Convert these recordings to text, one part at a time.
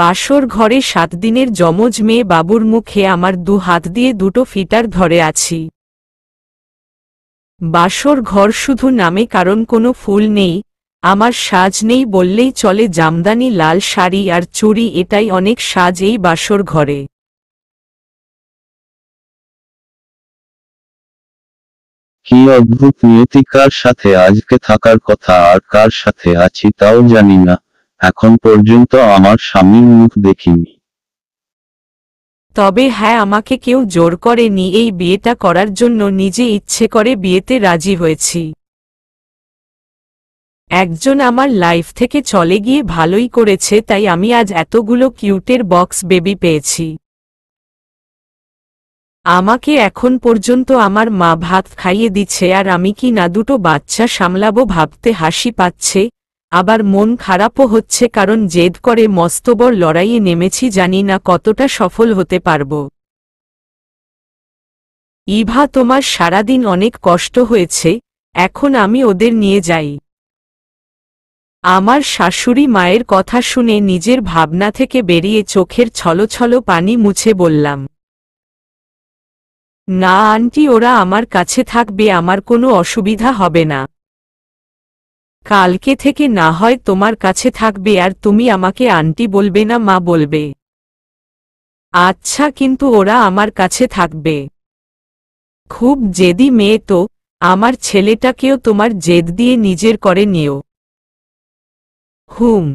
বাসর ঘরে সাত দিনের যমজ মেয়ে বাবুর মুখে আমার দু হাত দিয়ে দুটো ফিটার ধরে আছি বাসর ঘর শুধু নামে কারণ কোনো ফুল নেই আমার সাজ নেই বললেই চলে জামদানি লাল শাড়ি আর চুড়ি এটাই অনেক সাজ এই বাসর ঘরে কি অদ্ভুত নিয়তি কার সাথে আজকে থাকার কথা আর কার সাথে আছি তাও জানি না এখন পর্যন্ত আমার স্বামীর মুখ দেখিনি তবে হ্যাঁ আমাকে কেউ জোর করেনি এই বিয়েটা করার জন্য নিজে ইচ্ছে করে বিয়েতে রাজি হয়েছি একজন আমার লাইফ থেকে চলে গিয়ে ভালোই করেছে তাই আমি আজ এতগুলো কিউটের বক্স বেবি পেয়েছি আমাকে এখন পর্যন্ত আমার মা ভাত খাইয়ে দিচ্ছে আর আমি কি না দুটো বাচ্চা সামলাবো ভাবতে হাসি পাচ্ছে আবার মন খারাপও হচ্ছে কারণ জেদ করে মস্তবর লড়াইয়ে নেমেছি জানি না কতটা সফল হতে পারব ইভা তোমার সারাদিন অনেক কষ্ট হয়েছে এখন আমি ওদের নিয়ে যাই আমার শাশুড়ি মায়ের কথা শুনে নিজের ভাবনা থেকে বেরিয়ে চোখের ছলছল পানি মুছে বললাম না আন্টি ওরা আমার কাছে থাকবে আমার কোনো অসুবিধা হবে না কালকে থেকে না হয় তোমার কাছে থাকবে আর তুমি আমাকে আন্টি বলবে না মা বলবে আচ্ছা কিন্তু ওরা আমার কাছে থাকবে খুব জেদি মেয়ে তো আমার ছেলেটাকেও তোমার জেদ দিয়ে নিজের করে নিও হুম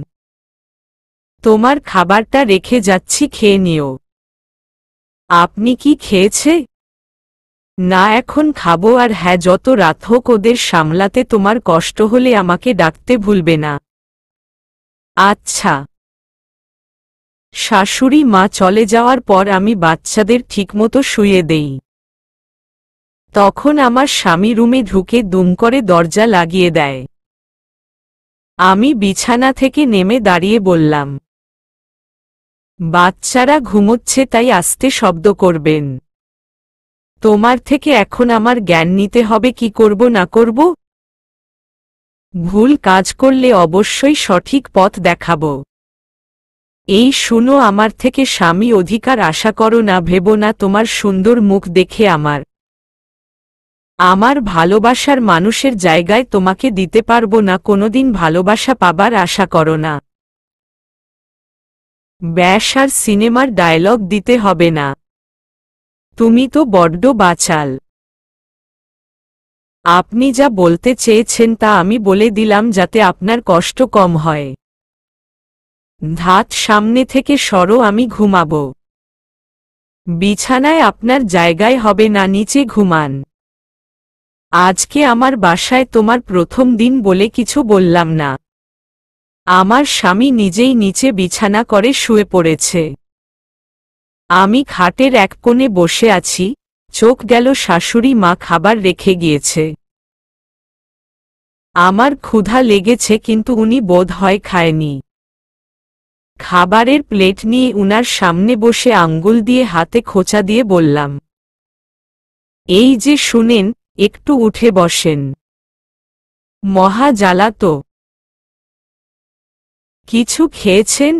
তোমার খাবারটা রেখে যাচ্ছি খেয়ে নিও আপনি কি খেয়েছে না এখন খাবো আর হ্যাঁ যত রাত হোক ওদের সামলাতে তোমার কষ্ট হলে আমাকে ডাকতে ভুলবে না আচ্ছা শাশুড়ি মা চলে যাওয়ার পর আমি বাচ্চাদের ঠিকমতো শুয়ে দেই তখন আমার স্বামী রুমে ঢুকে দুম করে দরজা লাগিয়ে দেয় আমি বিছানা থেকে নেমে দাঁড়িয়ে বললাম বাচ্চারা ঘুমোচ্ছে তাই আস্তে শব্দ করবেন তোমার থেকে এখন আমার জ্ঞান নিতে হবে কি করব না করব ভুল কাজ করলে অবশ্যই সঠিক পথ দেখাব এই শুনো আমার থেকে স্বামী অধিকার আশা করো না ভেব না তোমার সুন্দর মুখ দেখে আমার আমার ভালোবাসার মানুষের জায়গায় তোমাকে দিতে পারব না কোনোদিন ভালোবাসা পাবার আশা করো না ব্যাস আর সিনেমার ডায়লগ দিতে হবে না তুমি তো বড্ড বাচাল আপনি যা বলতে চেয়েছেন তা আমি বলে দিলাম যাতে আপনার কষ্ট কম হয় ধাত সামনে থেকে সরো আমি ঘুমাব বিছানায় আপনার জায়গায় হবে না নিচে ঘুমান আজকে আমার বাসায় তোমার প্রথম দিন বলে কিছু বললাম না আমার স্বামী নিজেই নিচে বিছানা করে শুয়ে পড়েছে আমি খাটের এক কোণে বসে আছি চোখ গেল শাশুড়ি মা খাবার রেখে গিয়েছে আমার ক্ষুধা লেগেছে কিন্তু উনি বোধ হয় খায়নি খাবারের প্লেট নিয়ে উনার সামনে বসে আঙ্গুল দিয়ে হাতে খোঁচা দিয়ে বললাম এই যে শুনেন একটু উঠে বসেন মহা জ্বালা তো কিছু খেয়েছেন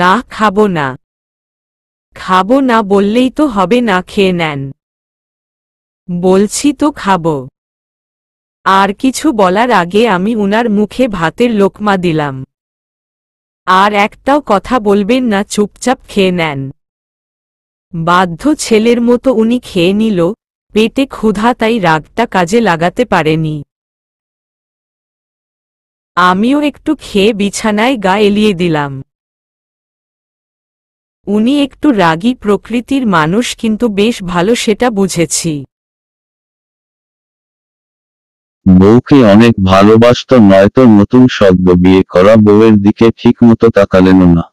না খাব না খাব না বললেই তো হবে না খেয়ে নেন বলছি তো খাব আর কিছু বলার আগে আমি উনার মুখে ভাতের লোকমা দিলাম আর একটাও কথা বলবেন না চুপচাপ খেয়ে নেন বাধ্য ছেলের মতো উনি খেয়ে নিল পেটে ক্ষুধা তাই রাগটা কাজে লাগাতে পারেনি আমিও একটু খেয়ে বিছানায় গা এলিয়ে দিলাম উনি একটু রাগী প্রকৃতির মানুষ কিন্তু বেশ ভালো সেটা বুঝেছি বউকে অনেক ভালোবাসত নয়তো নতুন সদ্য বিয়ে করা বউয়ের দিকে ঠিকমতো তাকালেন না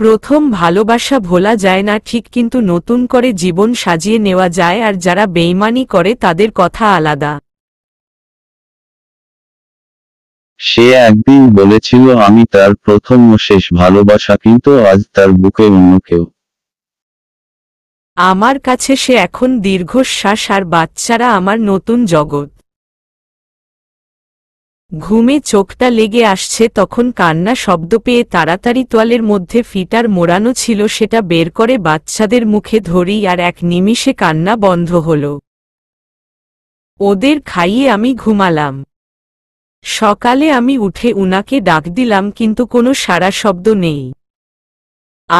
প্রথম ভালোবাসা ভোলা যায় না ঠিক কিন্তু নতুন করে জীবন সাজিয়ে নেওয়া যায় আর যারা বেইমানি করে তাদের কথা আলাদা সে একদিন বলেছিল আমি তার প্রথম ও শেষ ভালোবাসা কিন্তু আজ তার বুকে অন্য কেউ আমার কাছে সে এখন দীর্ঘশ্বাস আর বাচ্চারা আমার নতুন জগৎ ঘুমে চোখটা লেগে আসছে তখন কান্না শব্দ পেয়ে তাড়াতাড়ি তোয়ালের মধ্যে ফিটার মোড়ানো ছিল সেটা বের করে বাচ্চাদের মুখে ধরি আর এক নিমিষে কান্না বন্ধ হল ওদের খাইয়ে আমি ঘুমালাম সকালে আমি উঠে উনাকে ডাক দিলাম কিন্তু কোনো সারা শব্দ নেই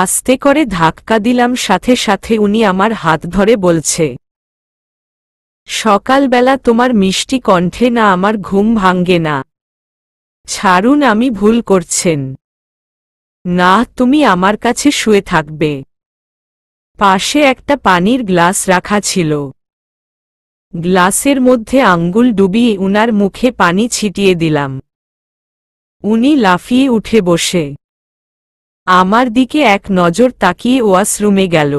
আস্তে করে ধাক্কা দিলাম সাথে সাথে উনি আমার হাত ধরে বলছে সকালবেলা তোমার মিষ্টি কণ্ঠে না আমার ঘুম ভাঙ্গে না ছাড়ুন আমি ভুল করছেন না তুমি আমার কাছে শুয়ে থাকবে পাশে একটা পানির গ্লাস রাখা ছিল গ্লাসের মধ্যে আঙ্গুল ডুবিয়ে উনার মুখে পানি ছিটিয়ে দিলাম উনি লাফিয়ে উঠে বসে আমার দিকে এক নজর তাকিয়ে ওয়াশরুমে গেল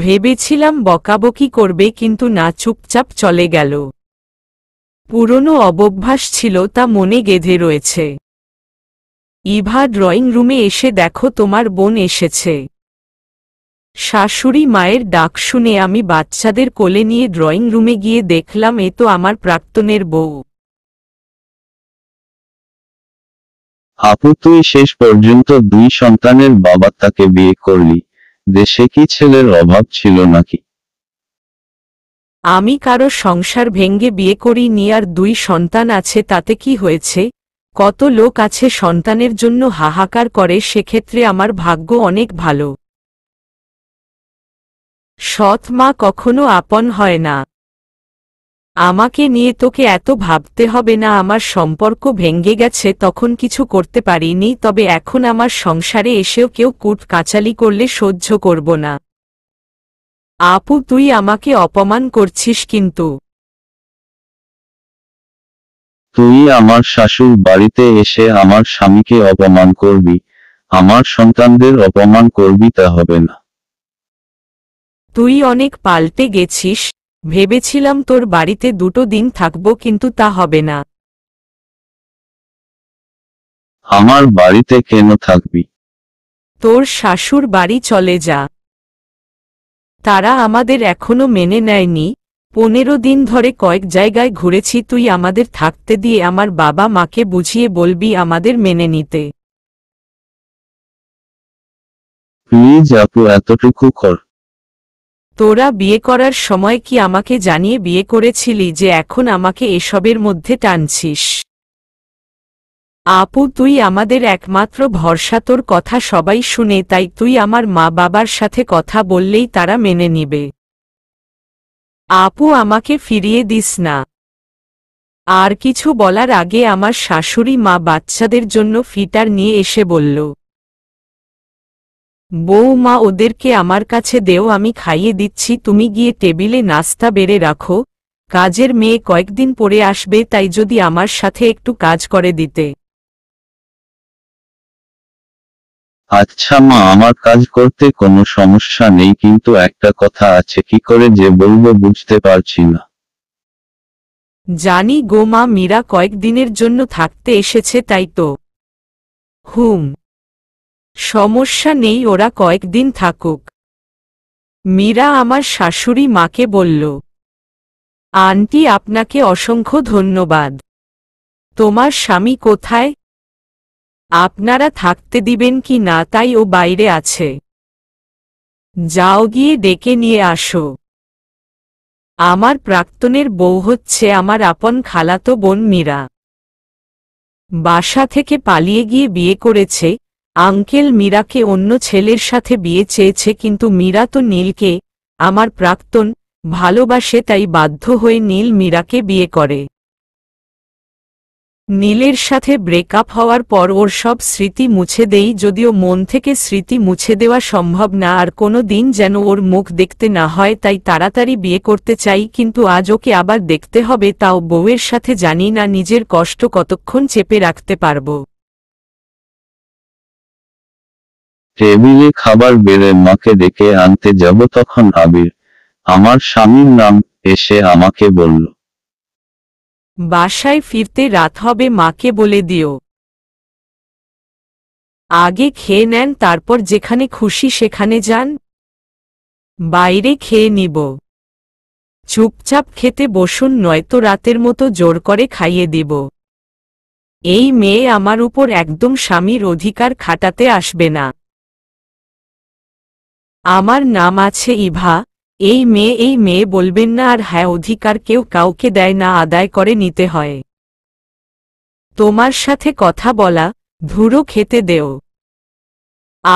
ভেবেছিলাম বকাবকি করবে কিন্তু না চুপচাপ চলে গেল পুরনো অবভ্যাস ছিল তা মনে গেঁধে রয়েছে ইভা ড্রয়িং রুমে এসে দেখো তোমার বোন এসেছে শাশুড়ি মায়ের ডাক শুনে আমি বাচ্চাদের কোলে নিয়ে ড্রয়িং রুমে গিয়ে দেখলাম এ তো আমার প্রাক্তনের বউ আপু তুই শেষ পর্যন্ত দুই সন্তানের বাবা তাকে বিয়ে করলি দেশে কি ছেলের অভাব ছিল নাকি আমি কারো সংসার ভেঙ্গে বিয়ে করি নি আর দুই সন্তান আছে তাতে কি হয়েছে কত লোক আছে সন্তানের জন্য হাহাকার করে সেক্ষেত্রে আমার ভাগ্য অনেক ভালো সৎ মা কখনো আপন হয় না আমাকে নিয়ে তোকে এত ভাবতে হবে না আমার সম্পর্ক ভেঙ্গে গেছে তখন কিছু করতে পারিনি তবে এখন আমার সংসারে এসেও কেউ কুট কাঁচালি করলে সহ্য করব না আপু তুই আমাকে অপমান করছিস কিন্তু তুই আমার শাশুর বাড়িতে এসে আমার স্বামীকে অপমান করবি আমার সন্তানদের অপমান করবি তা হবে না তুই অনেক পাল্টে গেছিস ভেবেছিলাম তোর বাড়িতে দুটো দিন থাকব কিন্তু তা হবে না আমার বাড়িতে কেন থাকবি তোর শাশুর বাড়ি চলে যা তারা আমাদের এখনো মেনে নেয়নি পনেরো দিন ধরে কয়েক জায়গায় ঘুরেছি তুই আমাদের থাকতে দিয়ে আমার বাবা মাকে বুঝিয়ে বলবি আমাদের মেনে নিতে প্লিজ আপু এতটুকু কর তোরা বিয়ে করার সময় কি আমাকে জানিয়ে বিয়ে করেছিলি যে এখন আমাকে এসবের মধ্যে টানছিস আপু তুই আমাদের একমাত্র ভরসা তোর কথা সবাই শুনে তাই তুই আমার মা বাবার সাথে কথা বললেই তারা মেনে নিবে আপু আমাকে ফিরিয়ে দিস না আর কিছু বলার আগে আমার শাশুড়ি মা বাচ্চাদের জন্য ফিটার নিয়ে এসে বলল বৌমা ওদেরকে আমার কাছে দেও আমি খাইয়ে দিচ্ছি তুমি গিয়ে টেবিলে নাস্তা বেড়ে রাখো কাজের মেয়ে কয়েকদিন পরে আসবে তাই যদি আমার সাথে একটু কাজ করে দিতে আচ্ছা মা আমার কাজ করতে কোনো সমস্যা নেই কিন্তু একটা কথা আছে কি করে যে বলবো বুঝতে পারছি না জানি গোমা মীরা কয়েকদিনের জন্য থাকতে এসেছে তাই তো হুম সমস্যা নেই ওরা কয়েকদিন থাকুক মীরা আমার শাশুড়ি মাকে বলল আন্টি আপনাকে অসংখ্য ধন্যবাদ তোমার স্বামী কোথায় আপনারা থাকতে দিবেন কি না তাই ও বাইরে আছে যাও গিয়ে ডেকে নিয়ে আসো আমার প্রাক্তনের বউ হচ্ছে আমার আপন খালাতো বোন মীরা বাসা থেকে পালিয়ে গিয়ে বিয়ে করেছে আঙ্কেল মীরাকে অন্য ছেলের সাথে বিয়ে চেয়েছে কিন্তু মীরা তো নীলকে আমার প্রাক্তন ভালোবাসে তাই বাধ্য হয়ে নীল মীরাকে বিয়ে করে নীলের সাথে ব্রেকআপ হওয়ার পর ওর সব স্মৃতি মুছে দেই যদিও মন থেকে স্মৃতি মুছে দেওয়া সম্ভব না আর কোনো দিন যেন ওর মুখ দেখতে না হয় তাই তাড়াতাড়ি বিয়ে করতে চাই কিন্তু আজ ওকে আবার দেখতে হবে তাও বউয়ের সাথে জানি না নিজের কষ্ট কতক্ষণ চেপে রাখতে পারবো টেবিলে খাবার বেড়ে মাকে ডেকে আনতে যাব তখন আবির আমার স্বামীর নাম এসে আমাকে বলল বাসায় ফিরতে রাত হবে মাকে বলে দিও আগে খেয়ে নেন তারপর যেখানে খুশি সেখানে যান বাইরে খেয়ে নিব চুপচাপ খেতে বসুন নয়তো রাতের মতো জোর করে খাইয়ে দিব এই মেয়ে আমার উপর একদম স্বামীর অধিকার খাটাতে আসবে না আমার নাম আছে ইভা এই মেয়ে এই মেয়ে বলবেন না আর হ্যাঁ অধিকার কেউ কাউকে দেয় না আদায় করে নিতে হয় তোমার সাথে কথা বলা ধুরো খেতে দেও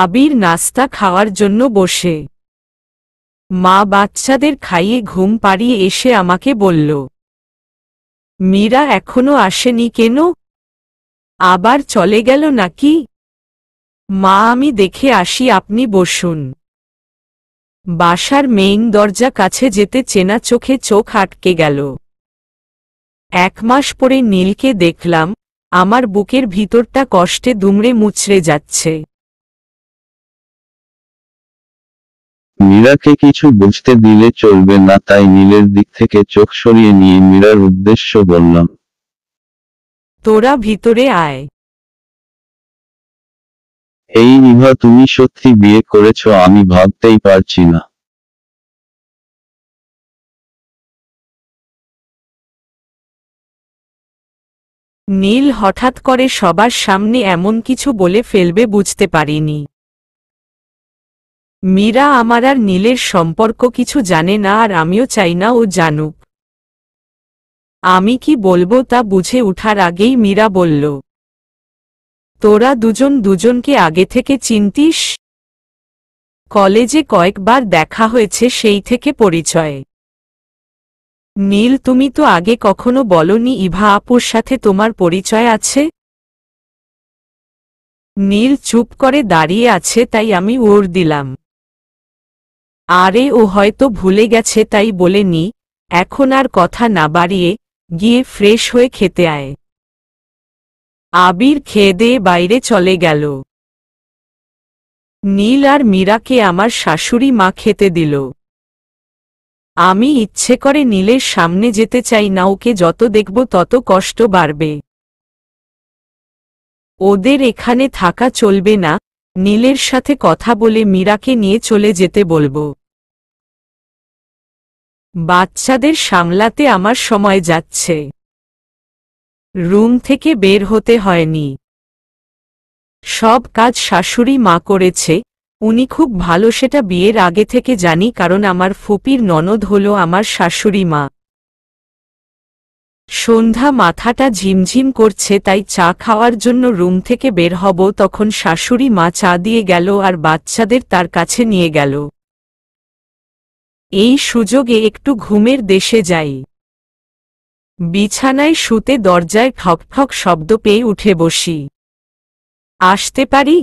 আবির নাস্তা খাওয়ার জন্য বসে মা বাচ্চাদের খাইয়ে ঘুম পাড়িয়ে এসে আমাকে বলল মীরা এখনো আসেনি কেন আবার চলে গেল নাকি মা আমি দেখে আসি আপনি বসুন বাসার মেইন দরজা কাছে যেতে চেনা চোখে চোখ আটকে গেল এক মাস পরে নীলকে দেখলাম আমার বুকের ভিতরটা কষ্টে দুমড়ে মুচড়ে যাচ্ছে মীরাকে কিছু বুঝতে দিলে চলবে না তাই নীলের দিক থেকে চোখ সরিয়ে নিয়ে মীরার উদ্দেশ্য বললাম তোরা ভিতরে আয় এই নিভা তুমি সত্যি বিয়ে করেছ আমি ভাবতেই পারছি না নীল হঠাৎ করে সবার সামনে এমন কিছু বলে ফেলবে বুঝতে পারিনি মীরা আমার আর নীলের সম্পর্ক কিছু জানে না আর আমিও চাই না ও জানুক আমি কি বলবো তা বুঝে উঠার আগেই মীরা বলল তোরা দুজন দুজনকে আগে থেকে চিনতিস কলেজে কয়েকবার দেখা হয়েছে সেই থেকে পরিচয় নীল তুমি তো আগে কখনো বলনি ইভা আপুর সাথে তোমার পরিচয় আছে নীল চুপ করে দাঁড়িয়ে আছে তাই আমি ওর দিলাম আরে ও হয়তো ভুলে গেছে তাই বলেনি এখন আর কথা না বাড়িয়ে গিয়ে ফ্রেশ হয়ে খেতে আয় আবির খেয়ে বাইরে চলে গেল নীল আর মীরাকে আমার শাশুড়ি মা খেতে দিল আমি ইচ্ছে করে নীলের সামনে যেতে চাই না ওকে যত দেখব তত কষ্ট বাড়বে ওদের এখানে থাকা চলবে না নীলের সাথে কথা বলে মীরাকে নিয়ে চলে যেতে বলবো। বাচ্চাদের সামলাতে আমার সময় যাচ্ছে রুম থেকে বের হতে হয়নি সব কাজ শাশুড়ি মা করেছে উনি খুব ভালো সেটা বিয়ের আগে থেকে জানি কারণ আমার ফুপির ননদ হল আমার শাশুড়ি মা সন্ধ্যা মাথাটা ঝিমঝিম করছে তাই চা খাওয়ার জন্য রুম থেকে বের হব তখন শাশুড়ি মা চা দিয়ে গেল আর বাচ্চাদের তার কাছে নিয়ে গেল এই সুযোগে একটু ঘুমের দেশে যাই বিছানায় শুতে দরজায় ঠকঠক শব্দ পেয়ে উঠে বসি আসতে পারি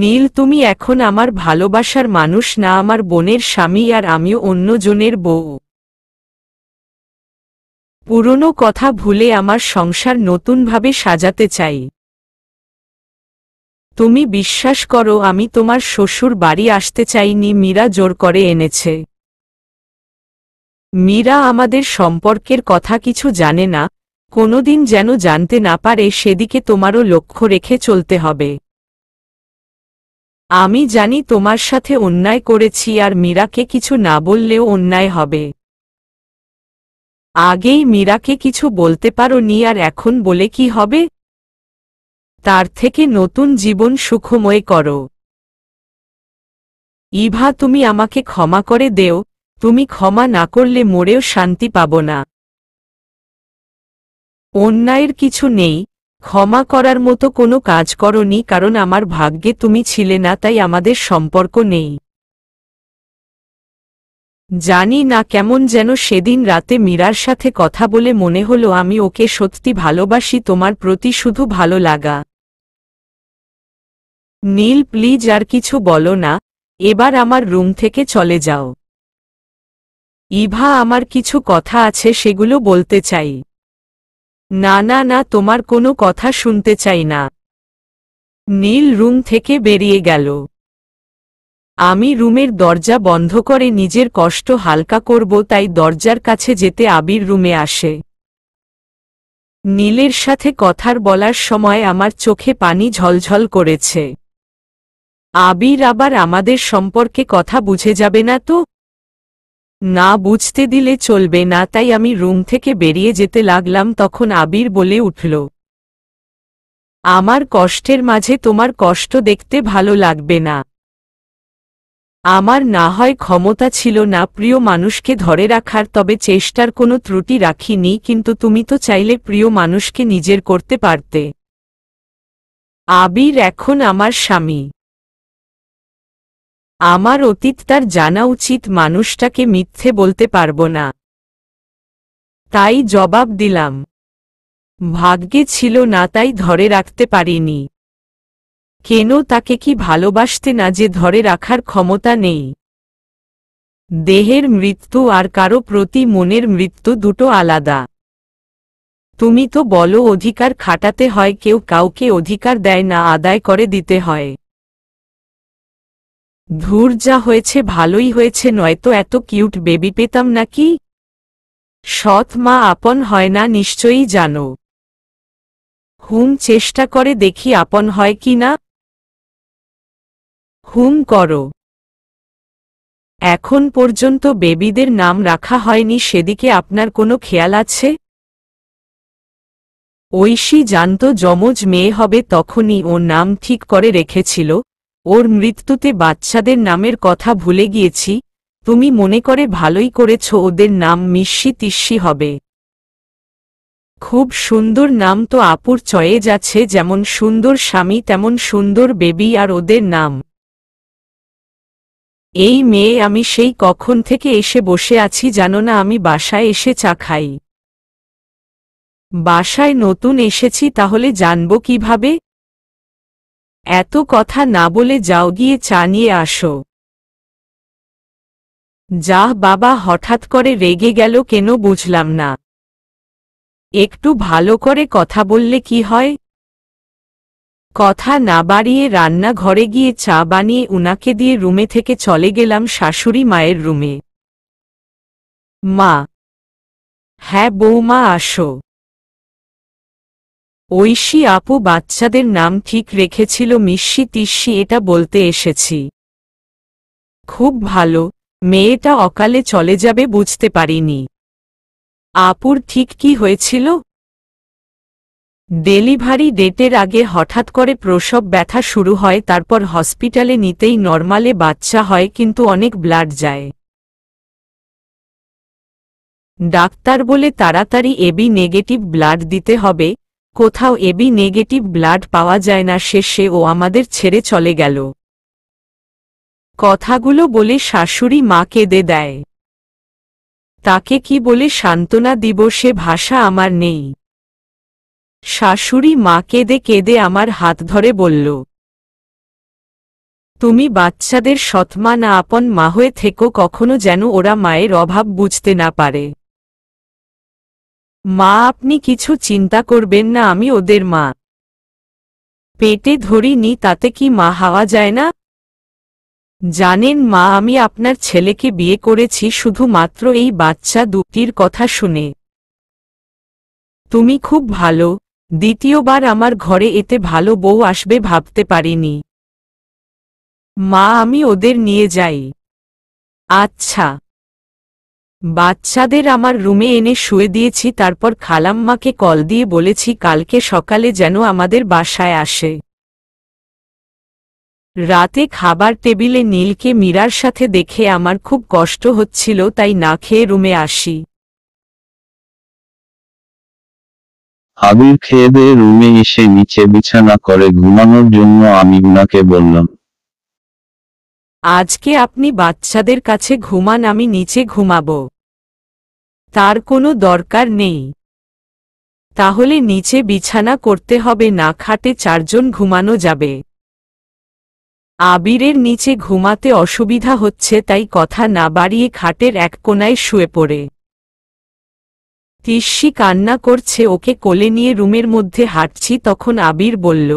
নীল তুমি এখন আমার ভালোবাসার মানুষ না আমার বোনের স্বামী আর আমিও অন্যজনের বউ পুরনো কথা ভুলে আমার সংসার নতুনভাবে সাজাতে চাই তুমি বিশ্বাস করো আমি তোমার শ্বশুর বাড়ি আসতে চাইনি মীরা জোর করে এনেছে মীরা আমাদের সম্পর্কের কথা কিছু জানে না কোনোদিন যেন জানতে না পারে সেদিকে তোমারও লক্ষ্য রেখে চলতে হবে আমি জানি তোমার সাথে অন্যায় করেছি আর মীরাকে কিছু না বললেও অন্যায় হবে আগেই মীরাকে কিছু বলতে পারো নি আর এখন বলে কি হবে তার থেকে নতুন জীবন সুখময় করো ইভা তুমি আমাকে ক্ষমা করে দেও তুমি ক্ষমা না করলে মোরেও শান্তি পাব না অন্যায়ের কিছু নেই ক্ষমা করার মতো কোনো কাজ করনি কারণ আমার ভাগ্যে তুমি ছিলে না তাই আমাদের সম্পর্ক নেই জানি না কেমন যেন সেদিন রাতে মীরার সাথে কথা বলে মনে হলো আমি ওকে সত্যি ভালোবাসি তোমার প্রতি শুধু ভালো লাগা নীল প্লিজ আর কিছু বলো না এবার আমার রুম থেকে চলে যাও ইভা আমার কিছু কথা আছে সেগুলো বলতে চাই না না না তোমার কোনো কথা শুনতে চাই না নীল রুম থেকে বেরিয়ে গেল আমি রুমের দরজা বন্ধ করে নিজের কষ্ট হালকা করব তাই দরজার কাছে যেতে আবির রুমে আসে নীলের সাথে কথার বলার সময় আমার চোখে পানি ঝলঝল করেছে আবির আবার আমাদের সম্পর্কে কথা বুঝে যাবে না তো না বুঝতে দিলে চলবে না তাই আমি রুম থেকে বেরিয়ে যেতে লাগলাম তখন আবির বলে উঠল আমার কষ্টের মাঝে তোমার কষ্ট দেখতে ভালো লাগবে না আমার না হয় ক্ষমতা ছিল না প্রিয় মানুষকে ধরে রাখার তবে চেষ্টার কোনো ত্রুটি রাখিনি কিন্তু তুমি তো চাইলে প্রিয় মানুষকে নিজের করতে পারতে আবির এখন আমার স্বামী আমার অতীত তার জানা উচিত মানুষটাকে মিথ্যে বলতে পারব না তাই জবাব দিলাম ভাগ্যে ছিল না তাই ধরে রাখতে পারিনি কেন তাকে কি ভালোবাসতে না যে ধরে রাখার ক্ষমতা নেই দেহের মৃত্যু আর কারো প্রতি মনের মৃত্যু দুটো আলাদা তুমি তো বলো অধিকার খাটাতে হয় কেউ কাউকে অধিকার দেয় না আদায় করে দিতে হয় ধুর যা হয়েছে ভালোই হয়েছে নয়তো এত কিউট বেবি পেতাম নাকি সৎ মা আপন হয় না নিশ্চয়ই জানো হুম চেষ্টা করে দেখি আপন হয় কি না হুম করো এখন পর্যন্ত বেবিদের নাম রাখা হয়নি সেদিকে আপনার কোনো খেয়াল আছে ঐশী জানত যমজ মেয়ে হবে তখনই ও নাম ঠিক করে রেখেছিল ওর মৃত্যুতে বাচ্চাদের নামের কথা ভুলে গিয়েছি তুমি মনে করে ভালোই করেছ ওদের নাম মিষ্যি তিষ্যি হবে খুব সুন্দর নাম তো আপুর চয়েজ আছে যেমন সুন্দর স্বামী তেমন সুন্দর বেবি আর ওদের নাম এই মেয়ে আমি সেই কখন থেকে এসে বসে আছি জানো না আমি বাসায় এসে চা খাই বাসায় নতুন এসেছি তাহলে জানব কিভাবে এত কথা না বলে যাও গিয়ে চা নিয়ে আসো যাহ বাবা হঠাৎ করে রেগে গেল কেন বুঝলাম না একটু ভালো করে কথা বললে কি হয় কথা না বাড়িয়ে রান্না ঘরে গিয়ে চা বানিয়ে উনাকে দিয়ে রুমে থেকে চলে গেলাম শাশুড়ি মায়ের রুমে মা হ্যাঁ বৌমা আসো ঐশী আপু বাচ্চাদের নাম ঠিক রেখেছিল মিশি তিস্যি এটা বলতে এসেছি খুব ভালো মেয়েটা অকালে চলে যাবে বুঝতে পারিনি আপুর ঠিক কি হয়েছিল ডেলিভারি ডেটের আগে হঠাৎ করে প্রসব ব্যথা শুরু হয় তারপর হসপিটালে নিতেই নর্মালে বাচ্চা হয় কিন্তু অনেক ব্লাড যায় ডাক্তার বলে তাড়াতাড়ি এবি নেগেটিভ ব্লাড দিতে হবে কোথাও এবি নেগেটিভ ব্লাড পাওয়া যায় না শেষে ও আমাদের ছেড়ে চলে গেল কথাগুলো বলে শাশুড়ি মা কেঁদে দেয় তাকে কি বলে সান্ত্বনা দিব সে ভাষা আমার নেই শাশুড়ি মা কেঁদে কেঁদে আমার হাত ধরে বলল তুমি বাচ্চাদের সৎমা না আপন মা হয়ে থেকো কখনো যেন ওরা মায়ের অভাব বুঝতে না পারে মা আপনি কিছু চিন্তা করবেন না আমি ওদের মা পেটে ধরিনি তাতে কি মা হাওয়া যায় না জানেন মা আমি আপনার ছেলেকে বিয়ে করেছি শুধুমাত্র এই বাচ্চা দুটির কথা শুনে তুমি খুব ভালো দ্বিতীয়বার আমার ঘরে এতে ভালো বউ আসবে ভাবতে পারিনি মা আমি ওদের নিয়ে যাই আচ্ছা বাচ্চাদের আমার রুমে এনে শুয়ে দিয়েছি তারপর খালাম্মাকে কল দিয়ে বলেছি কালকে সকালে যেন আমাদের বাসায় আসে রাতে খাবার টেবিলে নীলকে মীরার সাথে দেখে আমার খুব কষ্ট হচ্ছিল তাই না খেয়ে রুমে আসি আবির খেয়ে রুমে এসে নিচে বিছানা করে ঘুমানোর জন্য আমি উনাকে বললাম আজকে আপনি বাচ্চাদের কাছে ঘুমান আমি নিচে ঘুমাব তার কোনো দরকার নেই তাহলে নিচে বিছানা করতে হবে না খাটে চারজন ঘুমানো যাবে আবিরের নিচে ঘুমাতে অসুবিধা হচ্ছে তাই কথা না বাড়িয়ে খাটের এক কোনায় শুয়ে পড়ে তিস্যি কান্না করছে ওকে কোলে নিয়ে রুমের মধ্যে হাঁটছি তখন আবির বলল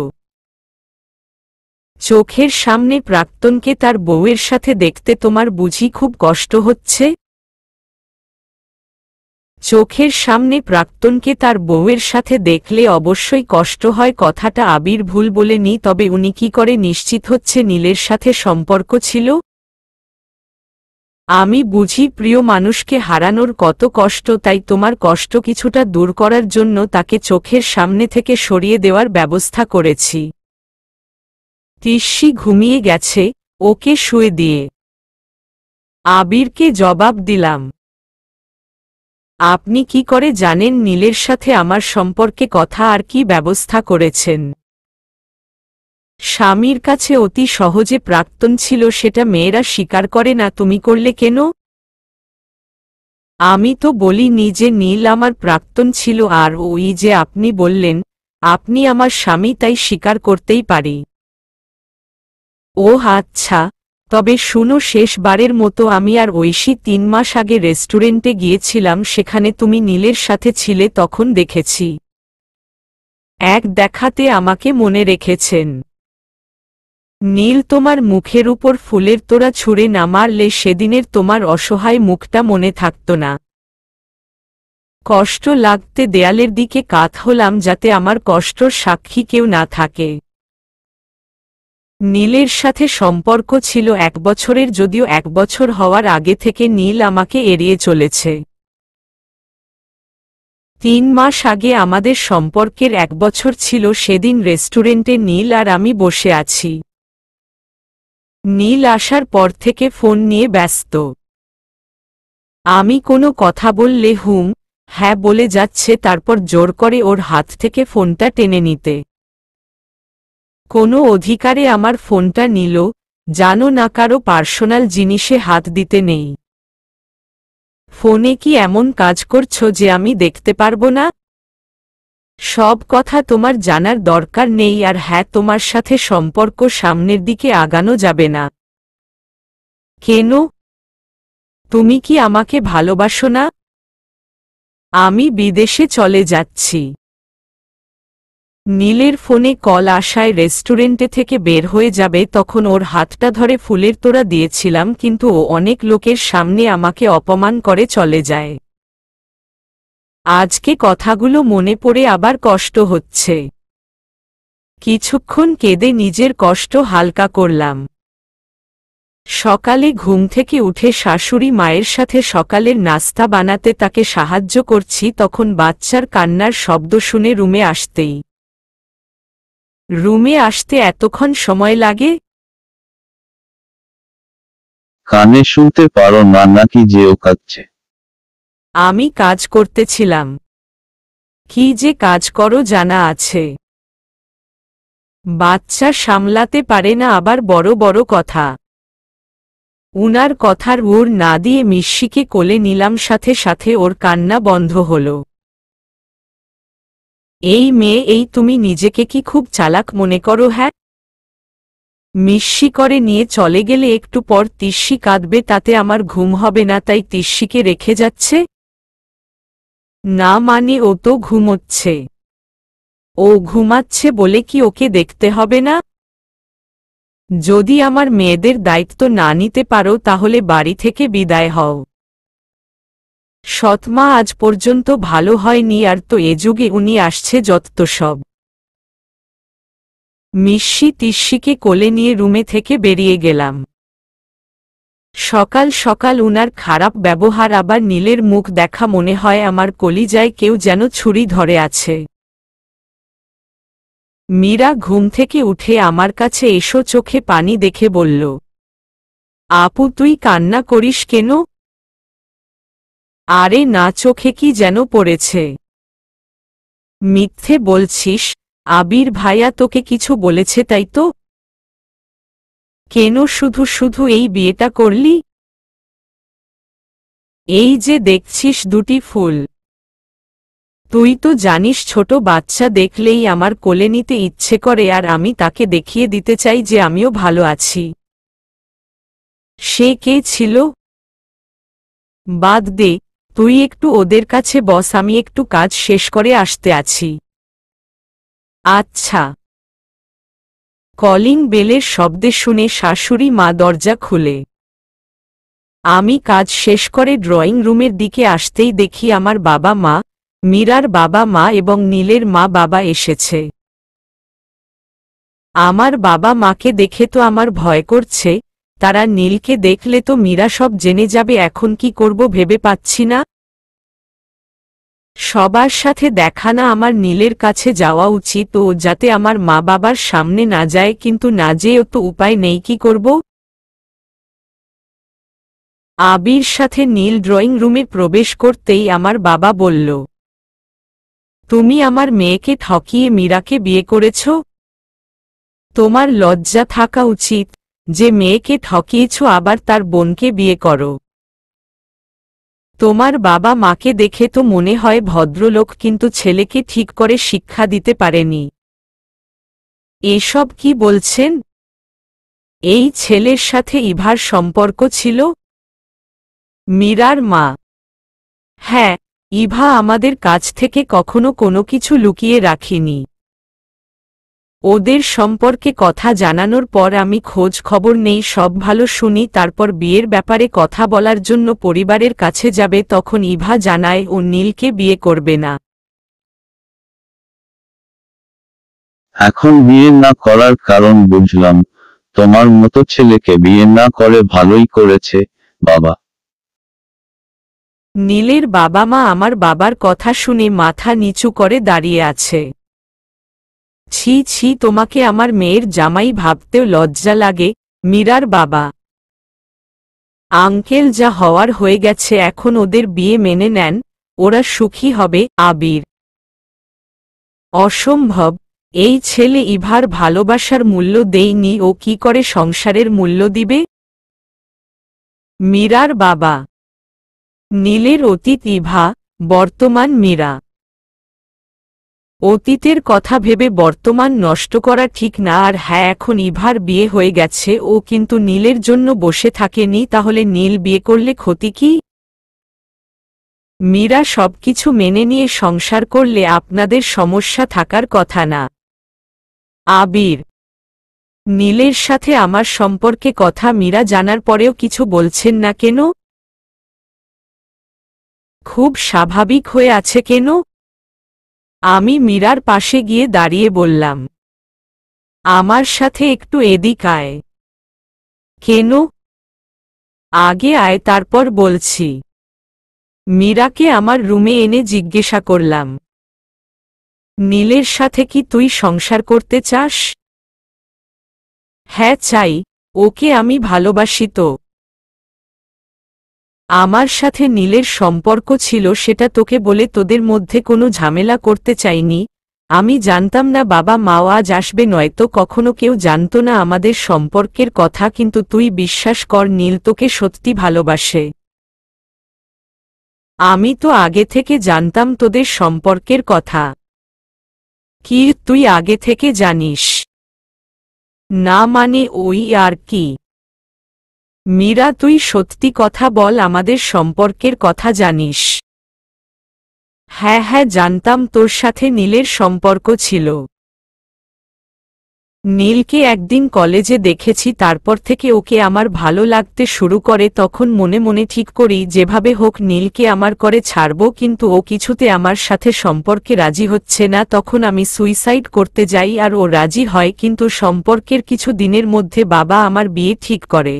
চোখের সামনে প্রাক্তনকে তার বউয়ের সাথে দেখতে তোমার বুঝি খুব কষ্ট হচ্ছে চোখের সামনে প্রাক্তনকে তার বউয়ের সাথে দেখলে অবশ্যই কষ্ট হয় কথাটা আবির ভুল বলে নি তবে উনি কি করে নিশ্চিত হচ্ছে নীলের সাথে সম্পর্ক ছিল আমি বুঝি প্রিয় মানুষকে হারানোর কত কষ্ট তাই তোমার কষ্ট কিছুটা দূর করার জন্য তাকে চোখের সামনে থেকে সরিয়ে দেওয়ার ব্যবস্থা করেছি তিসি ঘুমিয়ে গেছে ওকে শুয়ে দিয়ে আবিরকে জবাব দিলাম আপনি কি করে জানেন নীলের সাথে আমার সম্পর্কে কথা আর কি ব্যবস্থা করেছেন স্বামীর কাছে অতি সহজে প্রাক্তন ছিল সেটা মেয়েরা স্বীকার করে না তুমি করলে কেন আমি তো বলিনি যে নীল আমার প্রাক্তন ছিল আর ওই যে আপনি বললেন আপনি আমার স্বামী তাই স্বীকার করতেই পারি ও আচ্ছা তবে শুনো শেষবারের মতো আমি আর ঐশী তিন মাস আগে রেস্টুরেন্টে গিয়েছিলাম সেখানে তুমি নীলের সাথে ছিলে তখন দেখেছি এক দেখাতে আমাকে মনে রেখেছেন নীল তোমার মুখের উপর ফুলের তোরা ছুঁড়ে না মারলে সেদিনের তোমার অসহায় মুখটা মনে থাকত না কষ্ট লাগতে দেয়ালের দিকে কাত হলাম যাতে আমার কষ্টর সাক্ষী কেউ না থাকে নীলের সাথে সম্পর্ক ছিল এক বছরের যদিও এক বছর হওয়ার আগে থেকে নীল আমাকে এড়িয়ে চলেছে তিন মাস আগে আমাদের সম্পর্কের এক বছর ছিল সেদিন রেস্টুরেন্টে নীল আর আমি বসে আছি নীল আসার পর থেকে ফোন নিয়ে ব্যস্ত আমি কোনো কথা বললে হুম হ্যাঁ বলে যাচ্ছে তারপর জোর করে ওর হাত থেকে ফোনটা টেনে নিতে কোনো অধিকারে আমার ফোনটা নিল জানো না কারো পার্সোনাল জিনিসে হাত দিতে নেই ফোনে কি এমন কাজ করছো যে আমি দেখতে পারবো না সব কথা তোমার জানার দরকার নেই আর হ্যাঁ তোমার সাথে সম্পর্ক সামনের দিকে আগানো যাবে না কেন তুমি কি আমাকে ভালোবাসো না আমি বিদেশে চলে যাচ্ছি নীলের ফোনে কল আসায় রেস্টুরেন্টে থেকে বের হয়ে যাবে তখন ওর হাতটা ধরে ফুলের তোড়া দিয়েছিলাম কিন্তু ও অনেক লোকের সামনে আমাকে অপমান করে চলে যায় আজকে কথাগুলো মনে পড়ে আবার কষ্ট হচ্ছে কিছুক্ষণ কেঁদে নিজের কষ্ট হালকা করলাম সকালে ঘুম থেকে উঠে শাশুড়ি মায়ের সাথে সকালের নাস্তা বানাতে তাকে সাহায্য করছি তখন বাচ্চার কান্নার শব্দ শুনে রুমে আসতেই রুমে আসতে এতক্ষণ সময় লাগে কানে শুনতে পারো না নাকি যে ও কাঁদছে আমি কাজ করতেছিলাম কি যে কাজ করো জানা আছে বাচ্চা সামলাতে পারে না আবার বড় বড় কথা উনার কথার ওর না দিয়ে মিশিকে কোলে নিলাম সাথে সাথে ওর কান্না বন্ধ হলো এই মেয়ে এই তুমি নিজেকে কি খুব চালাক মনে করো হ্যাঁ মিশি করে নিয়ে চলে গেলে একটু পর তিস্যি কাঁদবে তাতে আমার ঘুম হবে না তাই তিস্যিকে রেখে যাচ্ছে না মানে ও তো ঘুমোচ্ছে ও ঘুমাচ্ছে বলে কি ওকে দেখতে হবে না যদি আমার মেয়েদের দায়িত্ব না নিতে পারো তাহলে বাড়ি থেকে বিদায় হও সৎমা আজ পর্যন্ত ভালো হয়নি আর তো এ যুগে উনি আসছে যত সব মিশি তিস্যিকে কোলে নিয়ে রুমে থেকে বেরিয়ে গেলাম সকাল সকাল উনার খারাপ ব্যবহার আবার নীলের মুখ দেখা মনে হয় আমার কলিজায় কেউ যেন ছুরি ধরে আছে মীরা ঘুম থেকে উঠে আমার কাছে এসো চোখে পানি দেখে বলল আপু তুই কান্না করিস কেন আরে না চোখে কি যেন পড়েছে মিথ্যে বলছিস আবির ভাইয়া তোকে কিছু বলেছে তাই তো কেন শুধু শুধু এই বিয়েটা করলি এই যে দেখছিস দুটি ফুল তুই তো জানিস ছোট বাচ্চা দেখলেই আমার কোলে নিতে ইচ্ছে করে আর আমি তাকে দেখিয়ে দিতে চাই যে আমিও ভালো আছি সে কে ছিল বাদ দে তুই একটু ওদের কাছে বস আমি একটু কাজ শেষ করে আসতে আছি আচ্ছা কলিং বেলের শব্দে শুনে শাশুড়ি মা দরজা খুলে আমি কাজ শেষ করে ড্রয়িং রুমের দিকে আসতেই দেখি আমার বাবা মা মীরার বাবা মা এবং নীলের মা বাবা এসেছে আমার বাবা মাকে দেখে তো আমার ভয় করছে তারা নীলকে দেখলে তো মীরা সব জেনে যাবে এখন কি করব ভেবে পাচ্ছি না সবার সাথে দেখা না আমার নীলের কাছে যাওয়া উচিত ও যাতে আমার মা বাবার সামনে না যায় কিন্তু না যেও তো উপায় নেই কি করব আবির সাথে নীল ড্রয়িং রুমে প্রবেশ করতেই আমার বাবা বলল তুমি আমার মেয়েকে ঠকিয়ে মীরাকে বিয়ে করেছ তোমার লজ্জা থাকা উচিত যে মেয়েকে ঠকিয়েছ আবার তার বোনকে বিয়ে করো তোমার বাবা মাকে দেখে তো মনে হয় ভদ্রলোক কিন্তু ছেলেকে ঠিক করে শিক্ষা দিতে পারেনি এসব কি বলছেন এই ছেলের সাথে ইভার সম্পর্ক ছিল মীরার মা হ্যাঁ ইভা আমাদের কাছ থেকে কখনো কোনো কিছু লুকিয়ে রাখিনি ওদের সম্পর্কে কথা জানানোর পর আমি খোঁজ খবর নেই সব ভালো শুনি তারপর বিয়ের ব্যাপারে কথা বলার জন্য পরিবারের কাছে যাবে তখন ইভা জানায় ও নীলকে বিয়ে করবে না এখন বিয়ে না করার কারণ বুঝলাম তোমার মতো ছেলেকে বিয়ে না করে ভালোই করেছে বাবা নীলের বাবা মা আমার বাবার কথা শুনে মাথা নিচু করে দাঁড়িয়ে আছে ছি ছি তোমাকে আমার মেয়ের জামাই ভাবতেও লজ্জা লাগে মীরার বাবা আঙ্কেল যা হওয়ার হয়ে গেছে এখন ওদের বিয়ে মেনে নেন ওরা সুখী হবে আবির অসম্ভব এই ছেলে ইভার ভালোবাসার মূল্য দেইনি ও কি করে সংসারের মূল্য দিবে মীরার বাবা নীলের অতীত ইভা বর্তমান মীরা অতীতের কথা ভেবে বর্তমান নষ্ট করা ঠিক না আর হ্যাঁ এখন ইভার বিয়ে হয়ে গেছে ও কিন্তু নীলের জন্য বসে থাকেনি তাহলে নীল বিয়ে করলে ক্ষতি কি মীরা সবকিছু মেনে নিয়ে সংসার করলে আপনাদের সমস্যা থাকার কথা না আবির নীলের সাথে আমার সম্পর্কে কথা মীরা জানার পরেও কিছু বলছেন না কেন খুব স্বাভাবিক হয়ে আছে কেন আমি মীরার পাশে গিয়ে দাঁড়িয়ে বললাম আমার সাথে একটু এদিক আয় কেন আগে আয় তারপর বলছি মীরাকে আমার রুমে এনে জিজ্ঞাসা করলাম নীলের সাথে কি তুই সংসার করতে চাস হ্যাঁ চাই ওকে আমি ভালোবাসি তো আমার সাথে নীলের সম্পর্ক ছিল সেটা তোকে বলে তোদের মধ্যে কোনো ঝামেলা করতে চাইনি আমি জানতাম না বাবা মাও আজ আসবে নয়তো কখনো কেউ জানত না আমাদের সম্পর্কের কথা কিন্তু তুই বিশ্বাস কর নীল তোকে সত্যি ভালোবাসে আমি তো আগে থেকে জানতাম তোদের সম্পর্কের কথা কি তুই আগে থেকে জানিস না মানে ওই আর কি মীরা তুই সত্যি কথা বল আমাদের সম্পর্কের কথা জানিস হ্যাঁ হ্যাঁ জানতাম তোর সাথে নীলের সম্পর্ক ছিল নীলকে একদিন কলেজে দেখেছি তারপর থেকে ওকে আমার ভালো লাগতে শুরু করে তখন মনে মনে ঠিক করি যেভাবে হোক নীলকে আমার করে ছাড়ব কিন্তু ও কিছুতে আমার সাথে সম্পর্কে রাজি হচ্ছে না তখন আমি সুইসাইড করতে যাই আর ও রাজি হয় কিন্তু সম্পর্কের কিছু দিনের মধ্যে বাবা আমার বিয়ে ঠিক করে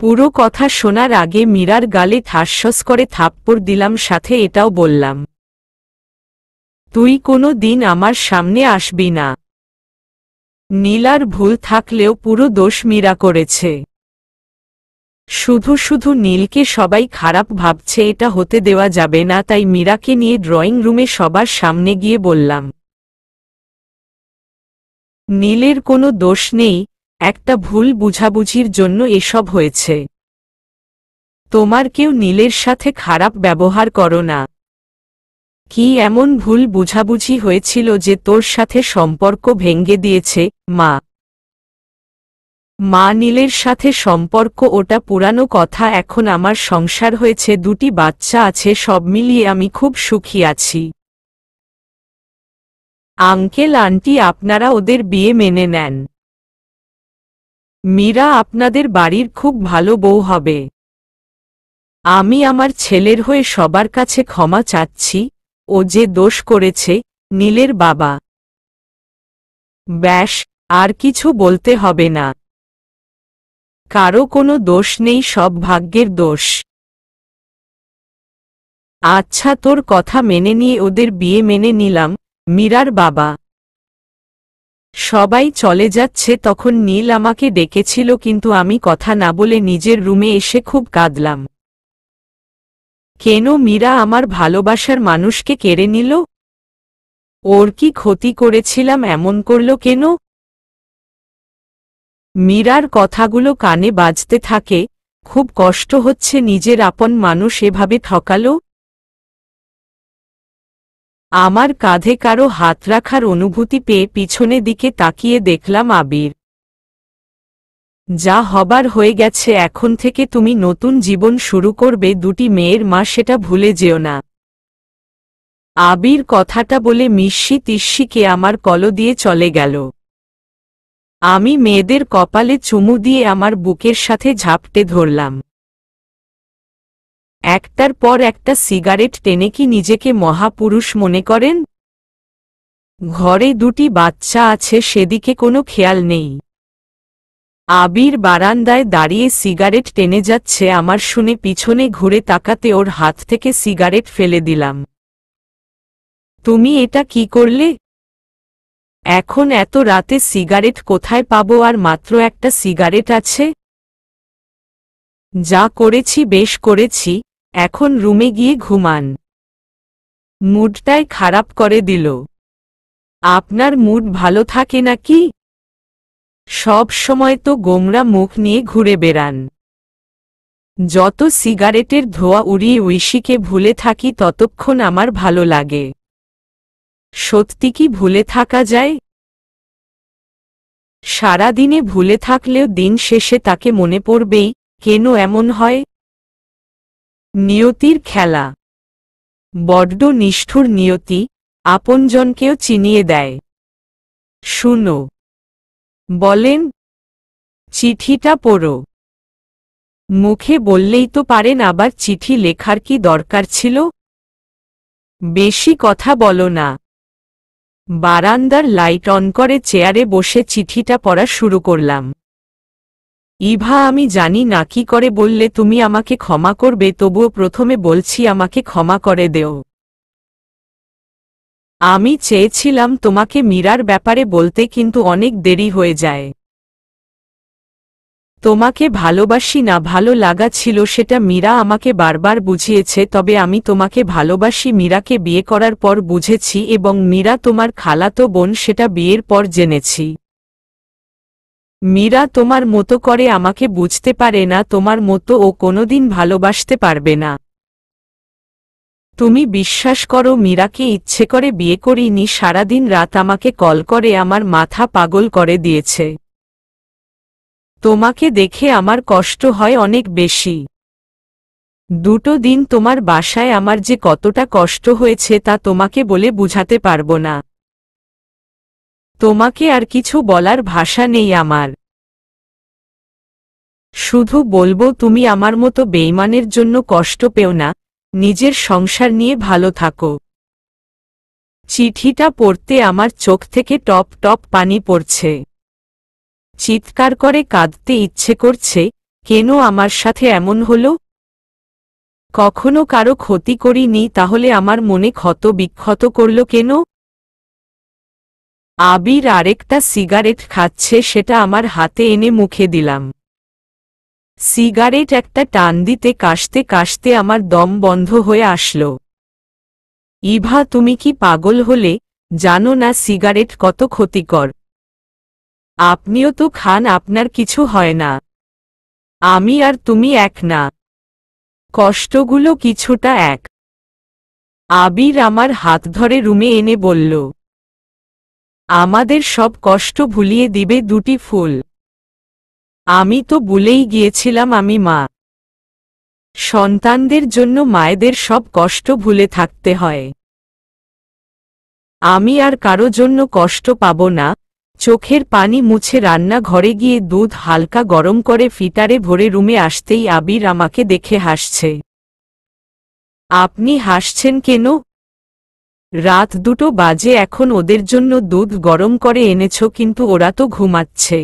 পুরো কথা শোনার আগে মীরার গালে থাসস করে থাপ্পড় দিলাম সাথে এটাও বললাম তুই কোনো দিন আমার সামনে আসবি না নীলার ভুল থাকলেও পুরো দোষ মীরা করেছে শুধু শুধু নীলকে সবাই খারাপ ভাবছে এটা হতে দেওয়া যাবে না তাই মীরাকে নিয়ে ড্রয়িং রুমে সবার সামনে গিয়ে বললাম নীলের কোনো দোষ নেই একটা ভুল বুঝাবুঝির জন্য এসব হয়েছে তোমার কেউ নীলের সাথে খারাপ ব্যবহার করো না কি এমন ভুল বুঝাবুঝি হয়েছিল যে তোর সাথে সম্পর্ক ভেঙ্গে দিয়েছে মা মা নীলের সাথে সম্পর্ক ওটা পুরানো কথা এখন আমার সংসার হয়েছে দুটি বাচ্চা আছে সব মিলিয়ে আমি খুব সুখী আছি আঙ্কেল আন্টি আপনারা ওদের বিয়ে মেনে নেন মীরা আপনাদের বাড়ির খুব ভালো বউ হবে আমি আমার ছেলের হয়ে সবার কাছে ক্ষমা চাচ্ছি ও যে দোষ করেছে নীলের বাবা ব্যাস আর কিছু বলতে হবে না কারো কোনো দোষ নেই সব ভাগ্যের দোষ আচ্ছা তোর কথা মেনে নিয়ে ওদের বিয়ে মেনে নিলাম মীরার বাবা সবাই চলে যাচ্ছে তখন নীল আমাকে ডেকেছিল কিন্তু আমি কথা না বলে নিজের রুমে এসে খুব কাঁদলাম কেন মীরা আমার ভালোবাসার মানুষকে কেড়ে নিল ওর কি ক্ষতি করেছিলাম এমন করল কেন মীরার কথাগুলো কানে বাজতে থাকে খুব কষ্ট হচ্ছে নিজের আপন মানুষ এভাবে ঠকালো আমার কাঁধে কারো হাত রাখার অনুভূতি পেয়ে পিছনে দিকে তাকিয়ে দেখলাম আবির যা হবার হয়ে গেছে এখন থেকে তুমি নতুন জীবন শুরু করবে দুটি মেয়ের মা সেটা ভুলে যেও না আবির কথাটা বলে মিশি তিস্যিকে আমার কল দিয়ে চলে গেল আমি মেয়েদের কপালে চুমু দিয়ে আমার বুকের সাথে ঝাপটে ধরলাম একটার পর একটা সিগারেট টেনে কি নিজেকে মহাপুরুষ মনে করেন ঘরে দুটি বাচ্চা আছে সেদিকে কোনো খেয়াল নেই আবির বারান্দায় দাঁড়িয়ে সিগারেট টেনে যাচ্ছে আমার শুনে পিছনে ঘুরে তাকাতে ওর হাত থেকে সিগারেট ফেলে দিলাম তুমি এটা কি করলে এখন এত রাতে সিগারেট কোথায় পাব আর মাত্র একটা সিগারেট আছে যা করেছি বেশ করেছি এখন রুমে গিয়ে ঘুমান মুডটাই খারাপ করে দিল আপনার মুড ভালো থাকে নাকি সব সময় তো গোমরা মুখ নিয়ে ঘুরে বেড়ান যত সিগারেটের ধোয়া উড়িয়ে ঐশীকে ভুলে থাকি ততক্ষণ আমার ভালো লাগে সত্যি কি ভুলে থাকা যায় সারাদিনে ভুলে থাকলেও দিন শেষে তাকে মনে পড়বেই কেন এমন হয় নিয়তির খেলা বড্ড নিষ্ঠুর নিয়তি আপনজনকেও চিনিয়ে দেয় শুনো বলেন চিঠিটা পড়ো মুখে বললেই তো পারেন আবার চিঠি লেখার কি দরকার ছিল বেশি কথা বলো না বারান্দার লাইট অন করে চেয়ারে বসে চিঠিটা পড়া শুরু করলাম ইভা আমি জানি না কি করে বললে তুমি আমাকে ক্ষমা করবে তবুও প্রথমে বলছি আমাকে ক্ষমা করে দেও আমি চেয়েছিলাম তোমাকে মীরার ব্যাপারে বলতে কিন্তু অনেক দেরি হয়ে যায় তোমাকে ভালোবাসি না ভালো লাগা ছিল সেটা মীরা আমাকে বারবার বুঝিয়েছে তবে আমি তোমাকে ভালোবাসি মীরাকে বিয়ে করার পর বুঝেছি এবং মীরা তোমার খালাতো বোন সেটা বিয়ের পর জেনেছি মীরা তোমার মতো করে আমাকে বুঝতে পারে না তোমার মতো ও কোনোদিন ভালোবাসতে পারবে না তুমি বিশ্বাস করো মীরাকে ইচ্ছে করে বিয়ে করিনি সারাদিন রাত আমাকে কল করে আমার মাথা পাগল করে দিয়েছে তোমাকে দেখে আমার কষ্ট হয় অনেক বেশি দুটো দিন তোমার বাসায় আমার যে কতটা কষ্ট হয়েছে তা তোমাকে বলে বুঝাতে পারবো না তোমাকে আর কিছু বলার ভাষা নেই আমার শুধু বলবো তুমি আমার মতো বেইমানের জন্য কষ্ট পেও না নিজের সংসার নিয়ে ভালো থাকো চিঠিটা পড়তে আমার চোখ থেকে টপ টপ পানি পড়ছে চিৎকার করে কাঁদতে ইচ্ছে করছে কেন আমার সাথে এমন হলো কখনো কারো ক্ষতি করিনি তাহলে আমার মনে ক্ষত বিক্ষত করল কেন আবির আরেকটা সিগারেট খাচ্ছে সেটা আমার হাতে এনে মুখে দিলাম সিগারেট একটা টান দিতে কাশতে কাশতে আমার দম বন্ধ হয়ে আসল ইভা তুমি কি পাগল হলে জানো না সিগারেট কত ক্ষতিকর আপনিও তো খান আপনার কিছু হয় না আমি আর তুমি এক না কষ্টগুলো কিছুটা এক আবির আমার হাত ধরে রুমে এনে বলল আমাদের সব কষ্ট ভুলিয়ে দিবে দুটি ফুল আমি তো ভুলেই গিয়েছিলাম আমি মা সন্তানদের জন্য মায়েদের সব কষ্ট ভুলে থাকতে হয় আমি আর কারো জন্য কষ্ট পাব না চোখের পানি মুছে রান্না ঘরে গিয়ে দুধ হালকা গরম করে ফিটারে ভরে রুমে আসতেই আবির আমাকে দেখে হাসছে আপনি হাসছেন কেন রাত দুটো বাজে এখন ওদের জন্য দুধ গরম করে এনেছ কিন্তু ওরা তো ঘুমাচ্ছে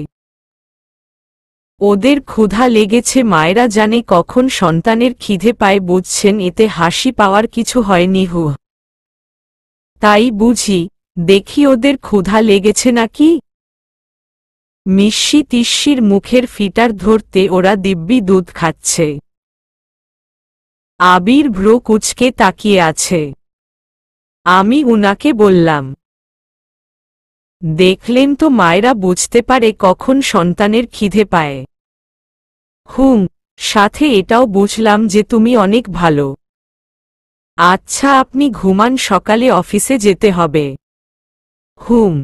ওদের ক্ষুধা লেগেছে মায়েরা জানে কখন সন্তানের খিদে পায় বুঝছেন এতে হাসি পাওয়ার কিছু হয়নি হু তাই বুঝি দেখি ওদের ক্ষুধা লেগেছে নাকি মিষ্টি তিস্যির মুখের ফিটার ধরতে ওরা দিব্যি দুধ খাচ্ছে আবির ভ্রো কুচকে তাকিয়ে আছে আমি উনাকে বললাম দেখলেন তো মায়েরা বুঝতে পারে কখন সন্তানের খিদে পায় হুম সাথে এটাও বুঝলাম যে তুমি অনেক ভালো আচ্ছা আপনি ঘুমান সকালে অফিসে যেতে হবে হুম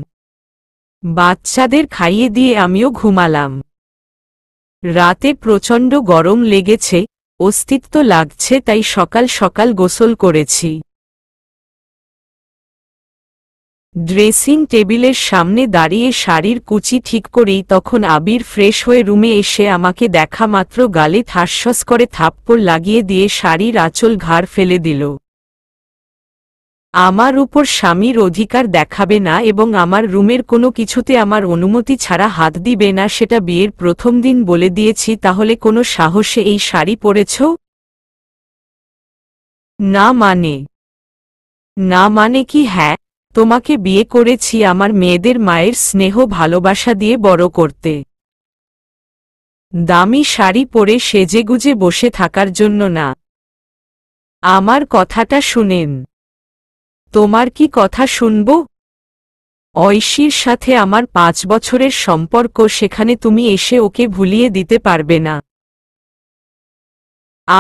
বাচ্চাদের খাইয়ে দিয়ে আমিও ঘুমালাম রাতে প্রচণ্ড গরম লেগেছে অস্তিত্ব লাগছে তাই সকাল সকাল গোসল করেছি ড্রেসিং টেবিলের সামনে দাঁড়িয়ে শাড়ির কুচি ঠিক করেই তখন আবির ফ্রেশ হয়ে রুমে এসে আমাকে দেখা মাত্র গালে ঠাসস করে থাপ্পড় লাগিয়ে দিয়ে শাড়ির আঁচল ঘাড় ফেলে দিল আমার উপর স্বামীর অধিকার দেখাবে না এবং আমার রুমের কোনো কিছুতে আমার অনুমতি ছাড়া হাত দিবে না সেটা বিয়ের প্রথম দিন বলে দিয়েছি তাহলে কোনো সাহসে এই শাড়ি পরেছ না মানে না মানে কি হ্যাঁ তোমাকে বিয়ে করেছি আমার মেয়েদের মায়ের স্নেহ ভালোবাসা দিয়ে বড় করতে দামি শাড়ি পরে সেজেগুজে বসে থাকার জন্য না আমার কথাটা শুনেন তোমার কি কথা শুনব ঐশীর সাথে আমার পাঁচ বছরের সম্পর্ক সেখানে তুমি এসে ওকে ভুলিয়ে দিতে পারবে না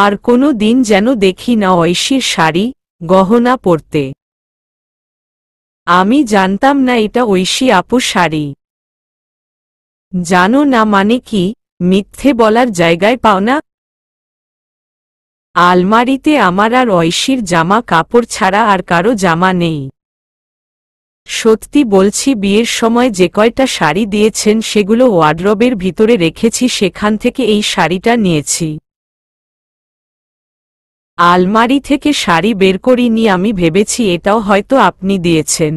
আর কোনো দিন যেন দেখি না ঐশীর শাড়ি গহনা পরতে আমি জানতাম না এটা ঐশী আপু শাড়ি জানো না মানে কি মিথ্যে বলার জায়গায় পাও না আলমারিতে আমার আর ঐশীর জামা কাপড় ছাড়া আর কারো জামা নেই সত্যি বলছি বিয়ের সময় যে কয়টা শাড়ি দিয়েছেন সেগুলো ওয়ার্ড্রবের ভিতরে রেখেছি সেখান থেকে এই শাড়িটা নিয়েছি আলমারি থেকে শাড়ি বের করিনি আমি ভেবেছি এটাও হয়তো আপনি দিয়েছেন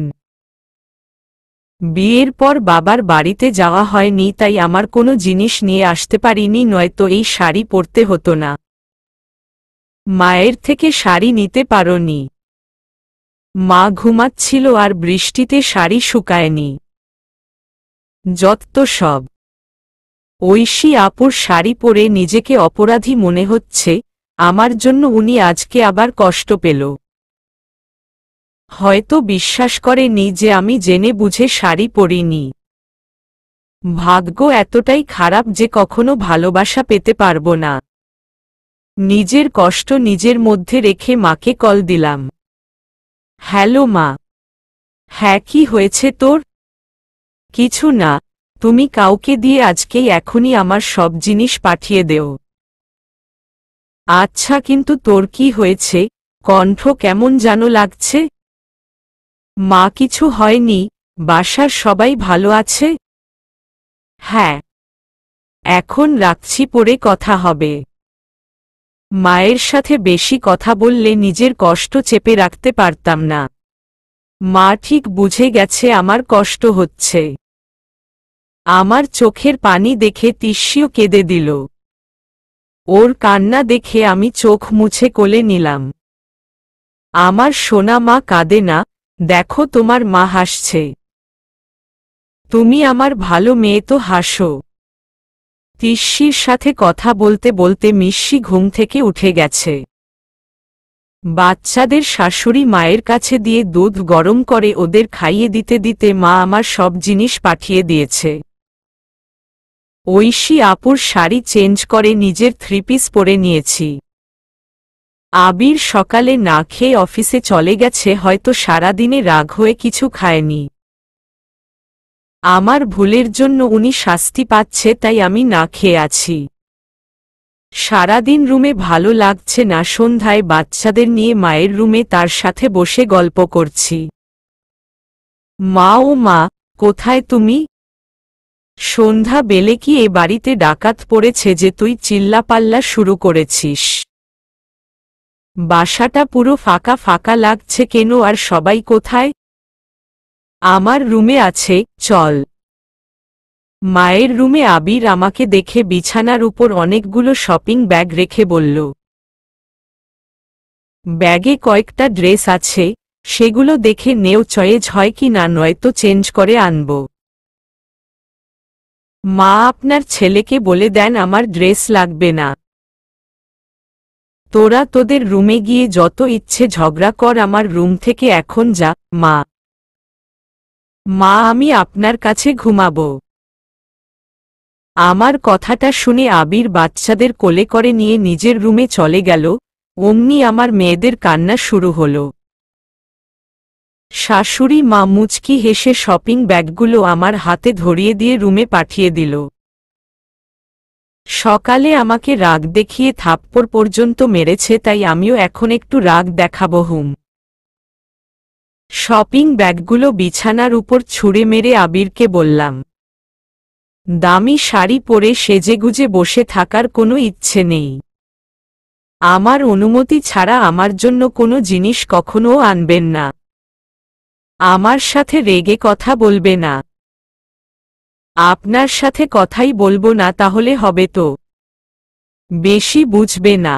বিয়ের পর বাবার বাড়িতে যাওয়া হয়নি তাই আমার কোনো জিনিস নিয়ে আসতে পারিনি নয়তো এই শাড়ি পরতে হতো না মায়ের থেকে শাড়ি নিতে পারনি মা ঘুমাচ্ছিল আর বৃষ্টিতে শাড়ি শুকায়নি যত্ত সব ঐশী আপুর শাড়ি পরে নিজেকে অপরাধী মনে হচ্ছে আমার জন্য উনি আজকে আবার কষ্ট পেল হয়তো বিশ্বাস করেনি যে আমি জেনে বুঝে শাড়ি পরিনি ভাগ্য এতটাই খারাপ যে কখনো ভালোবাসা পেতে পারব না নিজের কষ্ট নিজের মধ্যে রেখে মাকে কল দিলাম হ্যালো মা হ্যাঁ কি হয়েছে তোর কিছু না তুমি কাউকে দিয়ে আজকেই এখনই আমার সব জিনিস পাঠিয়ে দেও আচ্ছা কিন্তু তোর কি হয়েছে কণ্ঠ কেমন যেন লাগছে মা কিছু হয়নি বাসার সবাই ভালো আছে হ্যাঁ এখন রাখছি পরে কথা হবে মায়ের সাথে বেশি কথা বললে নিজের কষ্ট চেপে রাখতে পারতাম না মা ঠিক বুঝে গেছে আমার কষ্ট হচ্ছে আমার চোখের পানি দেখে তিস্যিও কেঁদে দিল ওর কান্না দেখে আমি চোখ মুছে কোলে নিলাম আমার সোনা মা কাঁদে না দেখো তোমার মা হাসছে তুমি আমার ভালো মেয়ে তো হাসো তিস্যির সাথে কথা বলতে বলতে মিষ্যি ঘুম থেকে উঠে গেছে বাচ্চাদের শাশুড়ি মায়ের কাছে দিয়ে দুধ গরম করে ওদের খাইয়ে দিতে দিতে মা আমার সব জিনিস পাঠিয়ে দিয়েছে ঐশী আপুর শাড়ি চেঞ্জ করে নিজের থ্রি পিস পরে নিয়েছি আবির সকালে না খেয়ে অফিসে চলে গেছে হয়তো সারাদিনে রাগ হয়ে কিছু খায়নি আমার ভুলের জন্য উনি শাস্তি পাচ্ছে তাই আমি না খেয়ে আছি সারাদিন রুমে ভালো লাগছে না সন্ধ্যায় বাচ্চাদের নিয়ে মায়ের রুমে তার সাথে বসে গল্প করছি মা ও মা কোথায় তুমি সন্ধ্যা বেলে কি এ বাড়িতে ডাকাত পড়েছে যে তুই চিল্লাপাল্লা শুরু করেছিস বাসাটা পুরো ফাঁকা ফাঁকা লাগছে কেন আর সবাই কোথায় আমার রুমে আছে চল মায়ের রুমে আবির আমাকে দেখে বিছানার উপর অনেকগুলো শপিং ব্যাগ রেখে বলল ব্যাগে কয়েকটা ড্রেস আছে সেগুলো দেখে নেও চয়েজ হয় কি না নয়তো চেঞ্জ করে আনবো মা আপনার ছেলেকে বলে দেন আমার ড্রেস লাগবে না তোরা তোদের রুমে গিয়ে যত ইচ্ছে ঝগড়া কর আমার রুম থেকে এখন যা মা মা আমি আপনার কাছে ঘুমাব আমার কথাটা শুনে আবির বাচ্চাদের কোলে করে নিয়ে নিজের রুমে চলে গেল অমনি আমার মেয়েদের কান্না শুরু হলো শাশুড়ি মা মুচকি হেসে শপিং ব্যাগগুলো আমার হাতে ধরিয়ে দিয়ে রুমে পাঠিয়ে দিল সকালে আমাকে রাগ দেখিয়ে থাপ্পড় পর্যন্ত মেরেছে তাই আমিও এখন একটু রাগ দেখাবো হুম শপিং ব্যাগগুলো বিছানার উপর ছুঁড়ে মেরে আবিরকে বললাম দামি শাড়ি পরে সেজেগুজে বসে থাকার কোনো ইচ্ছে নেই আমার অনুমতি ছাড়া আমার জন্য কোনো জিনিস কখনো আনবেন না আমার সাথে রেগে কথা বলবে না আপনার সাথে কথাই বলবো না তাহলে হবে তো বেশি বুঝবে না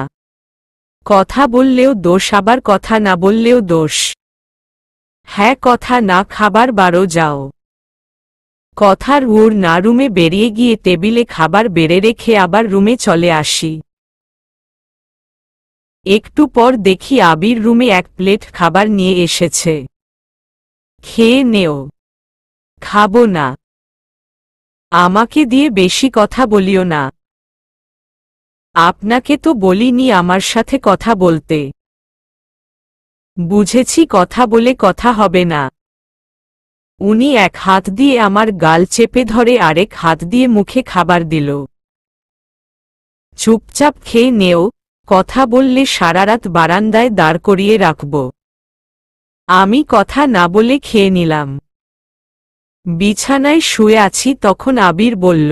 কথা বললেও দোষ আবার কথা না বললেও দোষ হ্যাঁ কথা না খাবার বারো যাও কথার উর না রুমে বেরিয়ে গিয়ে টেবিলে খাবার বেড়ে রেখে আবার রুমে চলে আসি একটু পর দেখি আবির রুমে এক প্লেট খাবার নিয়ে এসেছে খেয়ে নেও খাব না আমাকে দিয়ে বেশি কথা বলিও না আপনাকে তো বলিনি আমার সাথে কথা বলতে বুঝেছি কথা বলে কথা হবে না উনি এক হাত দিয়ে আমার গাল চেপে ধরে আরেক হাত দিয়ে মুখে খাবার দিল চুপচাপ খেয়ে নেও কথা বললে সারা রাত বারান্দায় দাঁড় করিয়ে রাখব আমি কথা না বলে খেয়ে নিলাম বিছানায় শুয়ে আছি তখন আবির বলল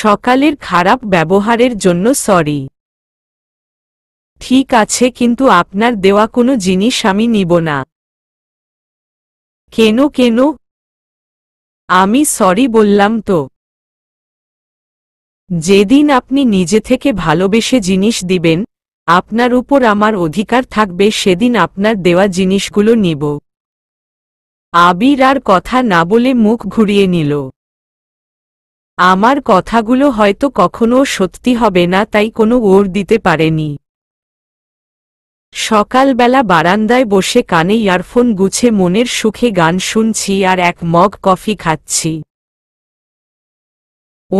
সকালের খারাপ ব্যবহারের জন্য সরি ঠিক আছে কিন্তু আপনার দেওয়া কোনো জিনিস আমি নিব না কেন কেন আমি সরি বললাম তো যেদিন আপনি নিজে থেকে ভালোবেসে জিনিস দিবেন আপনার উপর আমার অধিকার থাকবে সেদিন আপনার দেওয়া জিনিসগুলো নিব আবির আর কথা না বলে মুখ ঘুরিয়ে নিল আমার কথাগুলো হয়তো কখনো সত্যি হবে না তাই কোনো ওর দিতে পারেনি সকালবেলা বারান্দায় বসে কানে ইয়ারফোন গুছে মনের সুখে গান শুনছি আর এক মগ কফি খাচ্ছি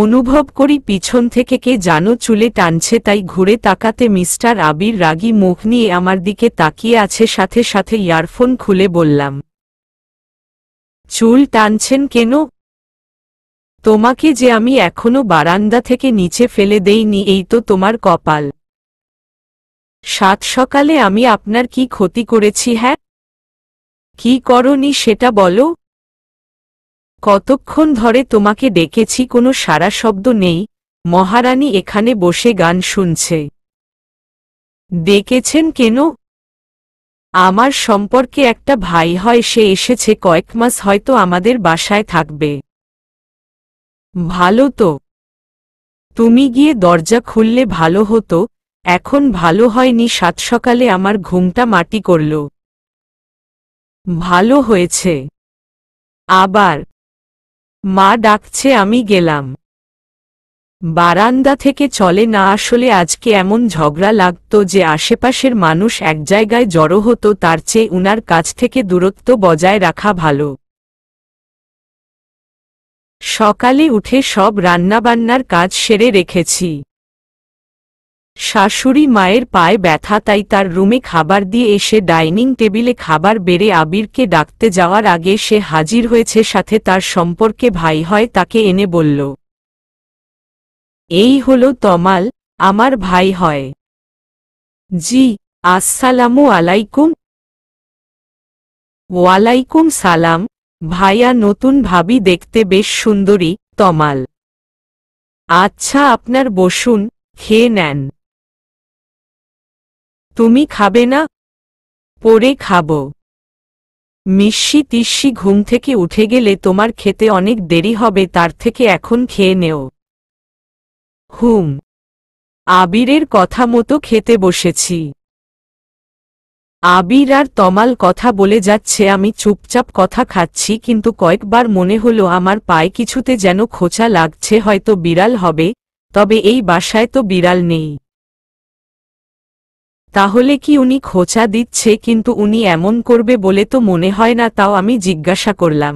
অনুভব করি পিছন থেকে কে জানো চুলে টানছে তাই ঘুরে তাকাতে মিস্টার আবির রাগি মুখ নিয়ে আমার দিকে তাকিয়ে আছে সাথে সাথে ইয়ারফোন খুলে বললাম চুল টানছেন কেন তোমাকে যে আমি এখনো বারান্দা থেকে নিচে ফেলে দেইনি এই তো তোমার কপাল সাত সকালে আমি আপনার কি ক্ষতি করেছি হ্যাঁ কি করনি সেটা বলো কতক্ষণ ধরে তোমাকে ডেকেছি কোনো সারা শব্দ নেই মহারানী এখানে বসে গান শুনছে ডেকেছেন কেন আমার সম্পর্কে একটা ভাই হয় সে এসেছে কয়েক মাস হয়তো আমাদের বাসায় থাকবে ভালো তো তুমি গিয়ে দরজা খুললে ভালো হতো এখন ভালো হয়নি সাত সকালে আমার ঘুমটা মাটি করল ভালো হয়েছে আবার মা ডাকছে আমি গেলাম বারান্দা থেকে চলে না আসলে আজকে এমন ঝগড়া লাগত যে আশেপাশের মানুষ এক জায়গায় জড়ো হতো তার চেয়ে উনার কাছ থেকে দূরত্ব বজায় রাখা ভালো সকালে উঠে সব রান্নাবান্নার কাজ সেরে রেখেছি শাশুড়ি মায়ের পায়ে ব্যথা তাই তার রুমে খাবার দিয়ে এসে ডাইনিং টেবিলে খাবার বেড়ে আবিরকে ডাকতে যাওয়ার আগে সে হাজির হয়েছে সাথে তার সম্পর্কে ভাই হয় তাকে এনে বলল এই হল তমাল আমার ভাই হয় জি আসসালামু আলাইকুম ওয়ালাইকুম সালাম ভাইয়া নতুন ভাবি দেখতে বেশ সুন্দরী তমাল আচ্ছা আপনার বসুন খেয়ে নেন তুমি খাবে না পরে খাব মিষ্টি তিস্যি ঘুম থেকে উঠে গেলে তোমার খেতে অনেক দেরি হবে তার থেকে এখন খেয়ে নেও হুম আবিরের কথা মতো খেতে বসেছি আবির আর তমাল কথা বলে যাচ্ছে আমি চুপচাপ কথা খাচ্ছি কিন্তু কয়েকবার মনে হলো আমার পায়ে কিছুতে যেন খোঁচা লাগছে হয়তো বিড়াল হবে তবে এই বাসায় তো বিড়াল নেই তাহলে কি উনি খোঁচা দিচ্ছে কিন্তু উনি এমন করবে বলে তো মনে হয় না তাও আমি জিজ্ঞাসা করলাম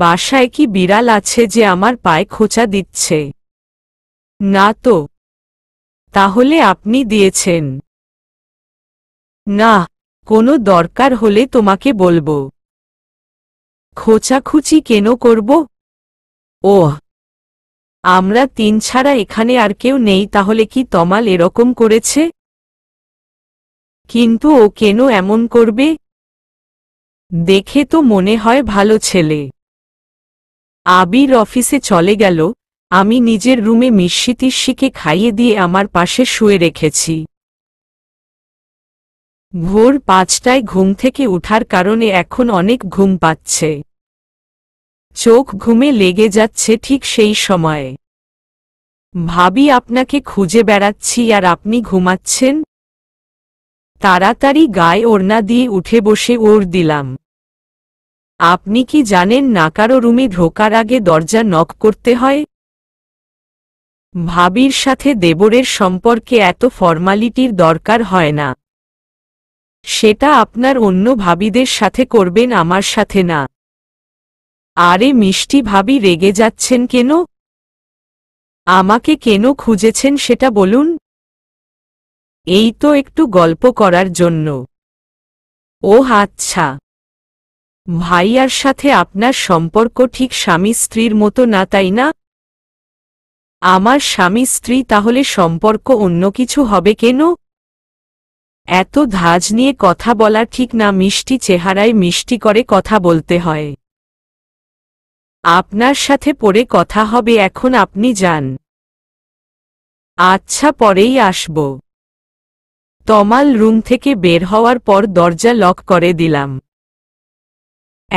বাসায় কি বিড়াল আছে যে আমার পায়ে খোঁচা দিচ্ছে না তো তাহলে আপনি দিয়েছেন না কোনো দরকার হলে তোমাকে বলবো খোঁচাখুচি কেন করব ও আমরা তিন ছাড়া এখানে আর কেউ নেই তাহলে কি তমাল এরকম করেছে কিন্তু ও কেন এমন করবে দেখে তো মনে হয় ভালো ছেলে আবির অফিসে চলে গেল আমি নিজের রুমে শিখে খাইয়ে দিয়ে আমার পাশে শুয়ে রেখেছি ভোর পাঁচটায় ঘুম থেকে উঠার কারণে এখন অনেক ঘুম পাচ্ছে চোখ ঘুমে লেগে যাচ্ছে ঠিক সেই সময়ে ভাবি আপনাকে খুঁজে বেড়াচ্ছি আর আপনি ঘুমাচ্ছেন তাড়াতাড়ি গায়ে ওড়না দিয়ে উঠে বসে ওর দিলাম আপনি কি জানেন নাকারো রুমে ঢোকার আগে দরজা নক করতে হয় ভাবির সাথে দেবরের সম্পর্কে এত ফর্মালিটির দরকার হয় না সেটা আপনার অন্য ভাবিদের সাথে করবেন আমার সাথে না আরে মিষ্টি ভাবি রেগে যাচ্ছেন কেন আমাকে কেন খুঁজেছেন সেটা বলুন এই তো একটু গল্প করার জন্য ও আচ্ছা ভাইয়ার সাথে আপনার সম্পর্ক ঠিক স্বামী স্ত্রীর মতো না তাই না আমার স্বামী স্ত্রী তাহলে সম্পর্ক অন্য কিছু হবে কেন এত ধাজ নিয়ে কথা বলা ঠিক না মিষ্টি চেহারায় মিষ্টি করে কথা বলতে হয় আপনার সাথে পরে কথা হবে এখন আপনি যান আচ্ছা পরেই আসব তমাল রুম থেকে বের হওয়ার পর দরজা লক করে দিলাম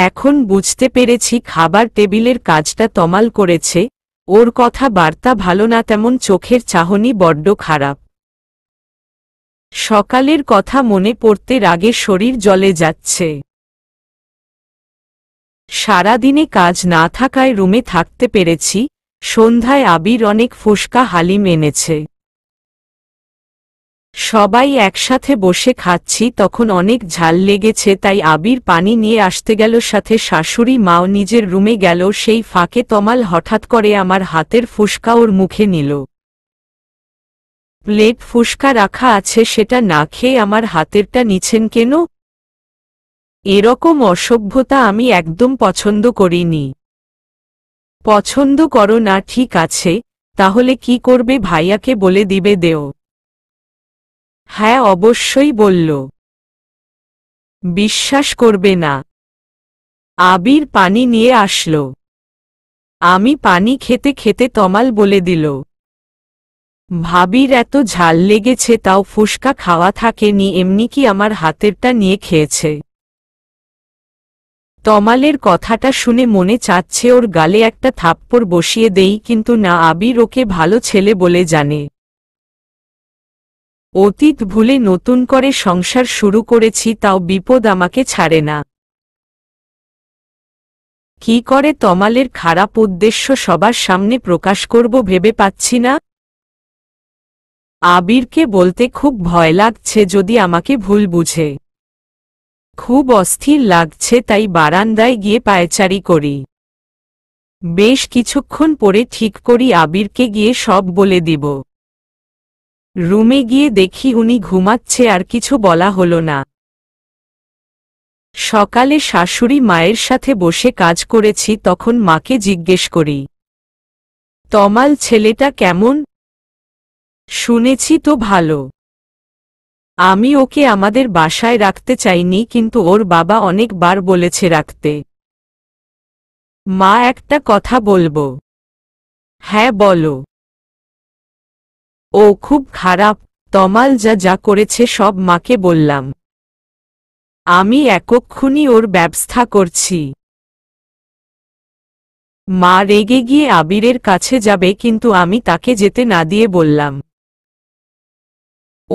এখন বুঝতে পেরেছি খাবার টেবিলের কাজটা তমাল করেছে ওর কথা বার্তা ভালো না তেমন চোখের চাহনি বড্ড খারাপ সকালের কথা মনে পড়তে রাগে শরীর জলে যাচ্ছে সারাদিনে কাজ না থাকায় রুমে থাকতে পেরেছি সন্ধ্যায় আবির অনেক ফুসকা হালিম এনেছে সবাই একসাথে বসে খাচ্ছি তখন অনেক ঝাল লেগেছে তাই আবির পানি নিয়ে আসতে গেল সাথে শাশুড়ি মাও নিজের রুমে গেল সেই ফাঁকে তমাল হঠাৎ করে আমার হাতের ফুসকা ওর মুখে নিল প্লেট ফুসকা রাখা আছে সেটা না খেয়ে আমার হাতেরটা নিছেন কেন এরকম অসভ্যতা আমি একদম পছন্দ করিনি পছন্দ করো না ঠিক আছে তাহলে কি করবে ভাইয়াকে বলে দিবে দেও হ্যাঁ অবশ্যই বলল বিশ্বাস করবে না আবির পানি নিয়ে আসল আমি পানি খেতে খেতে তমাল বলে দিল ভাবির এত ঝাল লেগেছে তাও ফুসকা খাওয়া থাকেনি এমনি কি আমার হাতেরটা নিয়ে খেয়েছে তমালের কথাটা শুনে মনে চাচ্ছে ওর গালে একটা থাপ্পড় বসিয়ে দেই কিন্তু না আবির ওকে ভালো ছেলে বলে জানে অতীত ভুলে নতুন করে সংসার শুরু করেছি তাও বিপদ আমাকে ছাড়ে না কি করে তমালের খারাপ উদ্দেশ্য সবার সামনে প্রকাশ করব ভেবে পাচ্ছি না আবিরকে বলতে খুব ভয় লাগছে যদি আমাকে ভুল বুঝে খুব অস্থির লাগছে তাই বারান্দায় গিয়ে পায়চারি করি বেশ কিছুক্ষণ পরে ঠিক করি আবিরকে গিয়ে সব বলে দিব রুমে গিয়ে দেখি উনি ঘুমাচ্ছে আর কিছু বলা হল না সকালে শাশুড়ি মায়ের সাথে বসে কাজ করেছি তখন মাকে জিজ্ঞেস করি তমাল ছেলেটা কেমন শুনেছি তো ভালো আমি ওকে আমাদের বাসায় রাখতে চাইনি কিন্তু ওর বাবা অনেকবার বলেছে রাখতে মা একটা কথা বলবো হ্যাঁ বলো ও খুব খারাপ তমাল যা যা করেছে সব মাকে বললাম আমি একক্ষুনি ওর ব্যবস্থা করছি মা রেগে গিয়ে আবিরের কাছে যাবে কিন্তু আমি তাকে যেতে না দিয়ে বললাম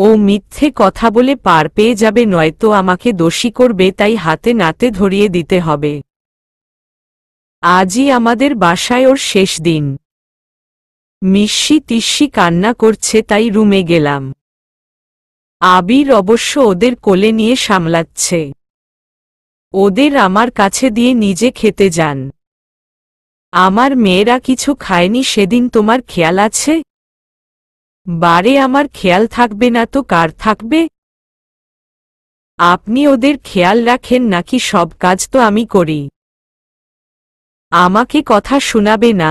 ও মিথ্যে কথা বলে পার পেয়ে যাবে নয়তো আমাকে দোষী করবে তাই হাতে নাতে ধরিয়ে দিতে হবে আজই আমাদের বাসায় ওর শেষ দিন মিশি তিস্যি কান্না করছে তাই রুমে গেলাম আবির অবশ্য ওদের কোলে নিয়ে সামলাচ্ছে ওদের আমার কাছে দিয়ে নিজে খেতে যান আমার মেয়েরা কিছু খায়নি সেদিন তোমার খেয়াল আছে বারে আমার খেয়াল থাকবে না তো কার থাকবে আপনি ওদের খেয়াল রাখেন নাকি সব কাজ তো আমি করি আমাকে কথা শোনাবে না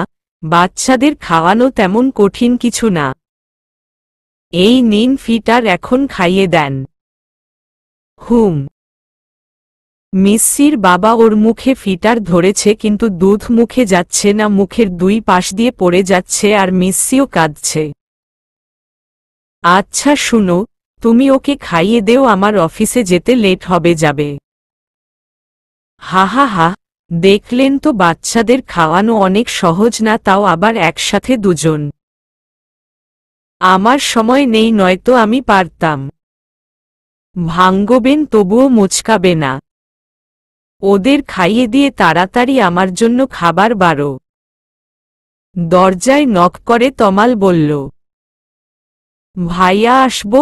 বাচ্চাদের খাওয়ানো তেমন কঠিন কিছু না এই নিন ফিটার এখন খাইয়ে দেন হুম মিসির বাবা ওর মুখে ফিটার ধরেছে কিন্তু দুধ মুখে যাচ্ছে না মুখের দুই পাশ দিয়ে পড়ে যাচ্ছে আর মিসিও কাঁদছে আচ্ছা শুনো তুমি ওকে খাইয়ে দেও আমার অফিসে যেতে লেট হবে যাবে হা হা হা দেখলেন তো বাচ্চাদের খাওয়ানো অনেক সহজ না তাও আবার একসাথে দুজন আমার সময় নেই নয়তো আমি পারতাম ভাঙ্গবেন তবুও মুচকাবে না ওদের খাইয়ে দিয়ে তাড়াতাড়ি আমার জন্য খাবার বারো দরজায় নখ করে তমাল বলল ভাইয়া আসব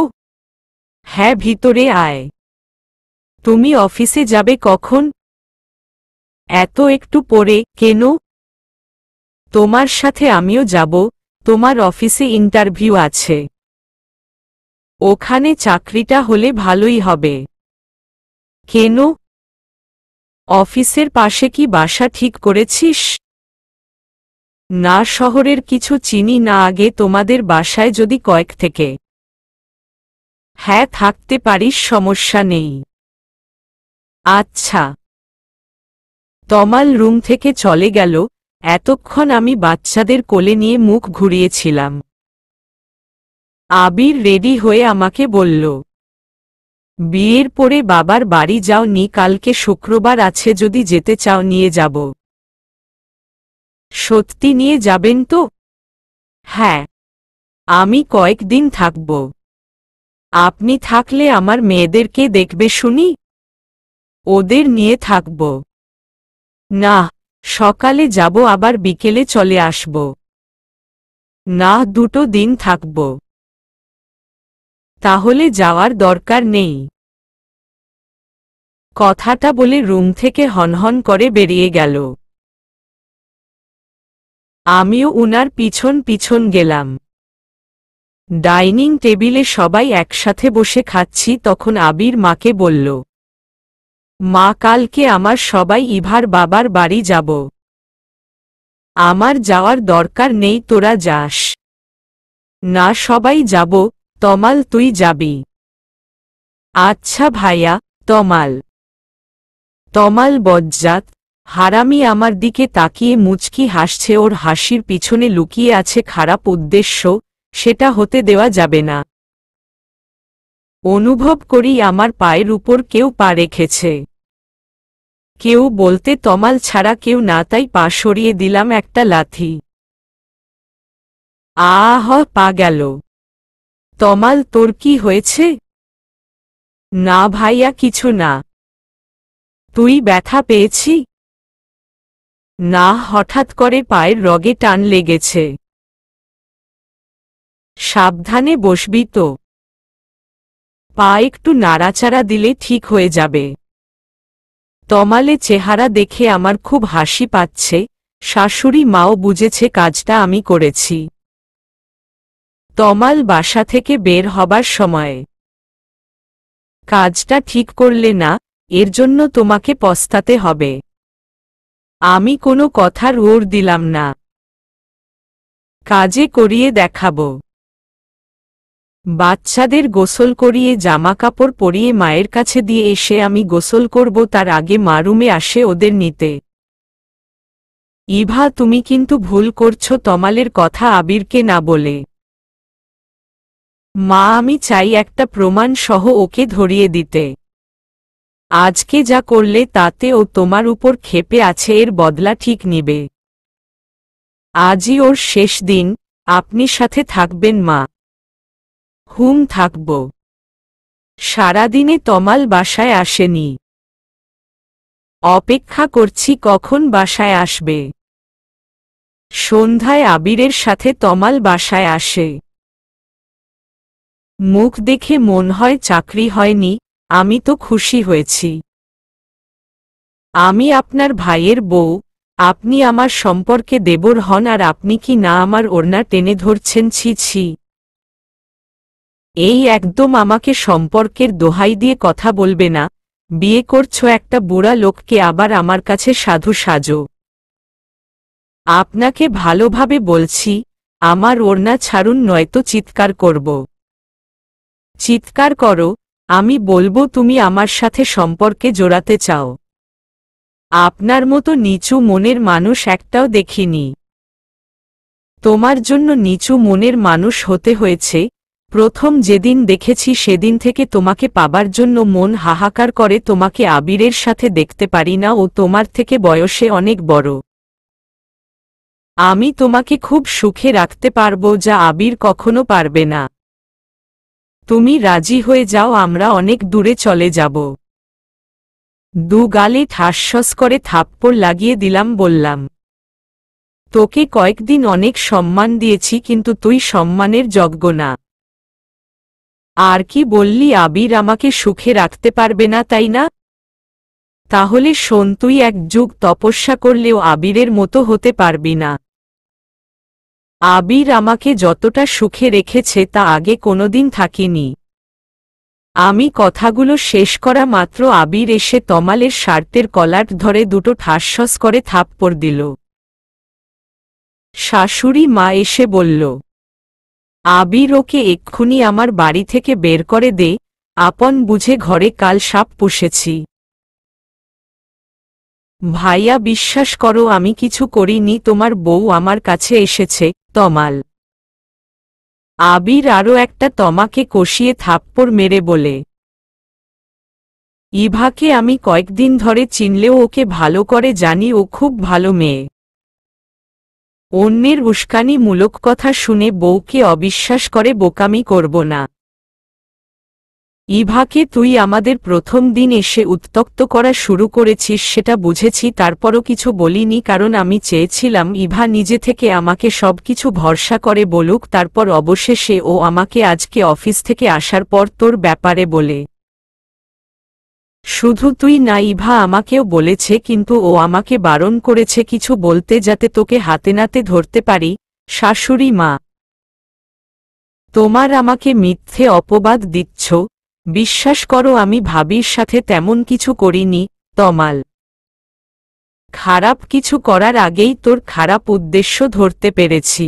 হ্যাঁ ভিতরে আয় তুমি অফিসে যাবে কখন এত একটু পরে কেন তোমার সাথে আমিও যাব তোমার অফিসে ইন্টারভিউ আছে ওখানে চাকরিটা হলে ভালোই হবে কেন অফিসের পাশে কি বাসা ঠিক করেছিস না শহরের কিছু চিনি না আগে তোমাদের বাসায় যদি কয়েক থেকে হ্যাঁ থাকতে পারিস সমস্যা নেই আচ্ছা তমাল রুম থেকে চলে গেল এতক্ষণ আমি বাচ্চাদের কোলে নিয়ে মুখ ঘুরিয়েছিলাম আবির রেডি হয়ে আমাকে বলল বিয়ের পরে বাবার বাড়ি যাও নি কালকে শুক্রবার আছে যদি যেতে চাও নিয়ে যাব সত্যি নিয়ে যাবেন তো হ্যাঁ আমি কয়েকদিন থাকব আপনি থাকলে আমার মেয়েদেরকে দেখবে শুনি ওদের নিয়ে থাকব না সকালে যাব আবার বিকেলে চলে আসব না দুটো দিন থাকব তাহলে যাওয়ার দরকার নেই কথাটা বলে রুম থেকে হনহন করে বেরিয়ে গেল আমিও উনার পিছন পিছন গেলাম ডাইনিং টেবিলে সবাই একসাথে বসে খাচ্ছি তখন আবির মাকে বলল মা কালকে আমার সবাই ইভার বাবার বাড়ি যাব আমার যাওয়ার দরকার নেই তোরা যাস না সবাই যাব তমাল তুই যাবি আচ্ছা ভাইয়া তমাল তমাল বজ্জাত হারামি আমার দিকে তাকিয়ে মুচকি হাসছে ওর হাসির পিছনে লুকিয়ে আছে খারাপ উদ্দেশ্য সেটা হতে দেওয়া যাবে না অনুভব করি আমার পায়ের উপর কেউ পা রেখেছে কেউ বলতে তমাল ছাড়া কেউ না তাই পা সরিয়ে দিলাম একটা লাথি আহ পা গেল তমাল তোর কি হয়েছে না ভাইয়া কিছু না তুই ব্যথা পেয়েছি না হঠাৎ করে পায়ের রগে টান লেগেছে সাবধানে বসবি তো পা একটু নাড়াচাড়া দিলে ঠিক হয়ে যাবে তমালে চেহারা দেখে আমার খুব হাসি পাচ্ছে শাশুড়ি মাও বুঝেছে কাজটা আমি করেছি তমাল বাসা থেকে বের হবার সময় কাজটা ঠিক করলে না এর জন্য তোমাকে পস্তাতে হবে আমি কোনো কথার রোর দিলাম না কাজে করিয়ে দেখাবো বাচ্চাদের গোসল করিয়ে জামা কাপড় পরিয়ে মায়ের কাছে দিয়ে এসে আমি গোসল করব তার আগে মারুমে আসে ওদের নিতে ইভা তুমি কিন্তু ভুল করছো তমালের কথা আবিরকে না বলে মা আমি চাই একটা প্রমাণ সহ ওকে ধরিয়ে দিতে আজকে যা করলে তাতে ও তোমার উপর খেপে আছে এর বদলা ঠিক নিবে আজই ওর শেষ দিন আপনি সাথে থাকবেন মা হুম থাকব সারাদিনে তমাল বাসায় আসেনি অপেক্ষা করছি কখন বাসায় আসবে সন্ধ্যায় আবিরের সাথে তমাল বাসায় আসে মুখ দেখে মন হয় চাকরি হয়নি আমি তো খুশি হয়েছি আমি আপনার ভাইয়ের বউ আপনি আমার সম্পর্কে দেবর হন আর আপনি কি না আমার ওড়না টেনে ধরছেন ছি ছি এই একদম আমাকে সম্পর্কের দোহাই দিয়ে কথা বলবে না বিয়ে করছো একটা বুড়া লোককে আবার আমার কাছে সাধু সাজো আপনাকে ভালোভাবে বলছি আমার ওড়না ছাড়ুন নয়তো চিৎকার করব চিৎকার করো আমি বলবো তুমি আমার সাথে সম্পর্কে জোড়াতে চাও আপনার মতো নিচু মনের মানুষ একটাও দেখিনি তোমার জন্য নিচু মনের মানুষ হতে হয়েছে প্রথম যেদিন দেখেছি সেদিন থেকে তোমাকে পাবার জন্য মন হাহাকার করে তোমাকে আবিরের সাথে দেখতে পারি না ও তোমার থেকে বয়সে অনেক বড় আমি তোমাকে খুব সুখে রাখতে পারবো যা আবির কখনো পারবে না তুমি রাজি হয়ে যাও আমরা অনেক দূরে চলে যাব দু গালে ঠাসস করে থাপ্পড় লাগিয়ে দিলাম বললাম তোকে কয়েকদিন অনেক সম্মান দিয়েছি কিন্তু তুই সম্মানের যজ্ঞ না আর কি বললি আবির আমাকে সুখে রাখতে পারবে না তাই না তাহলে শোন তুই এক যুগ তপস্যা করলেও আবিরের মতো হতে পারবি না আবির আমাকে যতটা সুখে রেখেছে তা আগে কোনোদিন থাকিনি আমি কথাগুলো শেষ করা মাত্র আবির এসে তমালের স্বার্থের কলার ধরে দুটো ঠাসস করে থাপ্পড় দিল শাশুড়ি মা এসে বলল আবির ওকে এক্ষুনি আমার বাড়ি থেকে বের করে দে আপন বুঝে ঘরে কাল সাপ পুষেছি ভাইয়া বিশ্বাস করো আমি কিছু করিনি তোমার বউ আমার কাছে এসেছে তমাল আবির আরও একটা তমাকে কষিয়ে থাপ্পড় মেরে বলে ইভাকে আমি কয়েকদিন ধরে চিনলেও ওকে ভালো করে জানি ও খুব ভালো মেয়ে অন্যের উস্কানিমূলক কথা শুনে বউকে অবিশ্বাস করে বোকামি করব না ইভাকে তুই আমাদের প্রথম দিন এসে উত্তক্ত করা শুরু করেছিস সেটা বুঝেছি তারপরও কিছু বলিনি কারণ আমি চেয়েছিলাম ইভা নিজে থেকে আমাকে সব কিছু ভরসা করে বলুক তারপর অবশেষে ও আমাকে আজকে অফিস থেকে আসার পর তোর ব্যাপারে বলে শুধু তুই না ইভা আমাকেও বলেছে কিন্তু ও আমাকে বারণ করেছে কিছু বলতে যাতে তোকে হাতে নাতে ধরতে পারি শাশুড়ি মা তোমার আমাকে মিথ্যে অপবাদ দিচ্ছ বিশ্বাস করো আমি ভাবির সাথে তেমন কিছু করিনি তমাল খারাপ কিছু করার আগেই তোর খারাপ উদ্দেশ্য ধরতে পেরেছি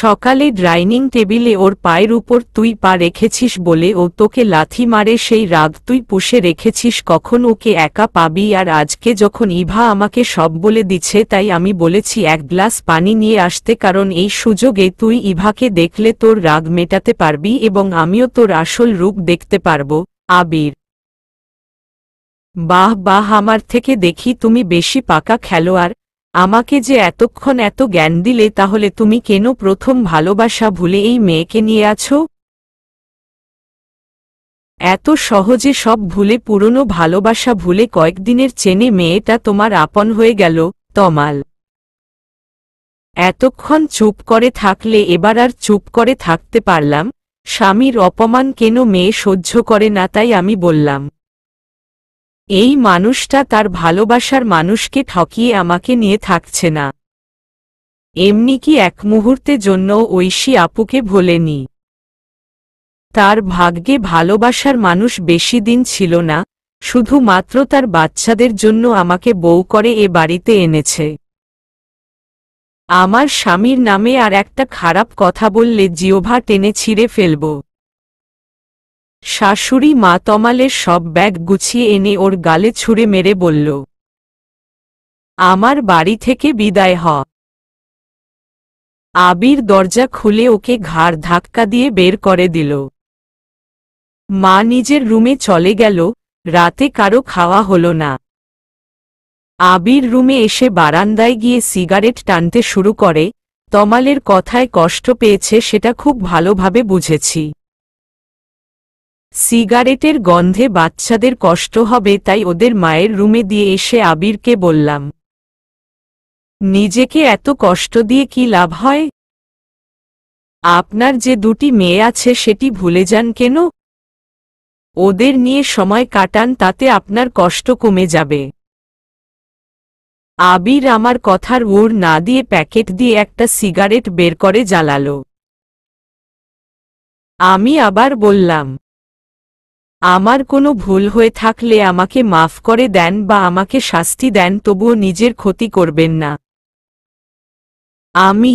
সকালে ডাইনিং টেবিলে ওর পায়ের উপর তুই পা রেখেছিস বলে ও তোকে লাথি মারে সেই রাগ তুই পুষে রেখেছিস কখন ওকে একা পাবি আর আজকে যখন ইভা আমাকে সব বলে দিচ্ছে তাই আমি বলেছি এক গ্লাস পানি নিয়ে আসতে কারণ এই সুযোগে তুই ইভাকে দেখলে তোর রাগ মেটাতে পারবি এবং আমিও তোর আসল রূপ দেখতে পারব আবির বাহ বাহ আমার থেকে দেখি তুমি বেশি পাকা খেলোয়াড় আমাকে যে এতক্ষণ এত জ্ঞান দিলে তাহলে তুমি কেন প্রথম ভালোবাসা ভুলে এই মেয়েকে নিয়ে আছো এত সহজে সব ভুলে পুরনো ভালোবাসা ভুলে কয়েকদিনের চেনে মেয়েটা তোমার আপন হয়ে গেল তমাল এতক্ষণ চুপ করে থাকলে এবার আর চুপ করে থাকতে পারলাম স্বামীর অপমান কেন মেয়ে সহ্য করে না তাই আমি বললাম এই মানুষটা তার ভালোবাসার মানুষকে ঠকিয়ে আমাকে নিয়ে থাকছে না এমনি কি এক মুহূর্তে জন্য ঐশী আপুকে ভোলেনি তার ভাগ্যে ভালোবাসার মানুষ বেশি দিন ছিল না শুধুমাত্র তার বাচ্চাদের জন্য আমাকে বউ করে এ বাড়িতে এনেছে আমার স্বামীর নামে আর একটা খারাপ কথা বললে জিওভা টেনে ছিঁড়ে ফেলব শাশুড়ি মা তমালের সব ব্যাগ গুছিয়ে এনে ওর গালে ছুঁড়ে মেরে বলল আমার বাড়ি থেকে বিদায় হ আবির দরজা খুলে ওকে ঘাড় ধাক্কা দিয়ে বের করে দিল মা নিজের রুমে চলে গেল রাতে কারো খাওয়া হল না আবির রুমে এসে বারান্দায় গিয়ে সিগারেট টানতে শুরু করে তমালের কথায় কষ্ট পেয়েছে সেটা খুব ভালোভাবে বুঝেছি সিগারেটের গন্ধে বাচ্চাদের কষ্ট হবে তাই ওদের মায়ের রুমে দিয়ে এসে আবিরকে বললাম নিজেকে এত কষ্ট দিয়ে কি লাভ হয় আপনার যে দুটি মেয়ে আছে সেটি ভুলে যান কেন ওদের নিয়ে সময় কাটান তাতে আপনার কষ্ট কমে যাবে আবির আমার কথার ওর না দিয়ে প্যাকেট দিয়ে একটা সিগারেট বের করে জ্বালাল আমি আবার বললাম আমার কোনো ভুল হয়ে থাকলে আমাকে মাফ করে দেন বা আমাকে শাস্তি দেন তবুও নিজের ক্ষতি করবেন না আমি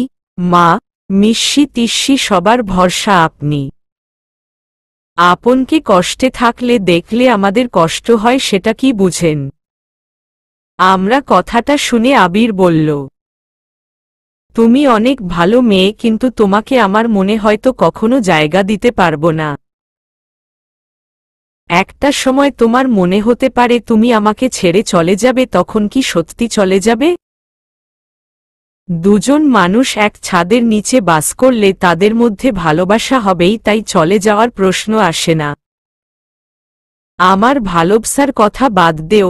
মা মিশি তিষ্যি সবার ভরসা আপনি আপনকে কষ্টে থাকলে দেখলে আমাদের কষ্ট হয় সেটা কি বুঝেন আমরা কথাটা শুনে আবির বলল তুমি অনেক ভালো মেয়ে কিন্তু তোমাকে আমার মনে হয়তো কখনো জায়গা দিতে পারবো না একটা সময় তোমার মনে হতে পারে তুমি আমাকে ছেড়ে চলে যাবে তখন কি সত্যি চলে যাবে দুজন মানুষ এক ছাদের নিচে বাস করলে তাদের মধ্যে ভালোবাসা হবেই তাই চলে যাওয়ার প্রশ্ন আসে না আমার ভালোবসার কথা বাদ দেও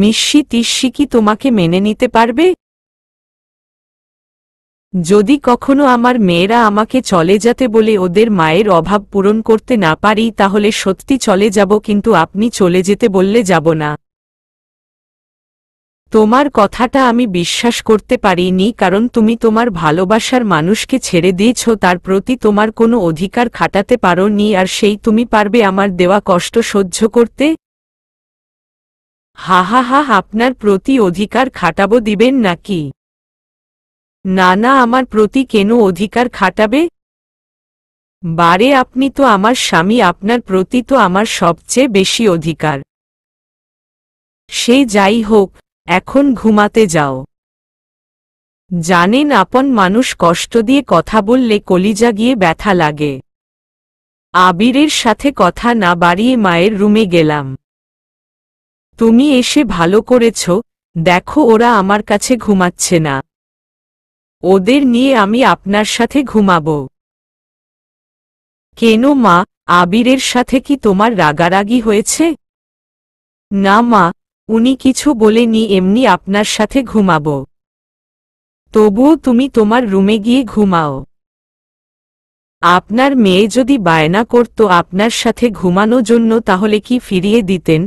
মিশি তিষ্যি কি তোমাকে মেনে নিতে পারবে যদি কখনো আমার মেয়েরা আমাকে চলে যেতে বলে ওদের মায়ের অভাব পূরণ করতে না পারি তাহলে সত্যি চলে যাব কিন্তু আপনি চলে যেতে বললে যাব না তোমার কথাটা আমি বিশ্বাস করতে পারিনি কারণ তুমি তোমার ভালোবাসার মানুষকে ছেড়ে দিয়েছ তার প্রতি তোমার কোনো অধিকার খাটাতে পারো নি আর সেই তুমি পারবে আমার দেওয়া কষ্ট সহ্য করতে হা হা হা আপনার প্রতি অধিকার খাটাবো দিবেন নাকি নানা আমার প্রতি কেন অধিকার খাটাবে বারে আপনি তো আমার স্বামী আপনার প্রতি তো আমার সবচেয়ে বেশি অধিকার সে যাই হোক এখন ঘুমাতে যাও জানেন আপন মানুষ কষ্ট দিয়ে কথা বললে কলিজা গিয়ে ব্যথা লাগে আবিরের সাথে কথা না বাড়িয়ে মায়ের রুমে গেলাম তুমি এসে ভালো করেছ দেখো ওরা আমার কাছে ঘুমাচ্ছে না ওদের নিয়ে আমি আপনার সাথে ঘুমাবো কেন মা আবিরের সাথে কি তোমার রাগারাগি হয়েছে না মা উনি কিছু বলেনি এমনি আপনার সাথে ঘুমাবো তবুও তুমি তোমার রুমে গিয়ে ঘুমাও আপনার মেয়ে যদি বায়না করত আপনার সাথে ঘুমানো জন্য তাহলে কি ফিরিয়ে দিতেন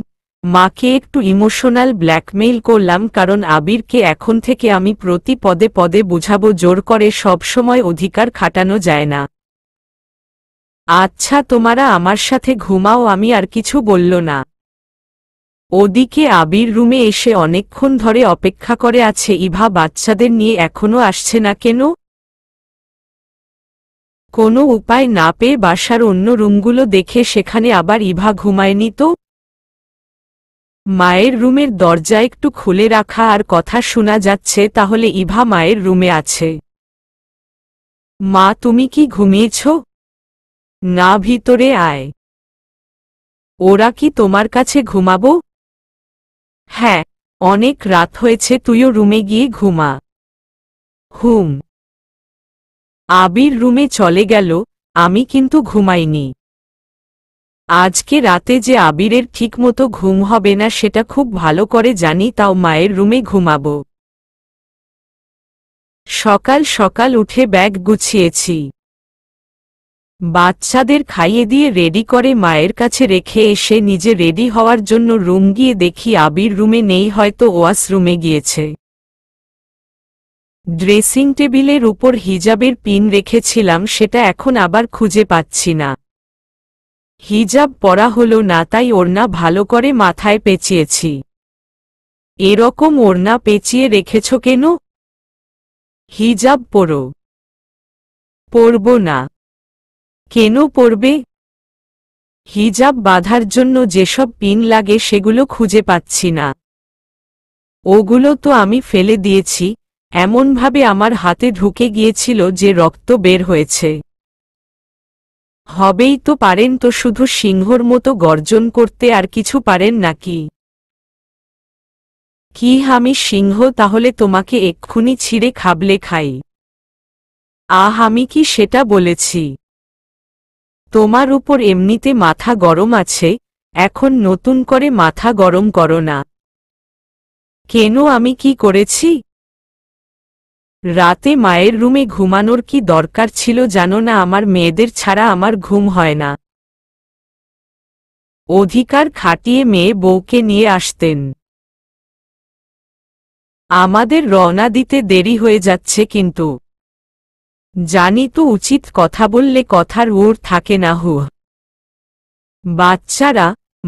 মাকে একটু ইমোশনাল ব্ল্যাকমেইল করলাম কারণ আবিরকে এখন থেকে আমি প্রতি পদে পদে বুঝাবো জোর করে সবসময় অধিকার খাটানো যায় না আচ্ছা তোমারা আমার সাথে ঘুমাও আমি আর কিছু বলল না ওদিকে আবির রুমে এসে অনেকক্ষণ ধরে অপেক্ষা করে আছে ইভা বাচ্চাদের নিয়ে এখনও আসছে না কেন কোনো উপায় না পেয়ে বাসার অন্য রুমগুলো দেখে সেখানে আবার ইভা ঘুমায়নি তো মায়ের রুমের দরজা একটু খুলে রাখা আর কথা শোনা যাচ্ছে তাহলে ইভা মায়ের রুমে আছে মা তুমি কি ঘুমিয়েছ না ভিতরে আয় ওরা কি তোমার কাছে ঘুমাবো হ্যাঁ অনেক রাত হয়েছে তুইও রুমে গিয়ে ঘুমা হুম আবির রুমে চলে গেল আমি কিন্তু ঘুমাইনি আজকে রাতে যে আবিরের ঠিকমতো ঘুম হবে না সেটা খুব ভালো করে জানি তাও মায়ের রুমে ঘুমাব সকাল সকাল উঠে ব্যাগ গুছিয়েছি বাচ্চাদের খাইয়ে দিয়ে রেডি করে মায়ের কাছে রেখে এসে নিজে রেডি হওয়ার জন্য রুম গিয়ে দেখি আবির রুমে নেই হয়তো ওয়াশরুমে গিয়েছে ড্রেসিং টেবিলের উপর হিজাবের পিন রেখেছিলাম সেটা এখন আবার খুঁজে পাচ্ছি না হিজাব পরা হল না তাই ওড়না ভালো করে মাথায় পেঁচিয়েছি এরকম ওড়না পেঁচিয়ে রেখেছ কেন হিজাব পরো পরব না কেন পরবে হিজাব বাঁধার জন্য যেসব পিন লাগে সেগুলো খুঁজে পাচ্ছি না ওগুলো তো আমি ফেলে দিয়েছি এমনভাবে আমার হাতে ঢুকে গিয়েছিল যে রক্ত বের হয়েছে হবেই তো পারেন তো শুধু সিংহর মতো গর্জন করতে আর কিছু পারেন নাকি কি আমি সিংহ তাহলে তোমাকে এক্ষুনি ছিঁড়ে খাবলে খাই আহ আমি কি সেটা বলেছি তোমার উপর এমনিতে মাথা গরম আছে এখন নতুন করে মাথা গরম করো না কেন আমি কি করেছি রাতে মায়ের রুমে ঘুমানোর কি দরকার ছিল জানো না আমার মেয়েদের ছাড়া আমার ঘুম হয় না অধিকার খাটিয়ে মেয়ে বউকে নিয়ে আসতেন আমাদের রওনা দিতে দেরি হয়ে যাচ্ছে কিন্তু জানি তো উচিত কথা বললে কথার ওর থাকে না হু বাচ্চারা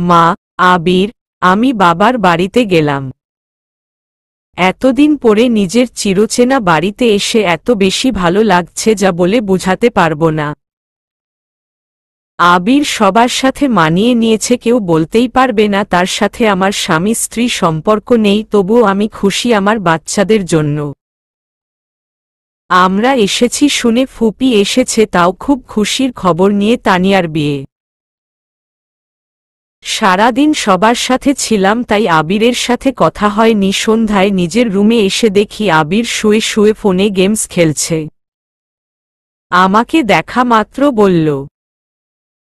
মা আবির আমি বাবার বাড়িতে গেলাম এতদিন পরে নিজের চিরচেনা বাড়িতে এসে এত বেশি ভালো লাগছে যা বলে বুঝাতে পারব না আবির সবার সাথে মানিয়ে নিয়েছে কেউ বলতেই পারবে না তার সাথে আমার স্বামী স্ত্রী সম্পর্ক নেই তবুও আমি খুশি আমার বাচ্চাদের জন্য আমরা এসেছি শুনে ফুপি এসেছে তাও খুব খুশির খবর নিয়ে তানিয়ার বিয়ে সারাদিন সবার সাথে ছিলাম তাই আবিরের সাথে কথা হয় নিসন্ধ্যায় নিজের রুমে এসে দেখি আবির শুয়ে শুয়ে ফোনে গেমস খেলছে আমাকে দেখা মাত্র বলল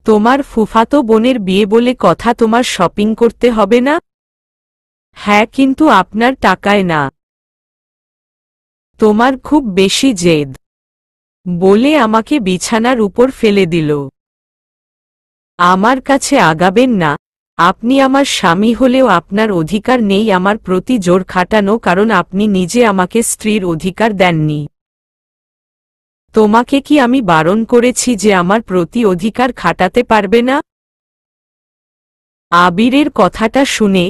তোমার ফুফাতো বোনের বিয়ে বলে কথা তোমার শপিং করতে হবে না হ্যাঁ কিন্তু আপনার টাকায় না তোমার খুব বেশি জেদ বলে আমাকে বিছানার উপর ফেলে দিল আমার কাছে আগাবেন না আপনি আমার স্বামী হলেও আপনার অধিকার নেই আমার প্রতি জোর খাটানো কারণ আপনি নিজে আমাকে স্ত্রীর অধিকার দেননি তোমাকে কি আমি বারণ করেছি যে আমার প্রতি অধিকার খাটাতে পারবে না আবিরের কথাটা শুনে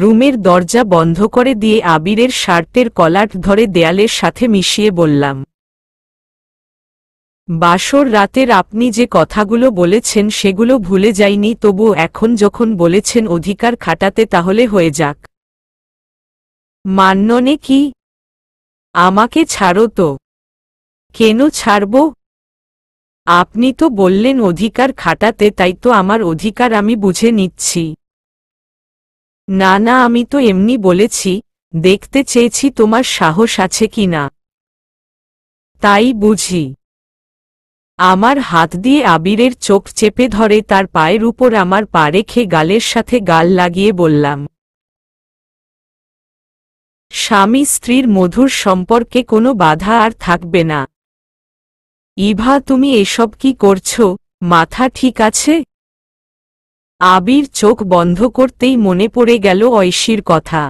রুমের দরজা বন্ধ করে দিয়ে আবিরের শার্টের কলাট ধরে দেয়ালের সাথে মিশিয়ে বললাম বাসর রাতের আপনি যে কথাগুলো বলেছেন সেগুলো ভুলে যাইনি তবু এখন যখন বলেছেন অধিকার খাটাতে তাহলে হয়ে যাক মান্ননে কি আমাকে ছাড়ো তো কেন ছাড়ব আপনি তো বললেন অধিকার খাটাতে তাই তো আমার অধিকার আমি বুঝে নিচ্ছি না না আমি তো এমনি বলেছি দেখতে চেয়েছি তোমার সাহস আছে কি না তাই বুঝি আমার হাত দিয়ে আবিরের চোখ চেপে ধরে তার পায়ের উপর আমার পা রেখে গালের সাথে গাল লাগিয়ে বললাম স্বামী স্ত্রীর মধুর সম্পর্কে কোনো বাধা আর থাকবে না ইভা তুমি এসব কি করছো মাথা ঠিক আছে আবির চোখ বন্ধ করতেই মনে পড়ে গেল ঐশীর কথা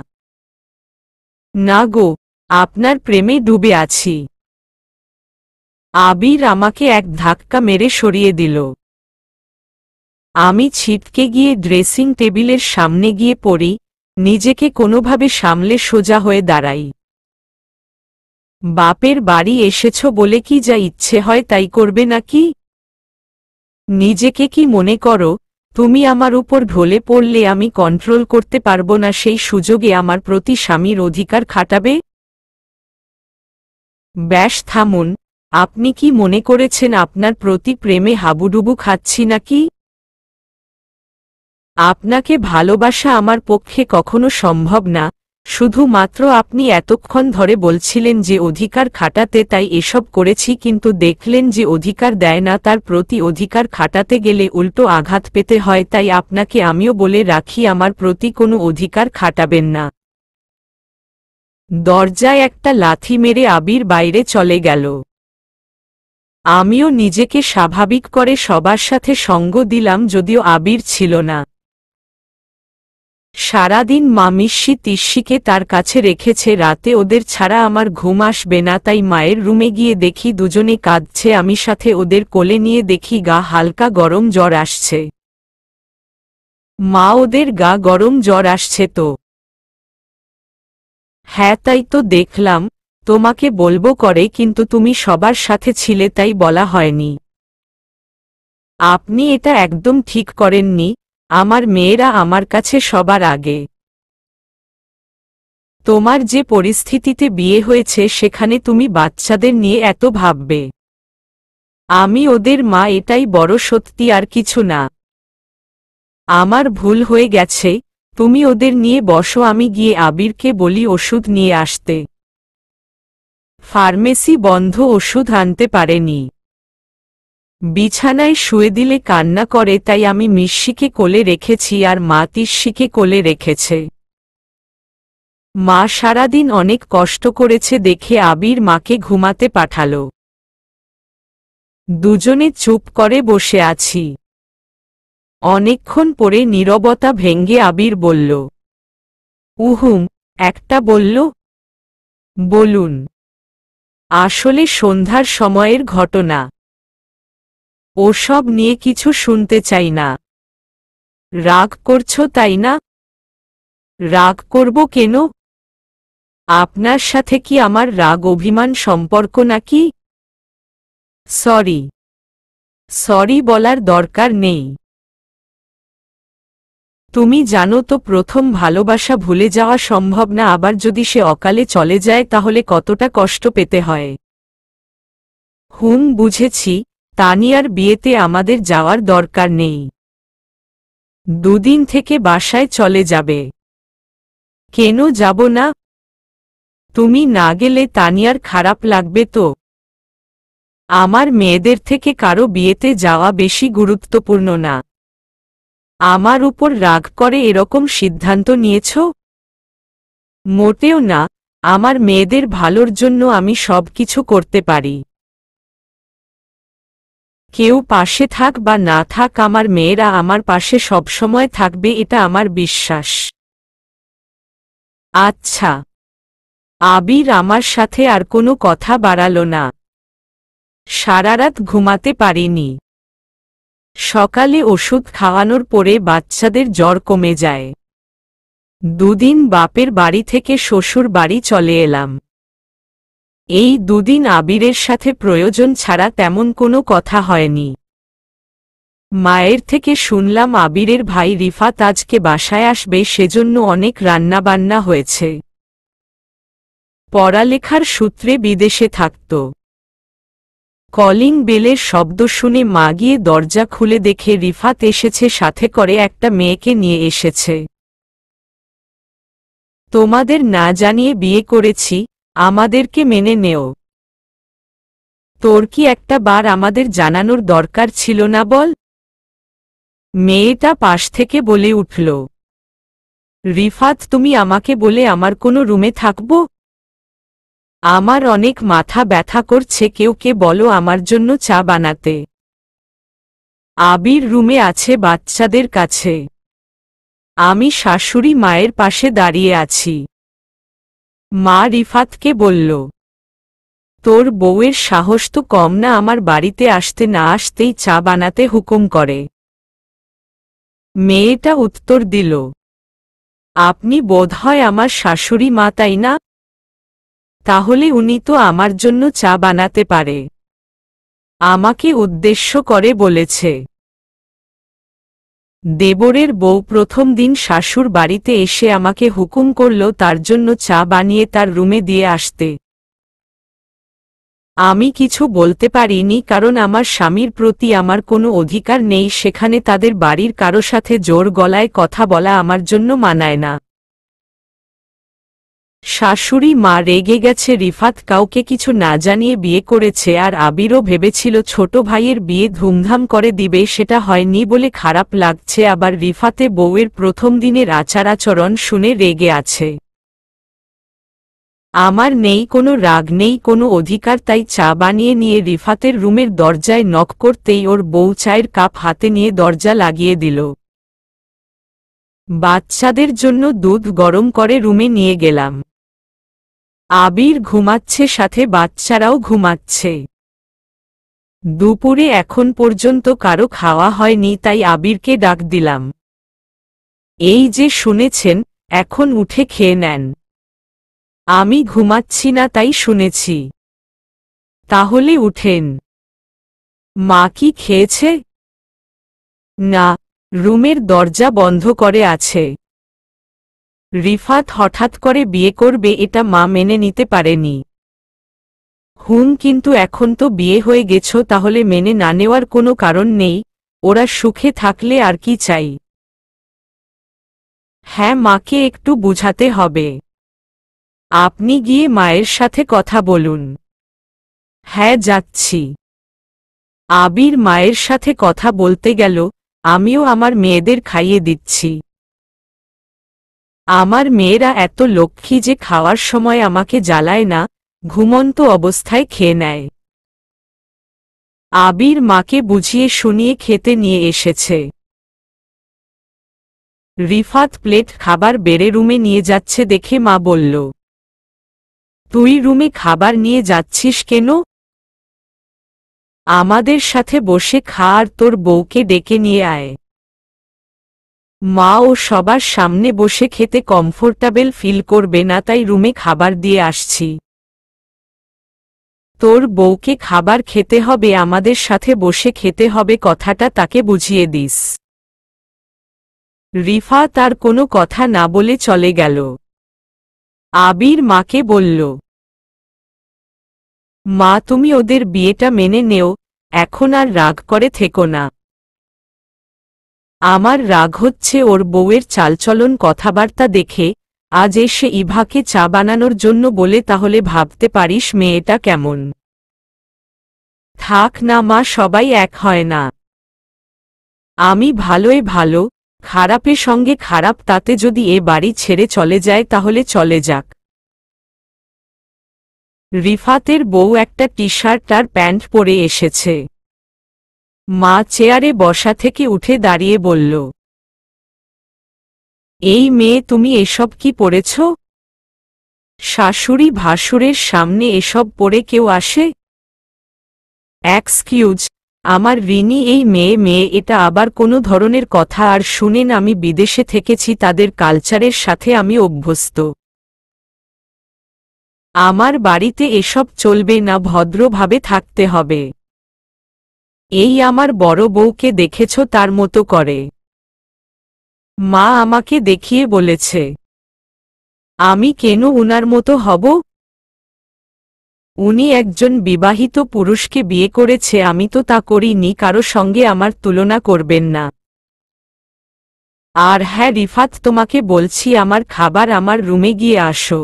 না গো আপনার প্রেমে ডুবে আছি আবির আমাকে এক ধাক্কা মেরে সরিয়ে দিল আমি ছিটকে গিয়ে ড্রেসিং টেবিলের সামনে গিয়ে পড়ি নিজেকে কোনোভাবে সামলে সোজা হয়ে দাঁড়াই বাপের বাড়ি এসেছ বলে কি যা ইচ্ছে হয় তাই করবে নাকি নিজেকে কি মনে করো তুমি আমার উপর ঢলে পড়লে আমি কন্ট্রোল করতে পারবো না সেই সুযোগে আমার প্রতি স্বামীর অধিকার খাটাবে ব্যাস থামুন আপনি কি মনে করেছেন আপনার প্রতি প্রেমে হাবুডুবু খাচ্ছি নাকি আপনাকে ভালোবাসা আমার পক্ষে কখনো সম্ভব না শুধুমাত্র আপনি এতক্ষণ ধরে বলছিলেন যে অধিকার খাটাতে তাই এসব করেছি কিন্তু দেখলেন যে অধিকার দেয় না তার প্রতি অধিকার খাটাতে গেলে উল্টো আঘাত পেতে হয় তাই আপনাকে আমিও বলে রাখি আমার প্রতি কোনো অধিকার খাটাবেন না দরজায় একটা লাথি মেরে আবির বাইরে চলে গেল আমিও নিজেকে স্বাভাবিক করে সবার সাথে সঙ্গ দিলাম যদিও আবির ছিল না সারাদিন মামিষি তিস্যিকে তার কাছে রেখেছে রাতে ওদের ছাড়া আমার ঘুম আসবে না তাই মায়ের রুমে গিয়ে দেখি দুজনে কাঁদছে আমি সাথে ওদের কোলে নিয়ে দেখি গা হালকা গরম জ্বর আসছে মা ওদের গা গরম জ্বর আসছে তো হ্যাঁ তাই তো দেখলাম তোমাকে বলবো করে কিন্তু তুমি সবার সাথে ছিলে তাই বলা হয়নি আপনি এটা একদম ঠিক করেননি আমার মেয়েরা আমার কাছে সবার আগে তোমার যে পরিস্থিতিতে বিয়ে হয়েছে সেখানে তুমি বাচ্চাদের নিয়ে এত ভাববে আমি ওদের মা এটাই বড় সত্যি আর কিছু না আমার ভুল হয়ে গেছে তুমি ওদের নিয়ে বসো আমি গিয়ে আবিরকে বলি ওষুধ নিয়ে আসতে ফার্মেসি বন্ধ ওষুধ আনতে পারেনি বিছানায় শুয়ে দিলে কান্না করে তাই আমি মিষ্যিকে কোলে রেখেছি আর মা তিস্যিকে কোলে রেখেছে মা সারাদিন অনেক কষ্ট করেছে দেখে আবির মাকে ঘুমাতে পাঠাল দুজনে চুপ করে বসে আছি অনেকক্ষণ পরে নীরবতা ভেঙ্গে আবির বলল উহুম একটা বলল বলুন আসলে সন্ধ্যার সময়ের ঘটনা ওসব নিয়ে কিছু শুনতে চাই না রাগ করছ তাই না রাগ করব কেন আপনার সাথে কি আমার রাগ অভিমান সম্পর্ক নাকি সরি সরি বলার দরকার নেই তুমি জানো তো প্রথম ভালোবাসা ভুলে যাওয়া সম্ভব না আবার যদি সে অকালে চলে যায় তাহলে কতটা কষ্ট পেতে হয় হুম বুঝেছি তানিয়ার বিয়েতে আমাদের যাওয়ার দরকার নেই দুদিন থেকে বাসায় চলে যাবে কেন যাব না তুমি না গেলে তানিয়ার খারাপ লাগবে তো আমার মেয়েদের থেকে কারো বিয়েতে যাওয়া বেশি গুরুত্বপূর্ণ না আমার উপর রাগ করে এরকম সিদ্ধান্ত নিয়েছ মোটেও না আমার মেয়েদের ভালোর জন্য আমি সব কিছু করতে পারি কেউ পাশে থাক বা না থাক আমার মেয়েরা আমার পাশে সবসময় থাকবে এটা আমার বিশ্বাস আচ্ছা আবির আমার সাথে আর কোনো কথা বাড়াল না সারারাত ঘুমাতে পারিনি সকালে ওষুধ খাওয়ানোর পরে বাচ্চাদের জ্বর কমে যায় দুদিন বাপের বাড়ি থেকে শ্বশুর বাড়ি চলে এলাম এই দুদিন আবিরের সাথে প্রয়োজন ছাড়া তেমন কোনো কথা হয়নি মায়ের থেকে শুনলাম আবিরের ভাই রিফাত আজকে বাসায় আসবে সেজন্য অনেক রান্নাবান্না হয়েছে পড়ালেখার সূত্রে বিদেশে থাকত কলিং বেলের শব্দ শুনে মা গিয়ে দরজা খুলে দেখে রিফাত এসেছে সাথে করে একটা মেয়েকে নিয়ে এসেছে তোমাদের না জানিয়ে বিয়ে করেছি আমাদেরকে মেনে নেও তোর কি একটা বার আমাদের জানানোর দরকার ছিল না বল মেয়েটা পাশ থেকে বলে উঠল রিফাত তুমি আমাকে বলে আমার কোনো রুমে থাকবো আমার অনেক মাথা ব্যথা করছে কেউ কে বলো আমার জন্য চা বানাতে আবির রুমে আছে বাচ্চাদের কাছে আমি শাশুড়ি মায়ের পাশে দাঁড়িয়ে আছি মা রিফাতকে বলল তোর বউয়ের সাহস তো কম না আমার বাড়িতে আসতে না আসতেই চা বানাতে হুকুম করে মেয়েটা উত্তর দিল আপনি বোধহয় আমার শাশুড়ি মা তাই না তাহলে উনি তো আমার জন্য চা বানাতে পারে আমাকে উদ্দেশ্য করে বলেছে দেবরের বউ প্রথম দিন শাশুর বাড়িতে এসে আমাকে হুকুম করল তার জন্য চা বানিয়ে তার রুমে দিয়ে আসতে আমি কিছু বলতে পারিনি কারণ আমার স্বামীর প্রতি আমার কোনো অধিকার নেই সেখানে তাদের বাড়ির কারো সাথে জোর গলায় কথা বলা আমার জন্য মানায় না শাশুড়ি মা রেগে গেছে রিফাত কাউকে কিছু না জানিয়ে বিয়ে করেছে আর আবিরও ভেবেছিল ছোট ভাইয়ের বিয়ে ধুমধাম করে দিবে সেটা হয়নি বলে খারাপ লাগছে আবার রিফাতে বউয়ের প্রথম দিনের আচার আচরণ শুনে রেগে আছে আমার নেই কোনো রাগ নেই কোনো অধিকার তাই চা বানিয়ে নিয়ে রিফাতের রুমের দরজায় নক করতেই ওর বউ চায়ের কাপ হাতে নিয়ে দরজা লাগিয়ে দিল বাচ্চাদের জন্য দুধ গরম করে রুমে নিয়ে গেলাম আবির ঘুমাচ্ছে সাথে বাচ্চারাও ঘুমাচ্ছে দুপুরে এখন পর্যন্ত কারো খাওয়া হয়নি তাই আবিরকে ডাক দিলাম এই যে শুনেছেন এখন উঠে খেয়ে নেন আমি ঘুমাচ্ছি না তাই শুনেছি তাহলে উঠেন মা কি খেয়েছে না রুমের দরজা বন্ধ করে আছে রিফাত হঠাৎ করে বিয়ে করবে এটা মা মেনে নিতে পারেনি হুম কিন্তু এখন তো বিয়ে হয়ে গেছ তাহলে মেনে না নেওয়ার কোনো কারণ নেই ওরা সুখে থাকলে আর কি চাই হ্যাঁ মাকে একটু বুঝাতে হবে আপনি গিয়ে মায়ের সাথে কথা বলুন হ্যাঁ যাচ্ছি আবির মায়ের সাথে কথা বলতে গেল আমিও আমার মেয়েদের খাইয়ে দিচ্ছি আমার মেয়েরা এত লক্ষ্মী যে খাওয়ার সময় আমাকে জ্বালায় না ঘুমন্ত অবস্থায় খেয়ে নেয় আবির মাকে বুঝিয়ে শুনিয়ে খেতে নিয়ে এসেছে রিফাত প্লেট খাবার বেড়ে রুমে নিয়ে যাচ্ছে দেখে মা বলল তুই রুমে খাবার নিয়ে যাচ্ছিস কেন আমাদের সাথে বসে খা আর তোর বউকে ডেকে নিয়ে আয় মা ও সবার সামনে বসে খেতে কমফোর্টেবল ফিল করবে না তাই রুমে খাবার দিয়ে আসছি তোর বউকে খাবার খেতে হবে আমাদের সাথে বসে খেতে হবে কথাটা তাকে বুঝিয়ে দিস রিফা তার কোনো কথা না বলে চলে গেল আবির মাকে বলল মা তুমি ওদের বিয়েটা মেনে নেও এখন আর রাগ করে থেকো না আমার রাগ হচ্ছে ওর বউয়ের চালচলন কথাবার্তা দেখে আজ এসে ইভাকে চা বানানোর জন্য বলে তাহলে ভাবতে পারিস মেয়েটা কেমন থাক না মা সবাই এক হয় না আমি ভালোয় ভালো খারাপের সঙ্গে খারাপ তাতে যদি এ বাড়ি ছেড়ে চলে যায় তাহলে চলে যাক রিফাতের বউ একটা টি শার্ট আর প্যান্ট পরে এসেছে মা চেয়ারে বসা থেকে উঠে দাঁড়িয়ে বলল এই মেয়ে তুমি এসব কি পড়েছ শাশুড়ি ভাসুরের সামনে এসব পড়ে কেউ আসে এক্সকিউজ আমার ঋণী এই মেয়ে মেয়ে এটা আবার কোনো ধরনের কথা আর শুনেন আমি বিদেশে থেকেছি তাদের কালচারের সাথে আমি অভ্যস্ত আমার বাড়িতে এসব চলবে না ভদ্রভাবে থাকতে হবে এই আমার বড় বউকে দেখেছ তার মতো করে মা আমাকে দেখিয়ে বলেছে আমি কেন উনার মতো হব উনি একজন বিবাহিত পুরুষকে বিয়ে করেছে আমি তো তা করিনি কারো সঙ্গে আমার তুলনা করবেন না আর হ্যাঁ রিফাত তোমাকে বলছি আমার খাবার আমার রুমে গিয়ে আসো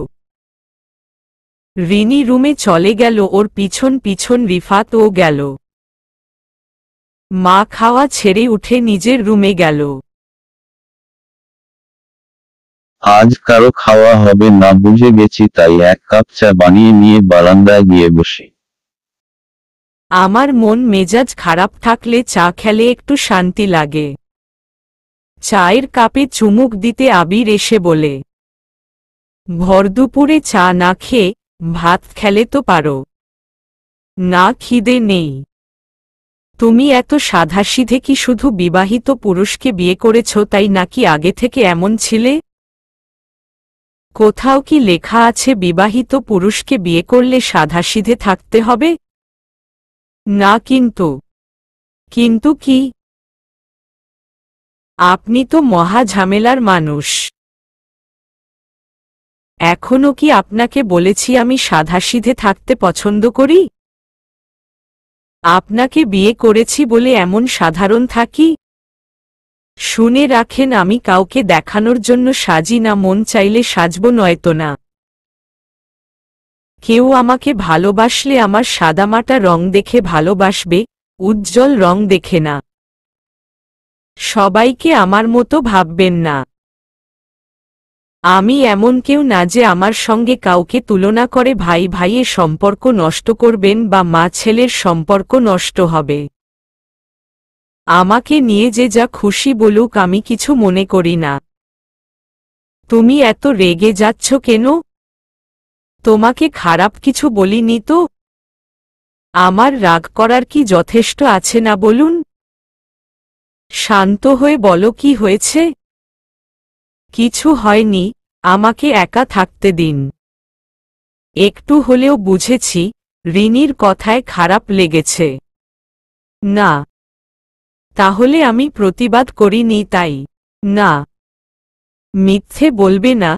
রিনি রুমে চলে গেল ওর পিছন পিছন রিফাত ও গেল মা খাওয়া ছেড়ে উঠে নিজের রুমে গেল আজ কারো খাওয়া হবে না বুঝে গেছি তাই এক কাপ চা বানিয়ে নিয়ে বারান্দায় গিয়ে বসে আমার মন মেজাজ খারাপ থাকলে চা খেলে একটু শান্তি লাগে চায়ের কাপে চুমুক দিতে আবির এসে বলে ভরদুপুরে চা না খেয়ে ভাত খেলে তো পারো না খিদে নেই তুমি এত সাধাসিধে কি শুধু বিবাহিত পুরুষকে বিয়ে করেছ তাই নাকি আগে থেকে এমন ছিলে কোথাও কি লেখা আছে বিবাহিত পুরুষকে বিয়ে করলে সাধাসিধে থাকতে হবে না কিন্তু কিন্তু কি আপনি তো মহা ঝামেলার মানুষ এখনও কি আপনাকে বলেছি আমি সাধাসিধে থাকতে পছন্দ করি আপনাকে বিয়ে করেছি বলে এমন সাধারণ থাকি শুনে রাখেন আমি কাউকে দেখানোর জন্য সাজি না মন চাইলে সাজব নয়তো না কেউ আমাকে ভালোবাসলে আমার সাদামাটা রং দেখে ভালোবাসবে উজ্জ্বল রং দেখে না সবাইকে আমার মতো ভাববেন না আমি এমন কেউ না যে আমার সঙ্গে কাউকে তুলনা করে ভাই ভাইয়ের সম্পর্ক নষ্ট করবেন বা মা ছেলের সম্পর্ক নষ্ট হবে আমাকে নিয়ে যে যা খুশি বলুক আমি কিছু মনে করি না তুমি এত রেগে যাচ্ছ কেন তোমাকে খারাপ কিছু বলিনি তো আমার রাগ করার কি যথেষ্ট আছে না বলুন শান্ত হয়ে বলো কি হয়েছে কিছু হয়নি আমাকে একা থাকতে দিন একটু হলেও বুঝেছি ঋণীর কথায় খারাপ লেগেছে না তাহলে আমি প্রতিবাদ করিনি তাই না মিথ্যে বলবে না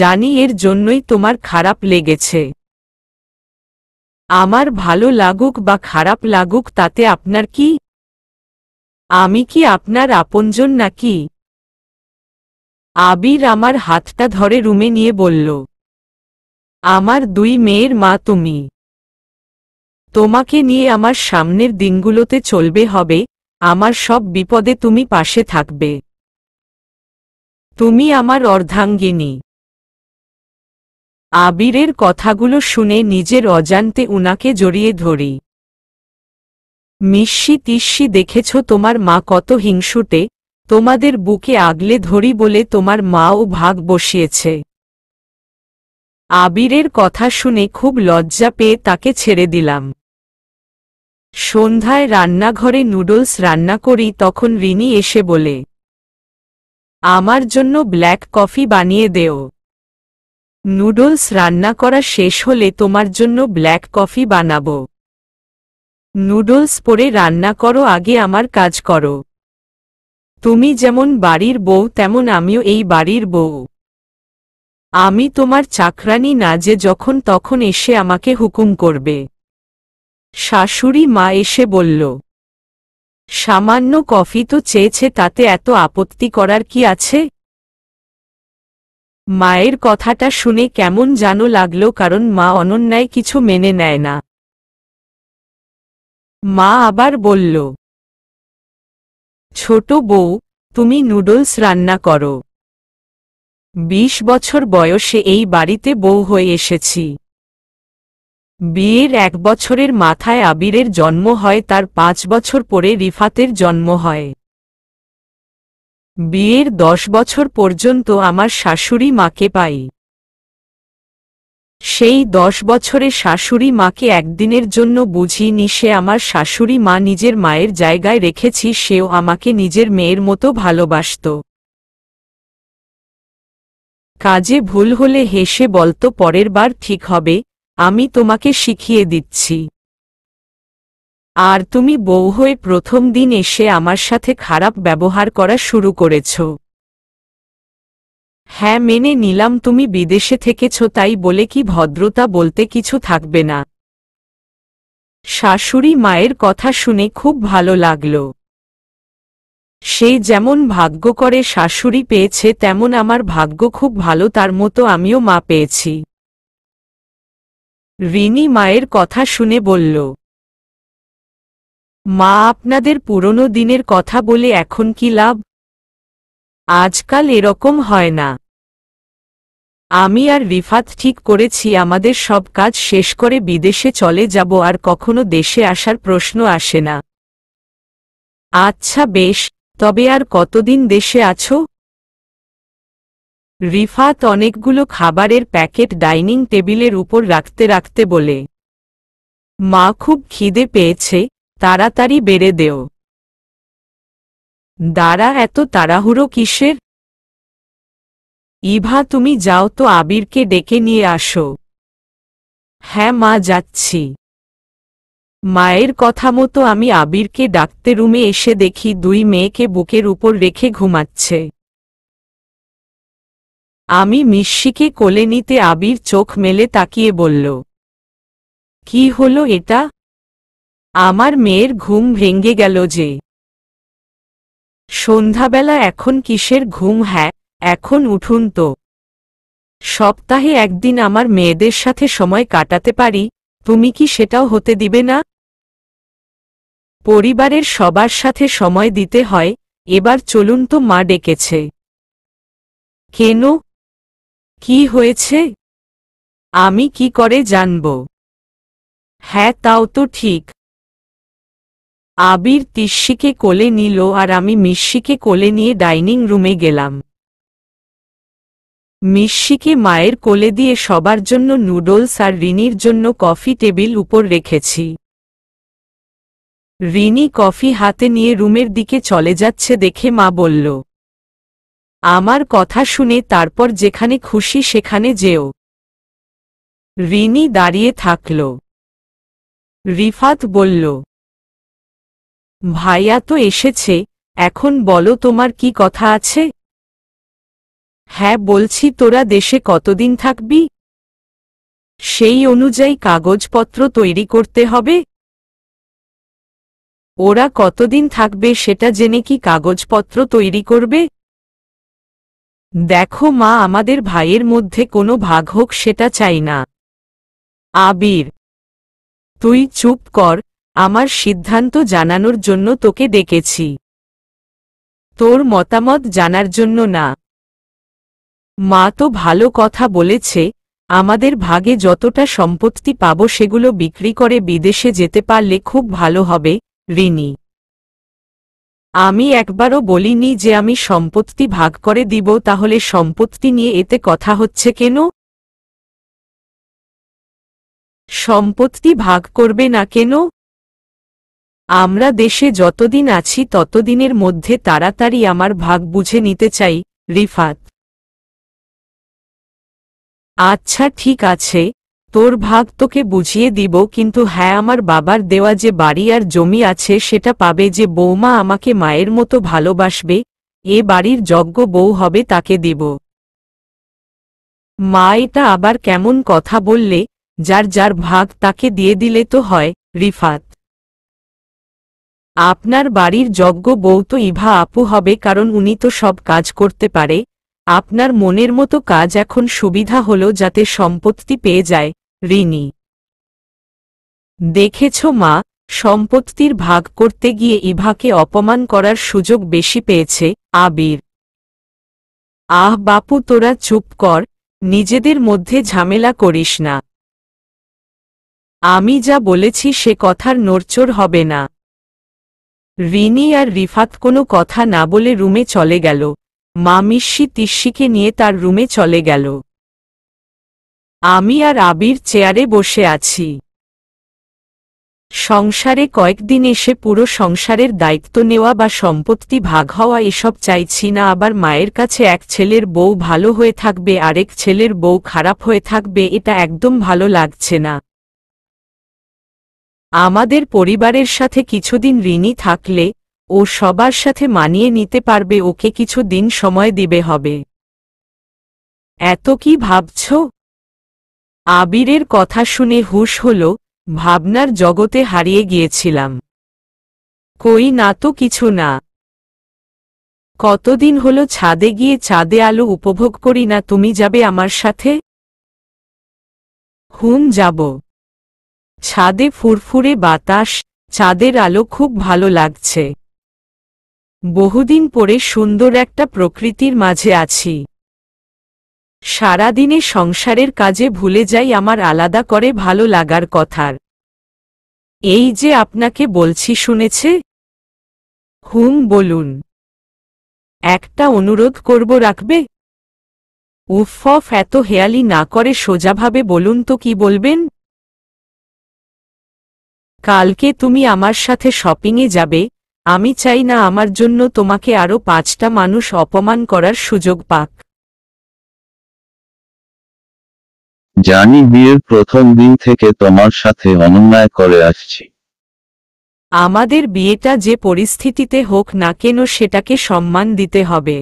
জানি এর জন্যই তোমার খারাপ লেগেছে আমার ভালো লাগুক বা খারাপ লাগুক তাতে আপনার কি আমি কি আপনার আপনজন নাকি আবির আমার হাতটা ধরে রুমে নিয়ে বলল আমার দুই মেয়ের মা তুমি তোমাকে নিয়ে আমার সামনের দিনগুলোতে চলবে হবে আমার সব বিপদে তুমি পাশে থাকবে তুমি আমার অর্ধাঙ্গিনী আবিরের কথাগুলো শুনে নিজের অজান্তে উনাকে জড়িয়ে ধরি মিশি তিষ্যি দেখেছ তোমার মা কত হিংসুটে তোমাদের বুকে আগলে ধরি বলে তোমার মা ও ভাগ বসিয়েছে আবিরের কথা শুনে খুব লজ্জা পেয়ে তাকে ছেড়ে দিলাম সন্ধ্যায় রান্নাঘরে নুডলস রান্না করি তখন রিনি এসে বলে আমার জন্য ব্ল্যাক কফি বানিয়ে দেও নুডলস রান্না করা শেষ হলে তোমার জন্য ব্ল্যাক কফি বানাবো নুডলস পরে রান্না করো আগে আমার কাজ করো তুমি যেমন বাড়ির বউ তেমন আমিও এই বাড়ির বউ আমি তোমার চাকরানি না যে যখন তখন এসে আমাকে হুকুম করবে শাশুড়ি মা এসে বলল সামান্য কফি তো চেয়েছে তাতে এত আপত্তি করার কি আছে মায়ের কথাটা শুনে কেমন যেন লাগলো কারণ মা অনন্যায় কিছু মেনে নেয় না মা আবার বলল ছোট বউ তুমি নুডলস রান্না করো বিশ বছর বয়সে এই বাড়িতে বউ হয়ে এসেছি বিয়ের এক বছরের মাথায় আবিরের জন্ম হয় তার পাঁচ বছর পরে রিফাতের জন্ম হয় বিয়ের দশ বছর পর্যন্ত আমার শাশুড়ি মাকে পাই সেই দশ বছরে শাশুড়ি মাকে একদিনের জন্য বুঝিনি সে আমার শাশুড়ি মা নিজের মায়ের জায়গায় রেখেছি সেও আমাকে নিজের মেয়ের মতো ভালোবাসত কাজে ভুল হলে হেসে বলতো পরের বার ঠিক হবে আমি তোমাকে শিখিয়ে দিচ্ছি আর তুমি বউ হয়ে প্রথম দিন এসে আমার সাথে খারাপ ব্যবহার করা শুরু করেছো হ্যাঁ মেনে নিলাম তুমি বিদেশে থেকেছ তাই বলে কি ভদ্রতা বলতে কিছু থাকবে না শাশুড়ি মায়ের কথা শুনে খুব ভালো লাগল সে যেমন ভাগ্য করে শাশুড়ি পেয়েছে তেমন আমার ভাগ্য খুব ভালো তার মতো আমিও মা পেয়েছি রিনি মায়ের কথা শুনে বলল মা আপনাদের পুরনো দিনের কথা বলে এখন কি লাভ আজকাল এরকম হয় না আমি আর রিফাত ঠিক করেছি আমাদের সব কাজ শেষ করে বিদেশে চলে যাব আর কখনো দেশে আসার প্রশ্ন আসে না আচ্ছা বেশ তবে আর কতদিন দেশে আছো রিফাত অনেকগুলো খাবারের প্যাকেট ডাইনিং টেবিলের উপর রাখতে রাখতে বলে মা খুব খিদে পেয়েছে তাড়াতাড়ি বেড়ে দেও দাঁড়া এত তাড়াহুড়ো কিসের ইভা তুমি যাও তো আবিরকে ডেকে নিয়ে আসো হ্যাঁ মা যাচ্ছি মায়ের কথা মতো আমি আবিরকে ডাকতে রুমে এসে দেখি দুই মেয়েকে বুকের উপর রেখে ঘুমাচ্ছে আমি মিশিকে কোলে নিতে আবির চোখ মেলে তাকিয়ে বলল কি হলো এটা আমার মেয়ের ঘুম ভেঙ্গে গেল যে সন্ধ্যাবেলা এখন কিসের ঘুম হ্যাঁ এখন উঠুন তো সপ্তাহে একদিন আমার মেয়েদের সাথে সময় কাটাতে পারি তুমি কি সেটাও হতে দিবে না পরিবারের সবার সাথে সময় দিতে হয় এবার চলুন তো মা ডেকেছে কেন কি হয়েছে আমি কি করে জানব হ্যাঁ তাও তো ঠিক আবির তিস্যিকে কোলে নিল আর আমি মিস্যিকে কোলে নিয়ে ডাইনিং রুমে গেলাম মিশ্রিকে মায়ের কোলে দিয়ে সবার জন্য নুডলস আর রিনির জন্য কফি টেবিল উপর রেখেছি রিনি কফি হাতে নিয়ে রুমের দিকে চলে যাচ্ছে দেখে মা বলল আমার কথা শুনে তারপর যেখানে খুশি সেখানে যেও রিনি দাঁড়িয়ে থাকল রিফাত বলল ভাইয়া তো এসেছে এখন বলো তোমার কি কথা আছে হ্যাঁ বলছি তোরা দেশে কতদিন থাকবি সেই অনুযায়ী কাগজপত্র তৈরি করতে হবে ওরা কতদিন থাকবে সেটা জেনে কি কাগজপত্র তৈরি করবে দেখো মা আমাদের ভাইয়ের মধ্যে কোনো ভাগ হোক সেটা চাই না আবির তুই চুপ কর আমার সিদ্ধান্ত জানানোর জন্য তোকে ডেকেছি তোর মতামত জানার জন্য না মা তো ভালো কথা বলেছে আমাদের ভাগে যতটা সম্পত্তি পাব সেগুলো বিক্রি করে বিদেশে যেতে পারলে খুব ভালো হবে ঋণী আমি একবারও বলিনি যে আমি সম্পত্তি ভাগ করে দিব তাহলে সম্পত্তি নিয়ে এতে কথা হচ্ছে কেন সম্পত্তি ভাগ করবে না কেন আমরা দেশে যতদিন আছি ততদিনের মধ্যে তাড়াতাড়ি আমার ভাগ বুঝে নিতে চাই রিফাত আচ্ছা ঠিক আছে তোর ভাগ তোকে বুঝিয়ে দিব কিন্তু হ্যাঁ আমার বাবার দেওয়া যে বাড়ি আর জমি আছে সেটা পাবে যে বৌমা আমাকে মায়ের মতো ভালোবাসবে এ বাড়ির যজ্ঞ বউ হবে তাকে দিব মা এটা আবার কেমন কথা বললে যার যার ভাগ তাকে দিয়ে দিলে তো হয় রিফাত আপনার বাড়ির যজ্ঞ বউ তো ইভা আপু হবে কারণ উনি তো সব কাজ করতে পারে আপনার মনের মতো কাজ এখন সুবিধা হলো যাতে সম্পত্তি পেয়ে যায় ঋণী দেখেছ মা সম্পত্তির ভাগ করতে গিয়ে ইভাকে অপমান করার সুযোগ বেশি পেয়েছে আবির আহ বাপু তোরা চুপ কর নিজেদের মধ্যে ঝামেলা করিস না আমি যা বলেছি সে কথার নড়চড় হবে না রিনি আর রিফাত কোনো কথা না বলে রুমে চলে গেল মা মিশি তিস্যিকে নিয়ে তার রুমে চলে গেল আমি আর আবির চেয়ারে বসে আছি সংসারে কয়েকদিন এসে পুরো সংসারের দায়িত্ব নেওয়া বা সম্পত্তি ভাগ হওয়া এসব চাইছি না আবার মায়ের কাছে এক ছেলের বউ ভালো হয়ে থাকবে আরেক ছেলের বউ খারাপ হয়ে থাকবে এটা একদম ভালো লাগছে না আমাদের পরিবারের সাথে কিছুদিন ঋণী থাকলে ও সবার সাথে মানিয়ে নিতে পারবে ওকে কিছু দিন সময় দিবে হবে এত কি ভাবছ আবিরের কথা শুনে হুশ হল ভাবনার জগতে হারিয়ে গিয়েছিলাম কই না তো কিছু না কতদিন হলো ছাদে গিয়ে চাঁদে আলো উপভোগ করি না তুমি যাবে আমার সাথে হুম যাব ছাদে ফুরফুরে বাতাস চাঁদের আলো খুব ভালো লাগছে বহুদিন পরে সুন্দর একটা প্রকৃতির মাঝে আছি সারাদিনে সংসারের কাজে ভুলে যাই আমার আলাদা করে ভালো লাগার কথার এই যে আপনাকে বলছি শুনেছে হুম বলুন একটা অনুরোধ করব রাখবে উফ এত হেয়ালি না করে সোজাভাবে বলুন তো কি বলবেন কালকে তুমি আমার সাথে শপিংয়ে যাবে আমি চাই না আমার জন্য তোমাকে আরও পাঁচটা মানুষ অপমান করার সুযোগ পাক জানি বিয়ের প্রথম দিন থেকে তোমার সাথে অনন্যায় করে আসছি আমাদের বিয়েটা যে পরিস্থিতিতে হোক না কেন সেটাকে সম্মান দিতে হবে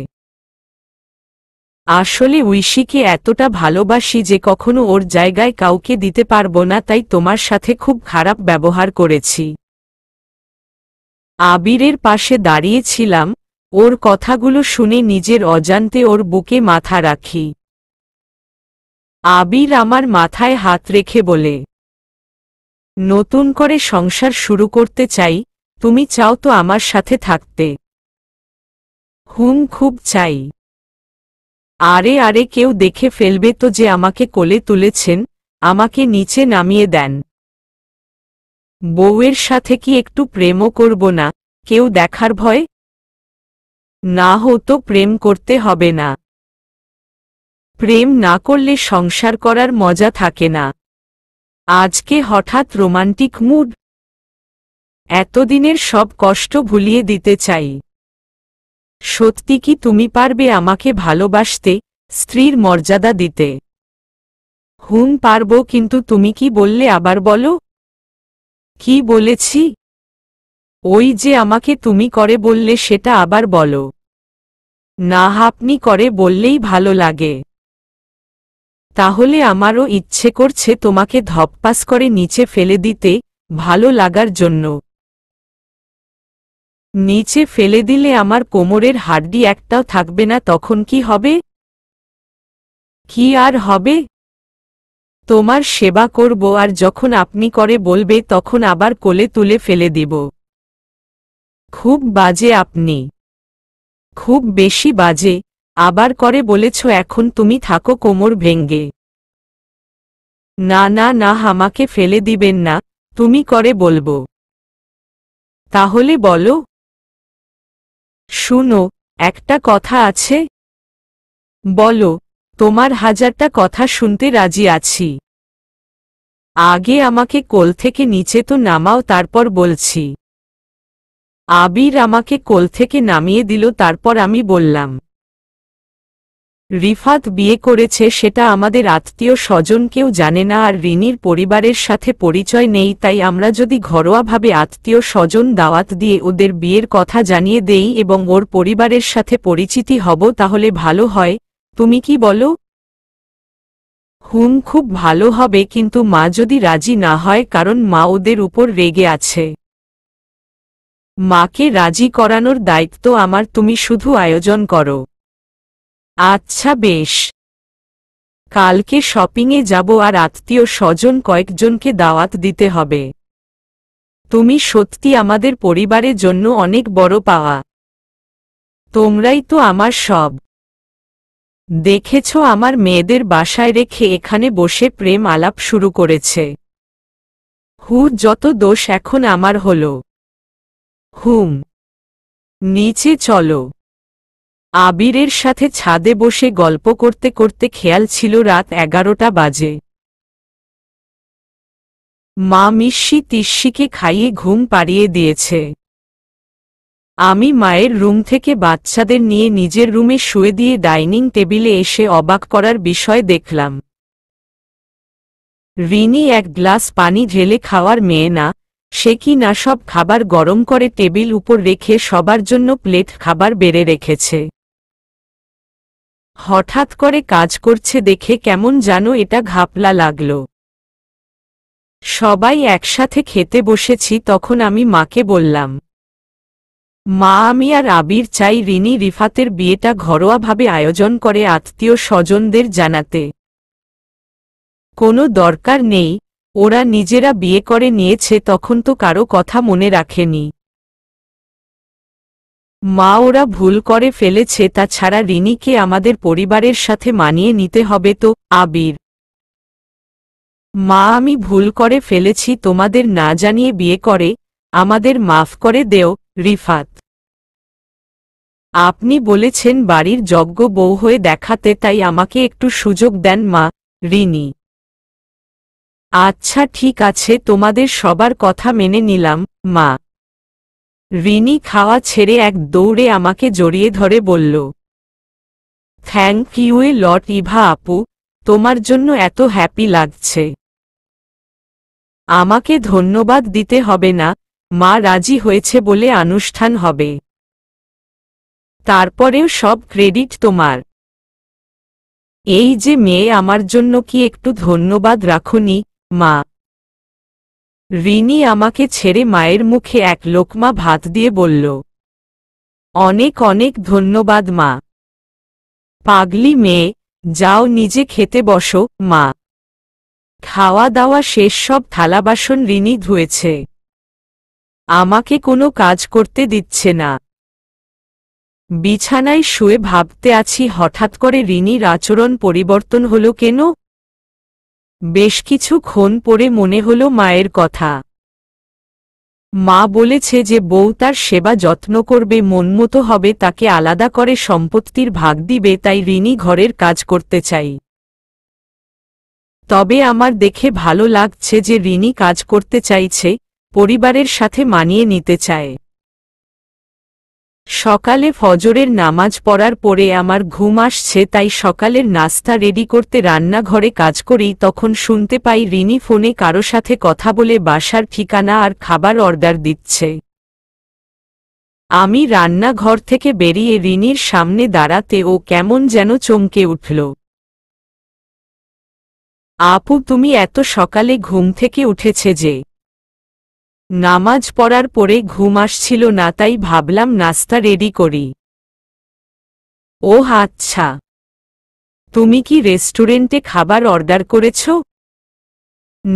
আসলে উইশিকে এতটা ভালোবাসি যে কখনো ওর জায়গায় কাউকে দিতে পারবো না তাই তোমার সাথে খুব খারাপ ব্যবহার করেছি আবিরের পাশে দাঁড়িয়েছিলাম ওর কথাগুলো শুনে নিজের অজান্তে ওর বুকে মাথা রাখি আবির আমার মাথায় হাত রেখে বলে নতুন করে সংসার শুরু করতে চাই তুমি চাও তো আমার সাথে থাকতে হুম খুব চাই আরে আরে কেউ দেখে ফেলবে তো যে আমাকে কোলে তুলেছেন আমাকে নিচে নামিয়ে দেন বউয়ের সাথে কি একটু প্রেমও করব না কেউ দেখার ভয় না হতো প্রেম করতে হবে না প্রেম না করলে সংসার করার মজা থাকে না আজকে হঠাৎ রোমান্টিক মুড এতদিনের সব কষ্ট ভুলিয়ে দিতে চাই সত্যি কি তুমি পারবে আমাকে ভালোবাসতে স্ত্রীর মর্যাদা দিতে হুম পারব কিন্তু তুমি কি বললে আবার বলো কি বলেছি ওই যে আমাকে তুমি করে বললে সেটা আবার বলো না আপনি করে বললেই ভালো লাগে তাহলে আমারও ইচ্ছে করছে তোমাকে ধপপাস করে নিচে ফেলে দিতে ভালো লাগার জন্য নিচে ফেলে দিলে আমার কোমরের হাড্ডি একটাও থাকবে না তখন কি হবে কি আর হবে তোমার সেবা করব আর যখন আপনি করে বলবে তখন আবার কোলে তুলে ফেলে দিব খুব বাজে আপনি খুব বেশি বাজে আবার করে বলেছ এখন তুমি থাকো কোমর ভেঙ্গে না না না আমাকে ফেলে দিবেন না তুমি করে বলবো তাহলে বলো শুনো একটা কথা আছে বলো তোমার হাজারটা কথা শুনতে রাজি আছি আগে আমাকে কোল থেকে নিচে তো নামাও তারপর বলছি আবির আমাকে কোল থেকে নামিয়ে দিল তারপর আমি বললাম রিফাত বিয়ে করেছে সেটা আমাদের আত্মীয় স্বজন কেউ জানে না আর রিনির পরিবারের সাথে পরিচয় নেই তাই আমরা যদি ঘরোয়াভাবে আত্মীয় স্বজন দাওয়াত দিয়ে ওদের বিয়ের কথা জানিয়ে দেই এবং ওর পরিবারের সাথে পরিচিতি হব তাহলে ভালো হয় তুমি কি বলো হুম খুব ভালো হবে কিন্তু মা যদি রাজি না হয় কারণ মা ওদের উপর রেগে আছে মাকে রাজি করানোর দায়িত্ব আমার তুমি শুধু আয়োজন করো আচ্ছা বেশ কালকে শপিংয়ে যাব আর আত্মীয় স্বজন কয়েকজনকে দাওয়াত দিতে হবে তুমি সত্যি আমাদের পরিবারের জন্য অনেক বড় পাওয়া তোমরাই তো আমার সব দেখেছ আমার মেয়েদের বাসায় রেখে এখানে বসে প্রেম আলাপ শুরু করেছে হু যত দোষ এখন আমার হল হুম নিচে চলো আবিরের সাথে ছাদে বসে গল্প করতে করতে খেয়াল ছিল রাত এগারোটা বাজে মা মিষ্যি তিস্যিকে খাইয়ে ঘুম পাড়িয়ে দিয়েছে আমি মায়ের রুম থেকে বাচ্চাদের নিয়ে নিজের রুমে শুয়ে দিয়ে ডাইনিং টেবিলে এসে অবাক করার বিষয় দেখলাম রিনি এক গ্লাস পানি ঢেলে খাওয়ার মেয়ে না সে কি না সব খাবার গরম করে টেবিল উপর রেখে সবার জন্য প্লেট খাবার বেড়ে রেখেছে হঠাৎ করে কাজ করছে দেখে কেমন যেন এটা ঘাপলা লাগল সবাই একসাথে খেতে বসেছি তখন আমি মাকে বললাম মা আমি আর আবির চাই রিনি রিফাতের বিয়েটা ঘরোয়াভাবে আয়োজন করে আত্মীয় স্বজনদের জানাতে কোনো দরকার নেই ওরা নিজেরা বিয়ে করে নিয়েছে তখন তো কারো কথা মনে রাখেনি মা ওরা ভুল করে ফেলেছে তাছাড়া রিনিকে আমাদের পরিবারের সাথে মানিয়ে নিতে হবে তো আবির মা আমি ভুল করে ফেলেছি তোমাদের না জানিয়ে বিয়ে করে আমাদের মাফ করে দেও রিফাত আপনি বলেছেন বাড়ির যজ্ঞ বউ হয়ে দেখাতে তাই আমাকে একটু সুযোগ দেন মা রিনি আচ্ছা ঠিক আছে তোমাদের সবার কথা মেনে নিলাম মা রিনি খাওয়া ছেড়ে এক দৌড়ে আমাকে জড়িয়ে ধরে বলল thank you a lot Eva আপু তোমার জন্য এত হ্যাপি লাগছে আমাকে ধন্যবাদ দিতে হবে না মা রাজি হয়েছে বলে অনুষ্ঠান হবে তারপরেও সব ক্রেডিট তোমার এই যে মেয়ে আমার জন্য কি একটু ধন্যবাদ রাখুনি মা রিনি আমাকে ছেড়ে মায়ের মুখে এক লোকমা ভাত দিয়ে বলল অনেক অনেক ধন্যবাদ মা পাগলি মেয়ে যাও নিজে খেতে বসো মা খাওয়া দাওয়া শেষ সব থালাবাসন রিনি ধুয়েছে আমাকে কোনো কাজ করতে দিচ্ছে না বিছানায় শুয়ে ভাবতে আছি হঠাৎ করে রিনির আচরণ পরিবর্তন হল কেন বেশ কিছু ক্ষণ পরে মনে হল মায়ের কথা মা বলেছে যে বউ তার সেবা যত্ন করবে মনমতো হবে তাকে আলাদা করে সম্পত্তির ভাগ দিবে তাই রিনি ঘরের কাজ করতে চাই তবে আমার দেখে ভালো লাগছে যে রিনি কাজ করতে চাইছে পরিবারের সাথে মানিয়ে নিতে চায় সকালে ফজরের নামাজ পড়ার পরে আমার ঘুম আসছে তাই সকালের নাস্তা রেডি করতে রান্নাঘরে কাজ করি তখন শুনতে পাই রিনি ফোনে কারো সাথে কথা বলে বাসার ঠিকানা আর খাবার অর্ডার দিচ্ছে আমি রান্নাঘর থেকে বেরিয়ে রিনির সামনে দাঁড়াতে ও কেমন যেন চমকে উঠল আপু তুমি এত সকালে ঘুম থেকে উঠেছে যে নামাজ পড়ার পরে ঘুম আসছিল না তাই ভাবলাম নাস্তা রেডি করি ও আচ্ছা তুমি কি রেস্টুরেন্টে খাবার অর্ডার করেছ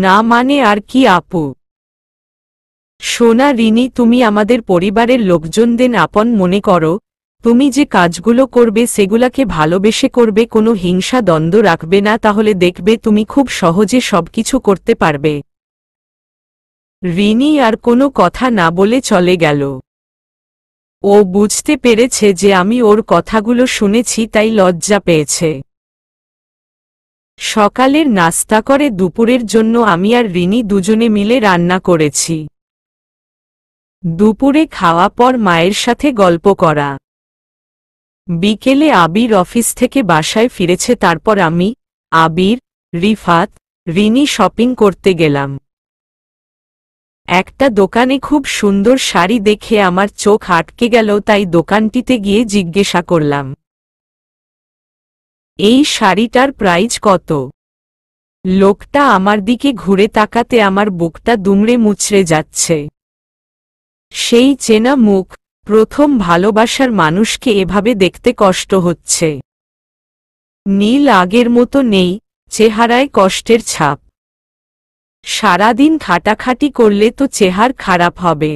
না মানে আর কি আপু সোনা রিনি তুমি আমাদের পরিবারের লোকজনদের আপন মনে করো তুমি যে কাজগুলো করবে সেগুলাকে ভালোবেসে করবে কোনো হিংসা দ্বন্দ্ব রাখবে না তাহলে দেখবে তুমি খুব সহজে সবকিছু করতে পারবে রিনি আর কোনো কথা না বলে চলে গেল ও বুঝতে পেরেছে যে আমি ওর কথাগুলো শুনেছি তাই লজ্জা পেয়েছে সকালের নাস্তা করে দুপুরের জন্য আমি আর রিনি দুজনে মিলে রান্না করেছি দুপুরে খাওয়া পর মায়ের সাথে গল্প করা বিকেলে আবির অফিস থেকে বাসায় ফিরেছে তারপর আমি আবির রিফাত রিনি শপিং করতে গেলাম একটা দোকানে খুব সুন্দর শাড়ি দেখে আমার চোখ আটকে গেল তাই দোকানটিতে গিয়ে জিজ্ঞাসা করলাম এই শাড়িটার প্রাইজ কত লোকটা আমার দিকে ঘুরে তাকাতে আমার বুকটা দুমড়ে মুচড়ে যাচ্ছে সেই চেনা মুখ প্রথম ভালোবাসার মানুষকে এভাবে দেখতে কষ্ট হচ্ছে নীল আগের মতো নেই চেহারায় কষ্টের ছাপ সারাদিন খাটাখাটি করলে তো চেহার খারাপ হবে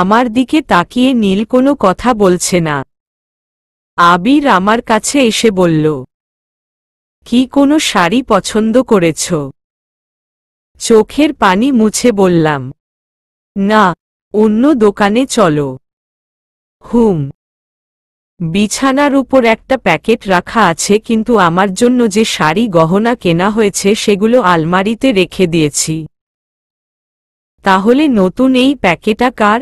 আমার দিকে তাকিয়ে নীল কোনো কথা বলছে না আবির আমার কাছে এসে বলল কি কোনো শাড়ি পছন্দ করেছ চোখের পানি মুছে বললাম না অন্য দোকানে চলো হুম বিছানার উপর একটা প্যাকেট রাখা আছে কিন্তু আমার জন্য যে শাড়ি গহনা কেনা হয়েছে সেগুলো আলমারিতে রেখে দিয়েছি তাহলে নতুন এই প্যাকেটা কার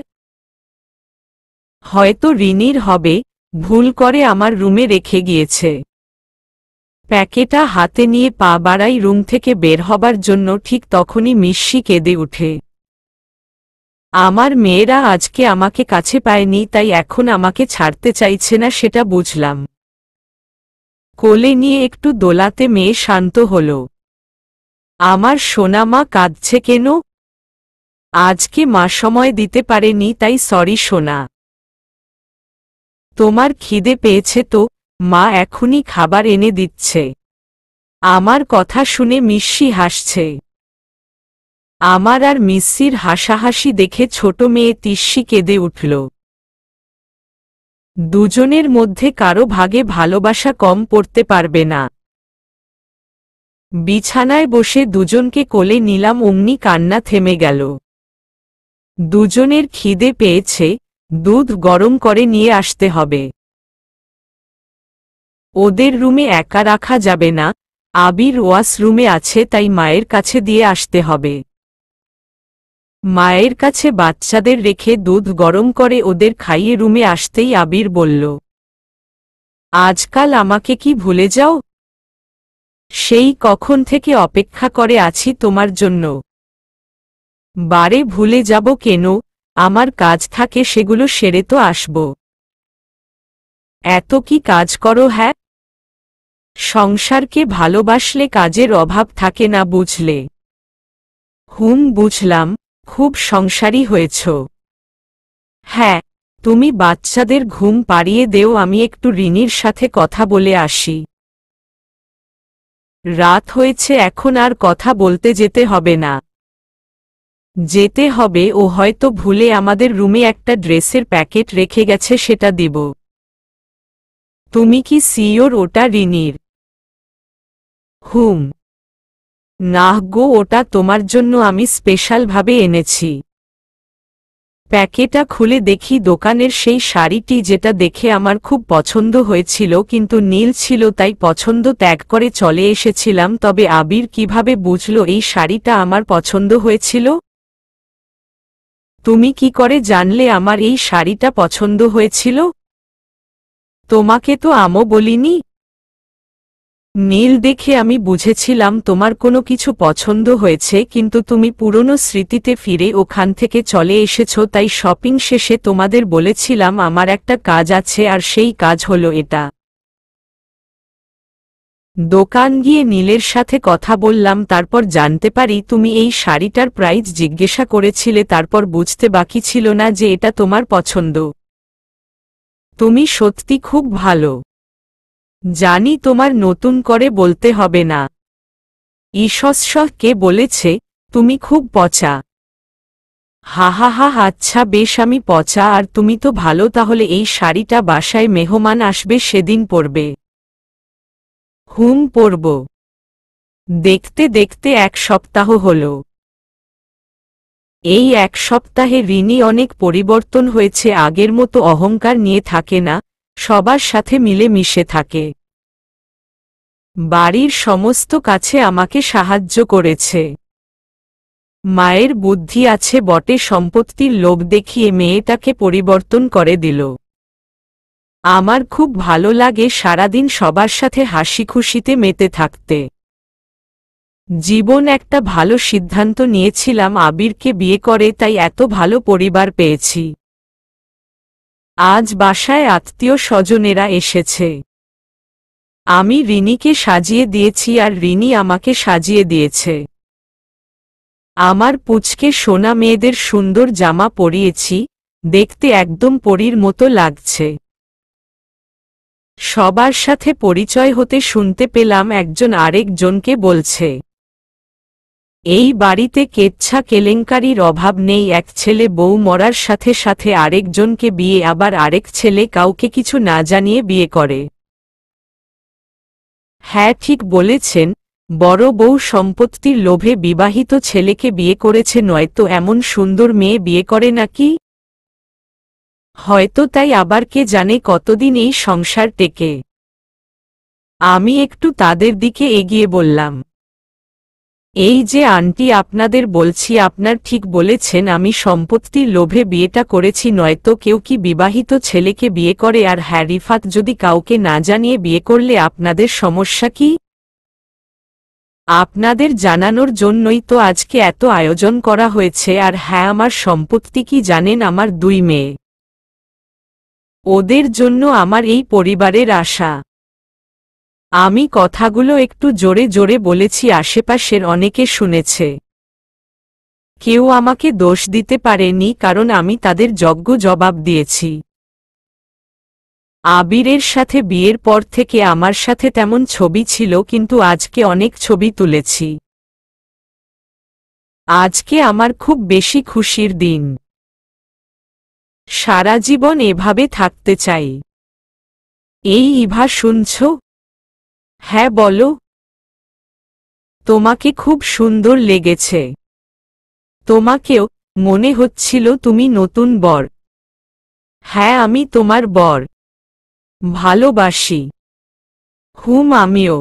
হয়তো ঋণীর হবে ভুল করে আমার রুমে রেখে গিয়েছে প্যাকেটা হাতে নিয়ে পা বাড়াই রুম থেকে বের হবার জন্য ঠিক তখনই মিশি কেঁদে উঠে আমার মেয়েরা আজকে আমাকে কাছে পায়নি তাই এখন আমাকে ছাড়তে চাইছে না সেটা বুঝলাম কোলে নিয়ে একটু দোলাতে মেয়ে শান্ত হল আমার সোনামা কাঁদছে কেন আজকে মা সময় দিতে পারেনি তাই সরি সোনা তোমার খিদে পেয়েছে তো মা এখনই খাবার এনে দিচ্ছে আমার কথা শুনে মিষ্টি হাসছে আমার আর মিসির হাসাহাসি দেখে ছোট মেয়ে তিস্যি কেঁদে উঠল দুজনের মধ্যে কারো ভাগে ভালোবাসা কম পড়তে পারবে না বিছানায় বসে দুজনকে কোলে নিলাম অমনি কান্না থেমে গেল দুজনের খিদে পেয়েছে দুধ গরম করে নিয়ে আসতে হবে ওদের রুমে একা রাখা যাবে না আবির ওয়াশ রুমে আছে তাই মায়ের কাছে দিয়ে আসতে হবে মায়ের কাছে বাচ্চাদের রেখে দুধ গরম করে ওদের খাইয়ে রুমে আসতেই আবির বলল আজকাল আমাকে কি ভুলে যাও সেই কখন থেকে অপেক্ষা করে আছি তোমার জন্য বারে ভুলে যাব কেন আমার কাজ থাকে সেগুলো সেরে তো আসব এত কি কাজ করো হ্যাঁ সংসারকে ভালোবাসলে কাজের অভাব থাকে না বুঝলে হুম বুঝলাম খুব সংসারী হয়েছ হ্যাঁ তুমি বাচ্চাদের ঘুম পাড়িয়ে দেও আমি একটু রিনির সাথে কথা বলে আসি রাত হয়েছে এখন আর কথা বলতে যেতে হবে না যেতে হবে ও হয়তো ভুলে আমাদের রুমে একটা ড্রেসের প্যাকেট রেখে গেছে সেটা দিব তুমি কি সিওর ওটা রিনির হুম নাহ গো ওটা তোমার জন্য আমি স্পেশালভাবে এনেছি প্যাকেটা খুলে দেখি দোকানের সেই শাড়িটি যেটা দেখে আমার খুব পছন্দ হয়েছিল কিন্তু নীল ছিল তাই পছন্দ ত্যাগ করে চলে এসেছিলাম তবে আবির কিভাবে বুঝল এই শাড়িটা আমার পছন্দ হয়েছিল তুমি কি করে জানলে আমার এই শাড়িটা পছন্দ হয়েছিল তোমাকে তো আমও বলিনি নীল দেখে আমি বুঝেছিলাম তোমার কোনো কিছু পছন্দ হয়েছে কিন্তু তুমি পুরনো স্মৃতিতে ফিরে ওখান থেকে চলে এসেছ তাই শপিং শেষে তোমাদের বলেছিলাম আমার একটা কাজ আছে আর সেই কাজ হলো এটা দোকান গিয়ে নীলের সাথে কথা বললাম তারপর জানতে পারি তুমি এই শাড়িটার প্রাইস জিজ্ঞাসা করেছিলে তারপর বুঝতে বাকি ছিল না যে এটা তোমার পছন্দ তুমি সত্যি খুব ভালো জানি তোমার নতুন করে বলতে হবে না কে বলেছে তুমি খুব পচা হা হা হা আচ্ছা বেশ আমি পচা আর তুমি তো ভালো তাহলে এই শাড়িটা বাসায় মেহমান আসবে সেদিন পরবে হুম পরব দেখতে দেখতে এক সপ্তাহ হল এই এক সপ্তাহে ঋণী অনেক পরিবর্তন হয়েছে আগের মতো অহংকার নিয়ে থাকে না সবার সাথে মিলে মিশে থাকে বাড়ির সমস্ত কাছে আমাকে সাহায্য করেছে মায়ের বুদ্ধি আছে বটে সম্পত্তির লোভ দেখিয়ে মেয়েটাকে পরিবর্তন করে দিল আমার খুব ভালো লাগে সারাদিন সবার সাথে হাসি খুশিতে মেতে থাকতে জীবন একটা ভালো সিদ্ধান্ত নিয়েছিলাম আবিরকে বিয়ে করে তাই এত ভালো পরিবার পেয়েছি আজ বাসায় আত্মীয় স্বজনেরা এসেছে আমি রিনিকে সাজিয়ে দিয়েছি আর রিনি আমাকে সাজিয়ে দিয়েছে আমার পুচকে সোনা মেয়েদের সুন্দর জামা পরিয়েছি দেখতে একদম পরীর মতো লাগছে সবার সাথে পরিচয় হতে শুনতে পেলাম একজন আরেকজনকে বলছে এই বাড়িতে কেচ্ছা কেলেঙ্কারির অভাব নেই এক ছেলে বউ মরার সাথে সাথে আরেকজনকে বিয়ে আবার আরেক ছেলে কাউকে কিছু না জানিয়ে বিয়ে করে হ্যাঁ ঠিক বলেছেন বড় বউ সম্পত্তির লোভে বিবাহিত ছেলেকে বিয়ে করেছে নয়তো এমন সুন্দর মেয়ে বিয়ে করে নাকি হয়তো তাই আবার কে জানে কতদিন এই সংসার টেকে আমি একটু তাদের দিকে এগিয়ে বললাম এই যে আন্টি আপনাদের বলছি আপনার ঠিক বলেছেন আমি সম্পত্তির লোভে বিয়েটা করেছি নয়তো কেউ কি বিবাহিত ছেলেকে বিয়ে করে আর হ্যারিফাত যদি কাউকে না জানিয়ে বিয়ে করলে আপনাদের সমস্যা কি আপনাদের জানানোর জন্যই তো আজকে এত আয়োজন করা হয়েছে আর হ্যাঁ আমার সম্পত্তি কি জানেন আমার দুই মেয়ে ওদের জন্য আমার এই পরিবারের আশা আমি কথাগুলো একটু জোরে জোরে বলেছি আশেপাশের অনেকে শুনেছে কেউ আমাকে দোষ দিতে পারেনি কারণ আমি তাদের যজ্ঞ জবাব দিয়েছি আবিরের সাথে বিয়ের পর থেকে আমার সাথে তেমন ছবি ছিল কিন্তু আজকে অনেক ছবি তুলেছি আজকে আমার খুব বেশি খুশির দিন সারা জীবন এভাবে থাকতে চাই এই ইভা শুনছ হ্যাঁ বলো তোমাকে খুব সুন্দর লেগেছে তোমাকেও মনে হচ্ছিল তুমি নতুন বর হ্যাঁ আমি তোমার বর ভালোবাসি হুম আমিও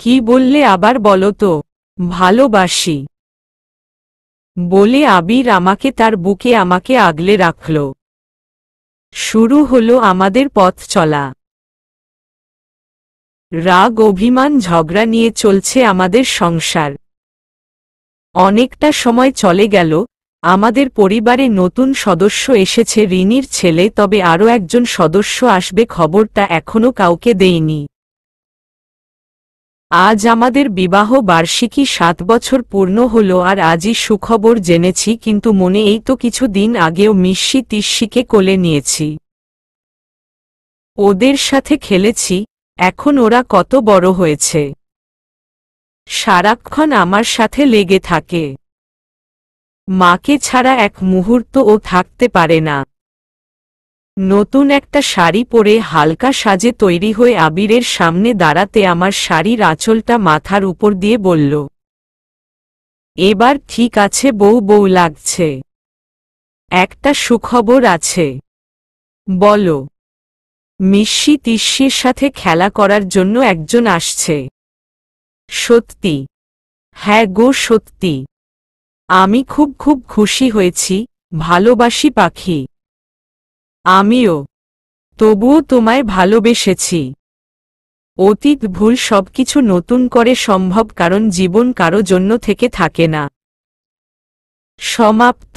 কি বললে আবার বলো তো ভালোবাসি বলে আবির আমাকে তার বুকে আমাকে আগলে রাখল শুরু হলো আমাদের পথ চলা রাগ অভিমান ঝগড়া নিয়ে চলছে আমাদের সংসার অনেকটা সময় চলে গেল আমাদের পরিবারে নতুন সদস্য এসেছে রিনির ছেলে তবে আরও একজন সদস্য আসবে খবরটা এখনও কাউকে দেইনি আজ আমাদের বিবাহ বার্ষিকী সাত বছর পূর্ণ হল আর আজই সুখবর জেনেছি কিন্তু মনে এই তো কিছু দিন আগেও মিষ্যি তিস্যিকে কোলে নিয়েছি ওদের সাথে খেলেছি এখন ওরা কত বড় হয়েছে সারাক্ষণ আমার সাথে লেগে থাকে মাকে ছাড়া এক মুহূর্ত ও থাকতে পারে না নতুন একটা শাড়ি পরে হালকা সাজে তৈরি হয়ে আবিরের সামনে দাঁড়াতে আমার শাড়ির আঁচলটা মাথার উপর দিয়ে বলল এবার ঠিক আছে বউ বউ লাগছে একটা সুখবর আছে বলো মিশি তিশির সাথে খেলা করার জন্য একজন আসছে সত্যি হ্যাঁ গো সত্যি আমি খুব খুব খুশি হয়েছি ভালোবাসি পাখি আমিও তবুও তোমায় ভালোবেসেছি অতীত ভুল সবকিছু নতুন করে সম্ভব কারণ জীবন কারো জন্য থেকে থাকে না সমাপ্ত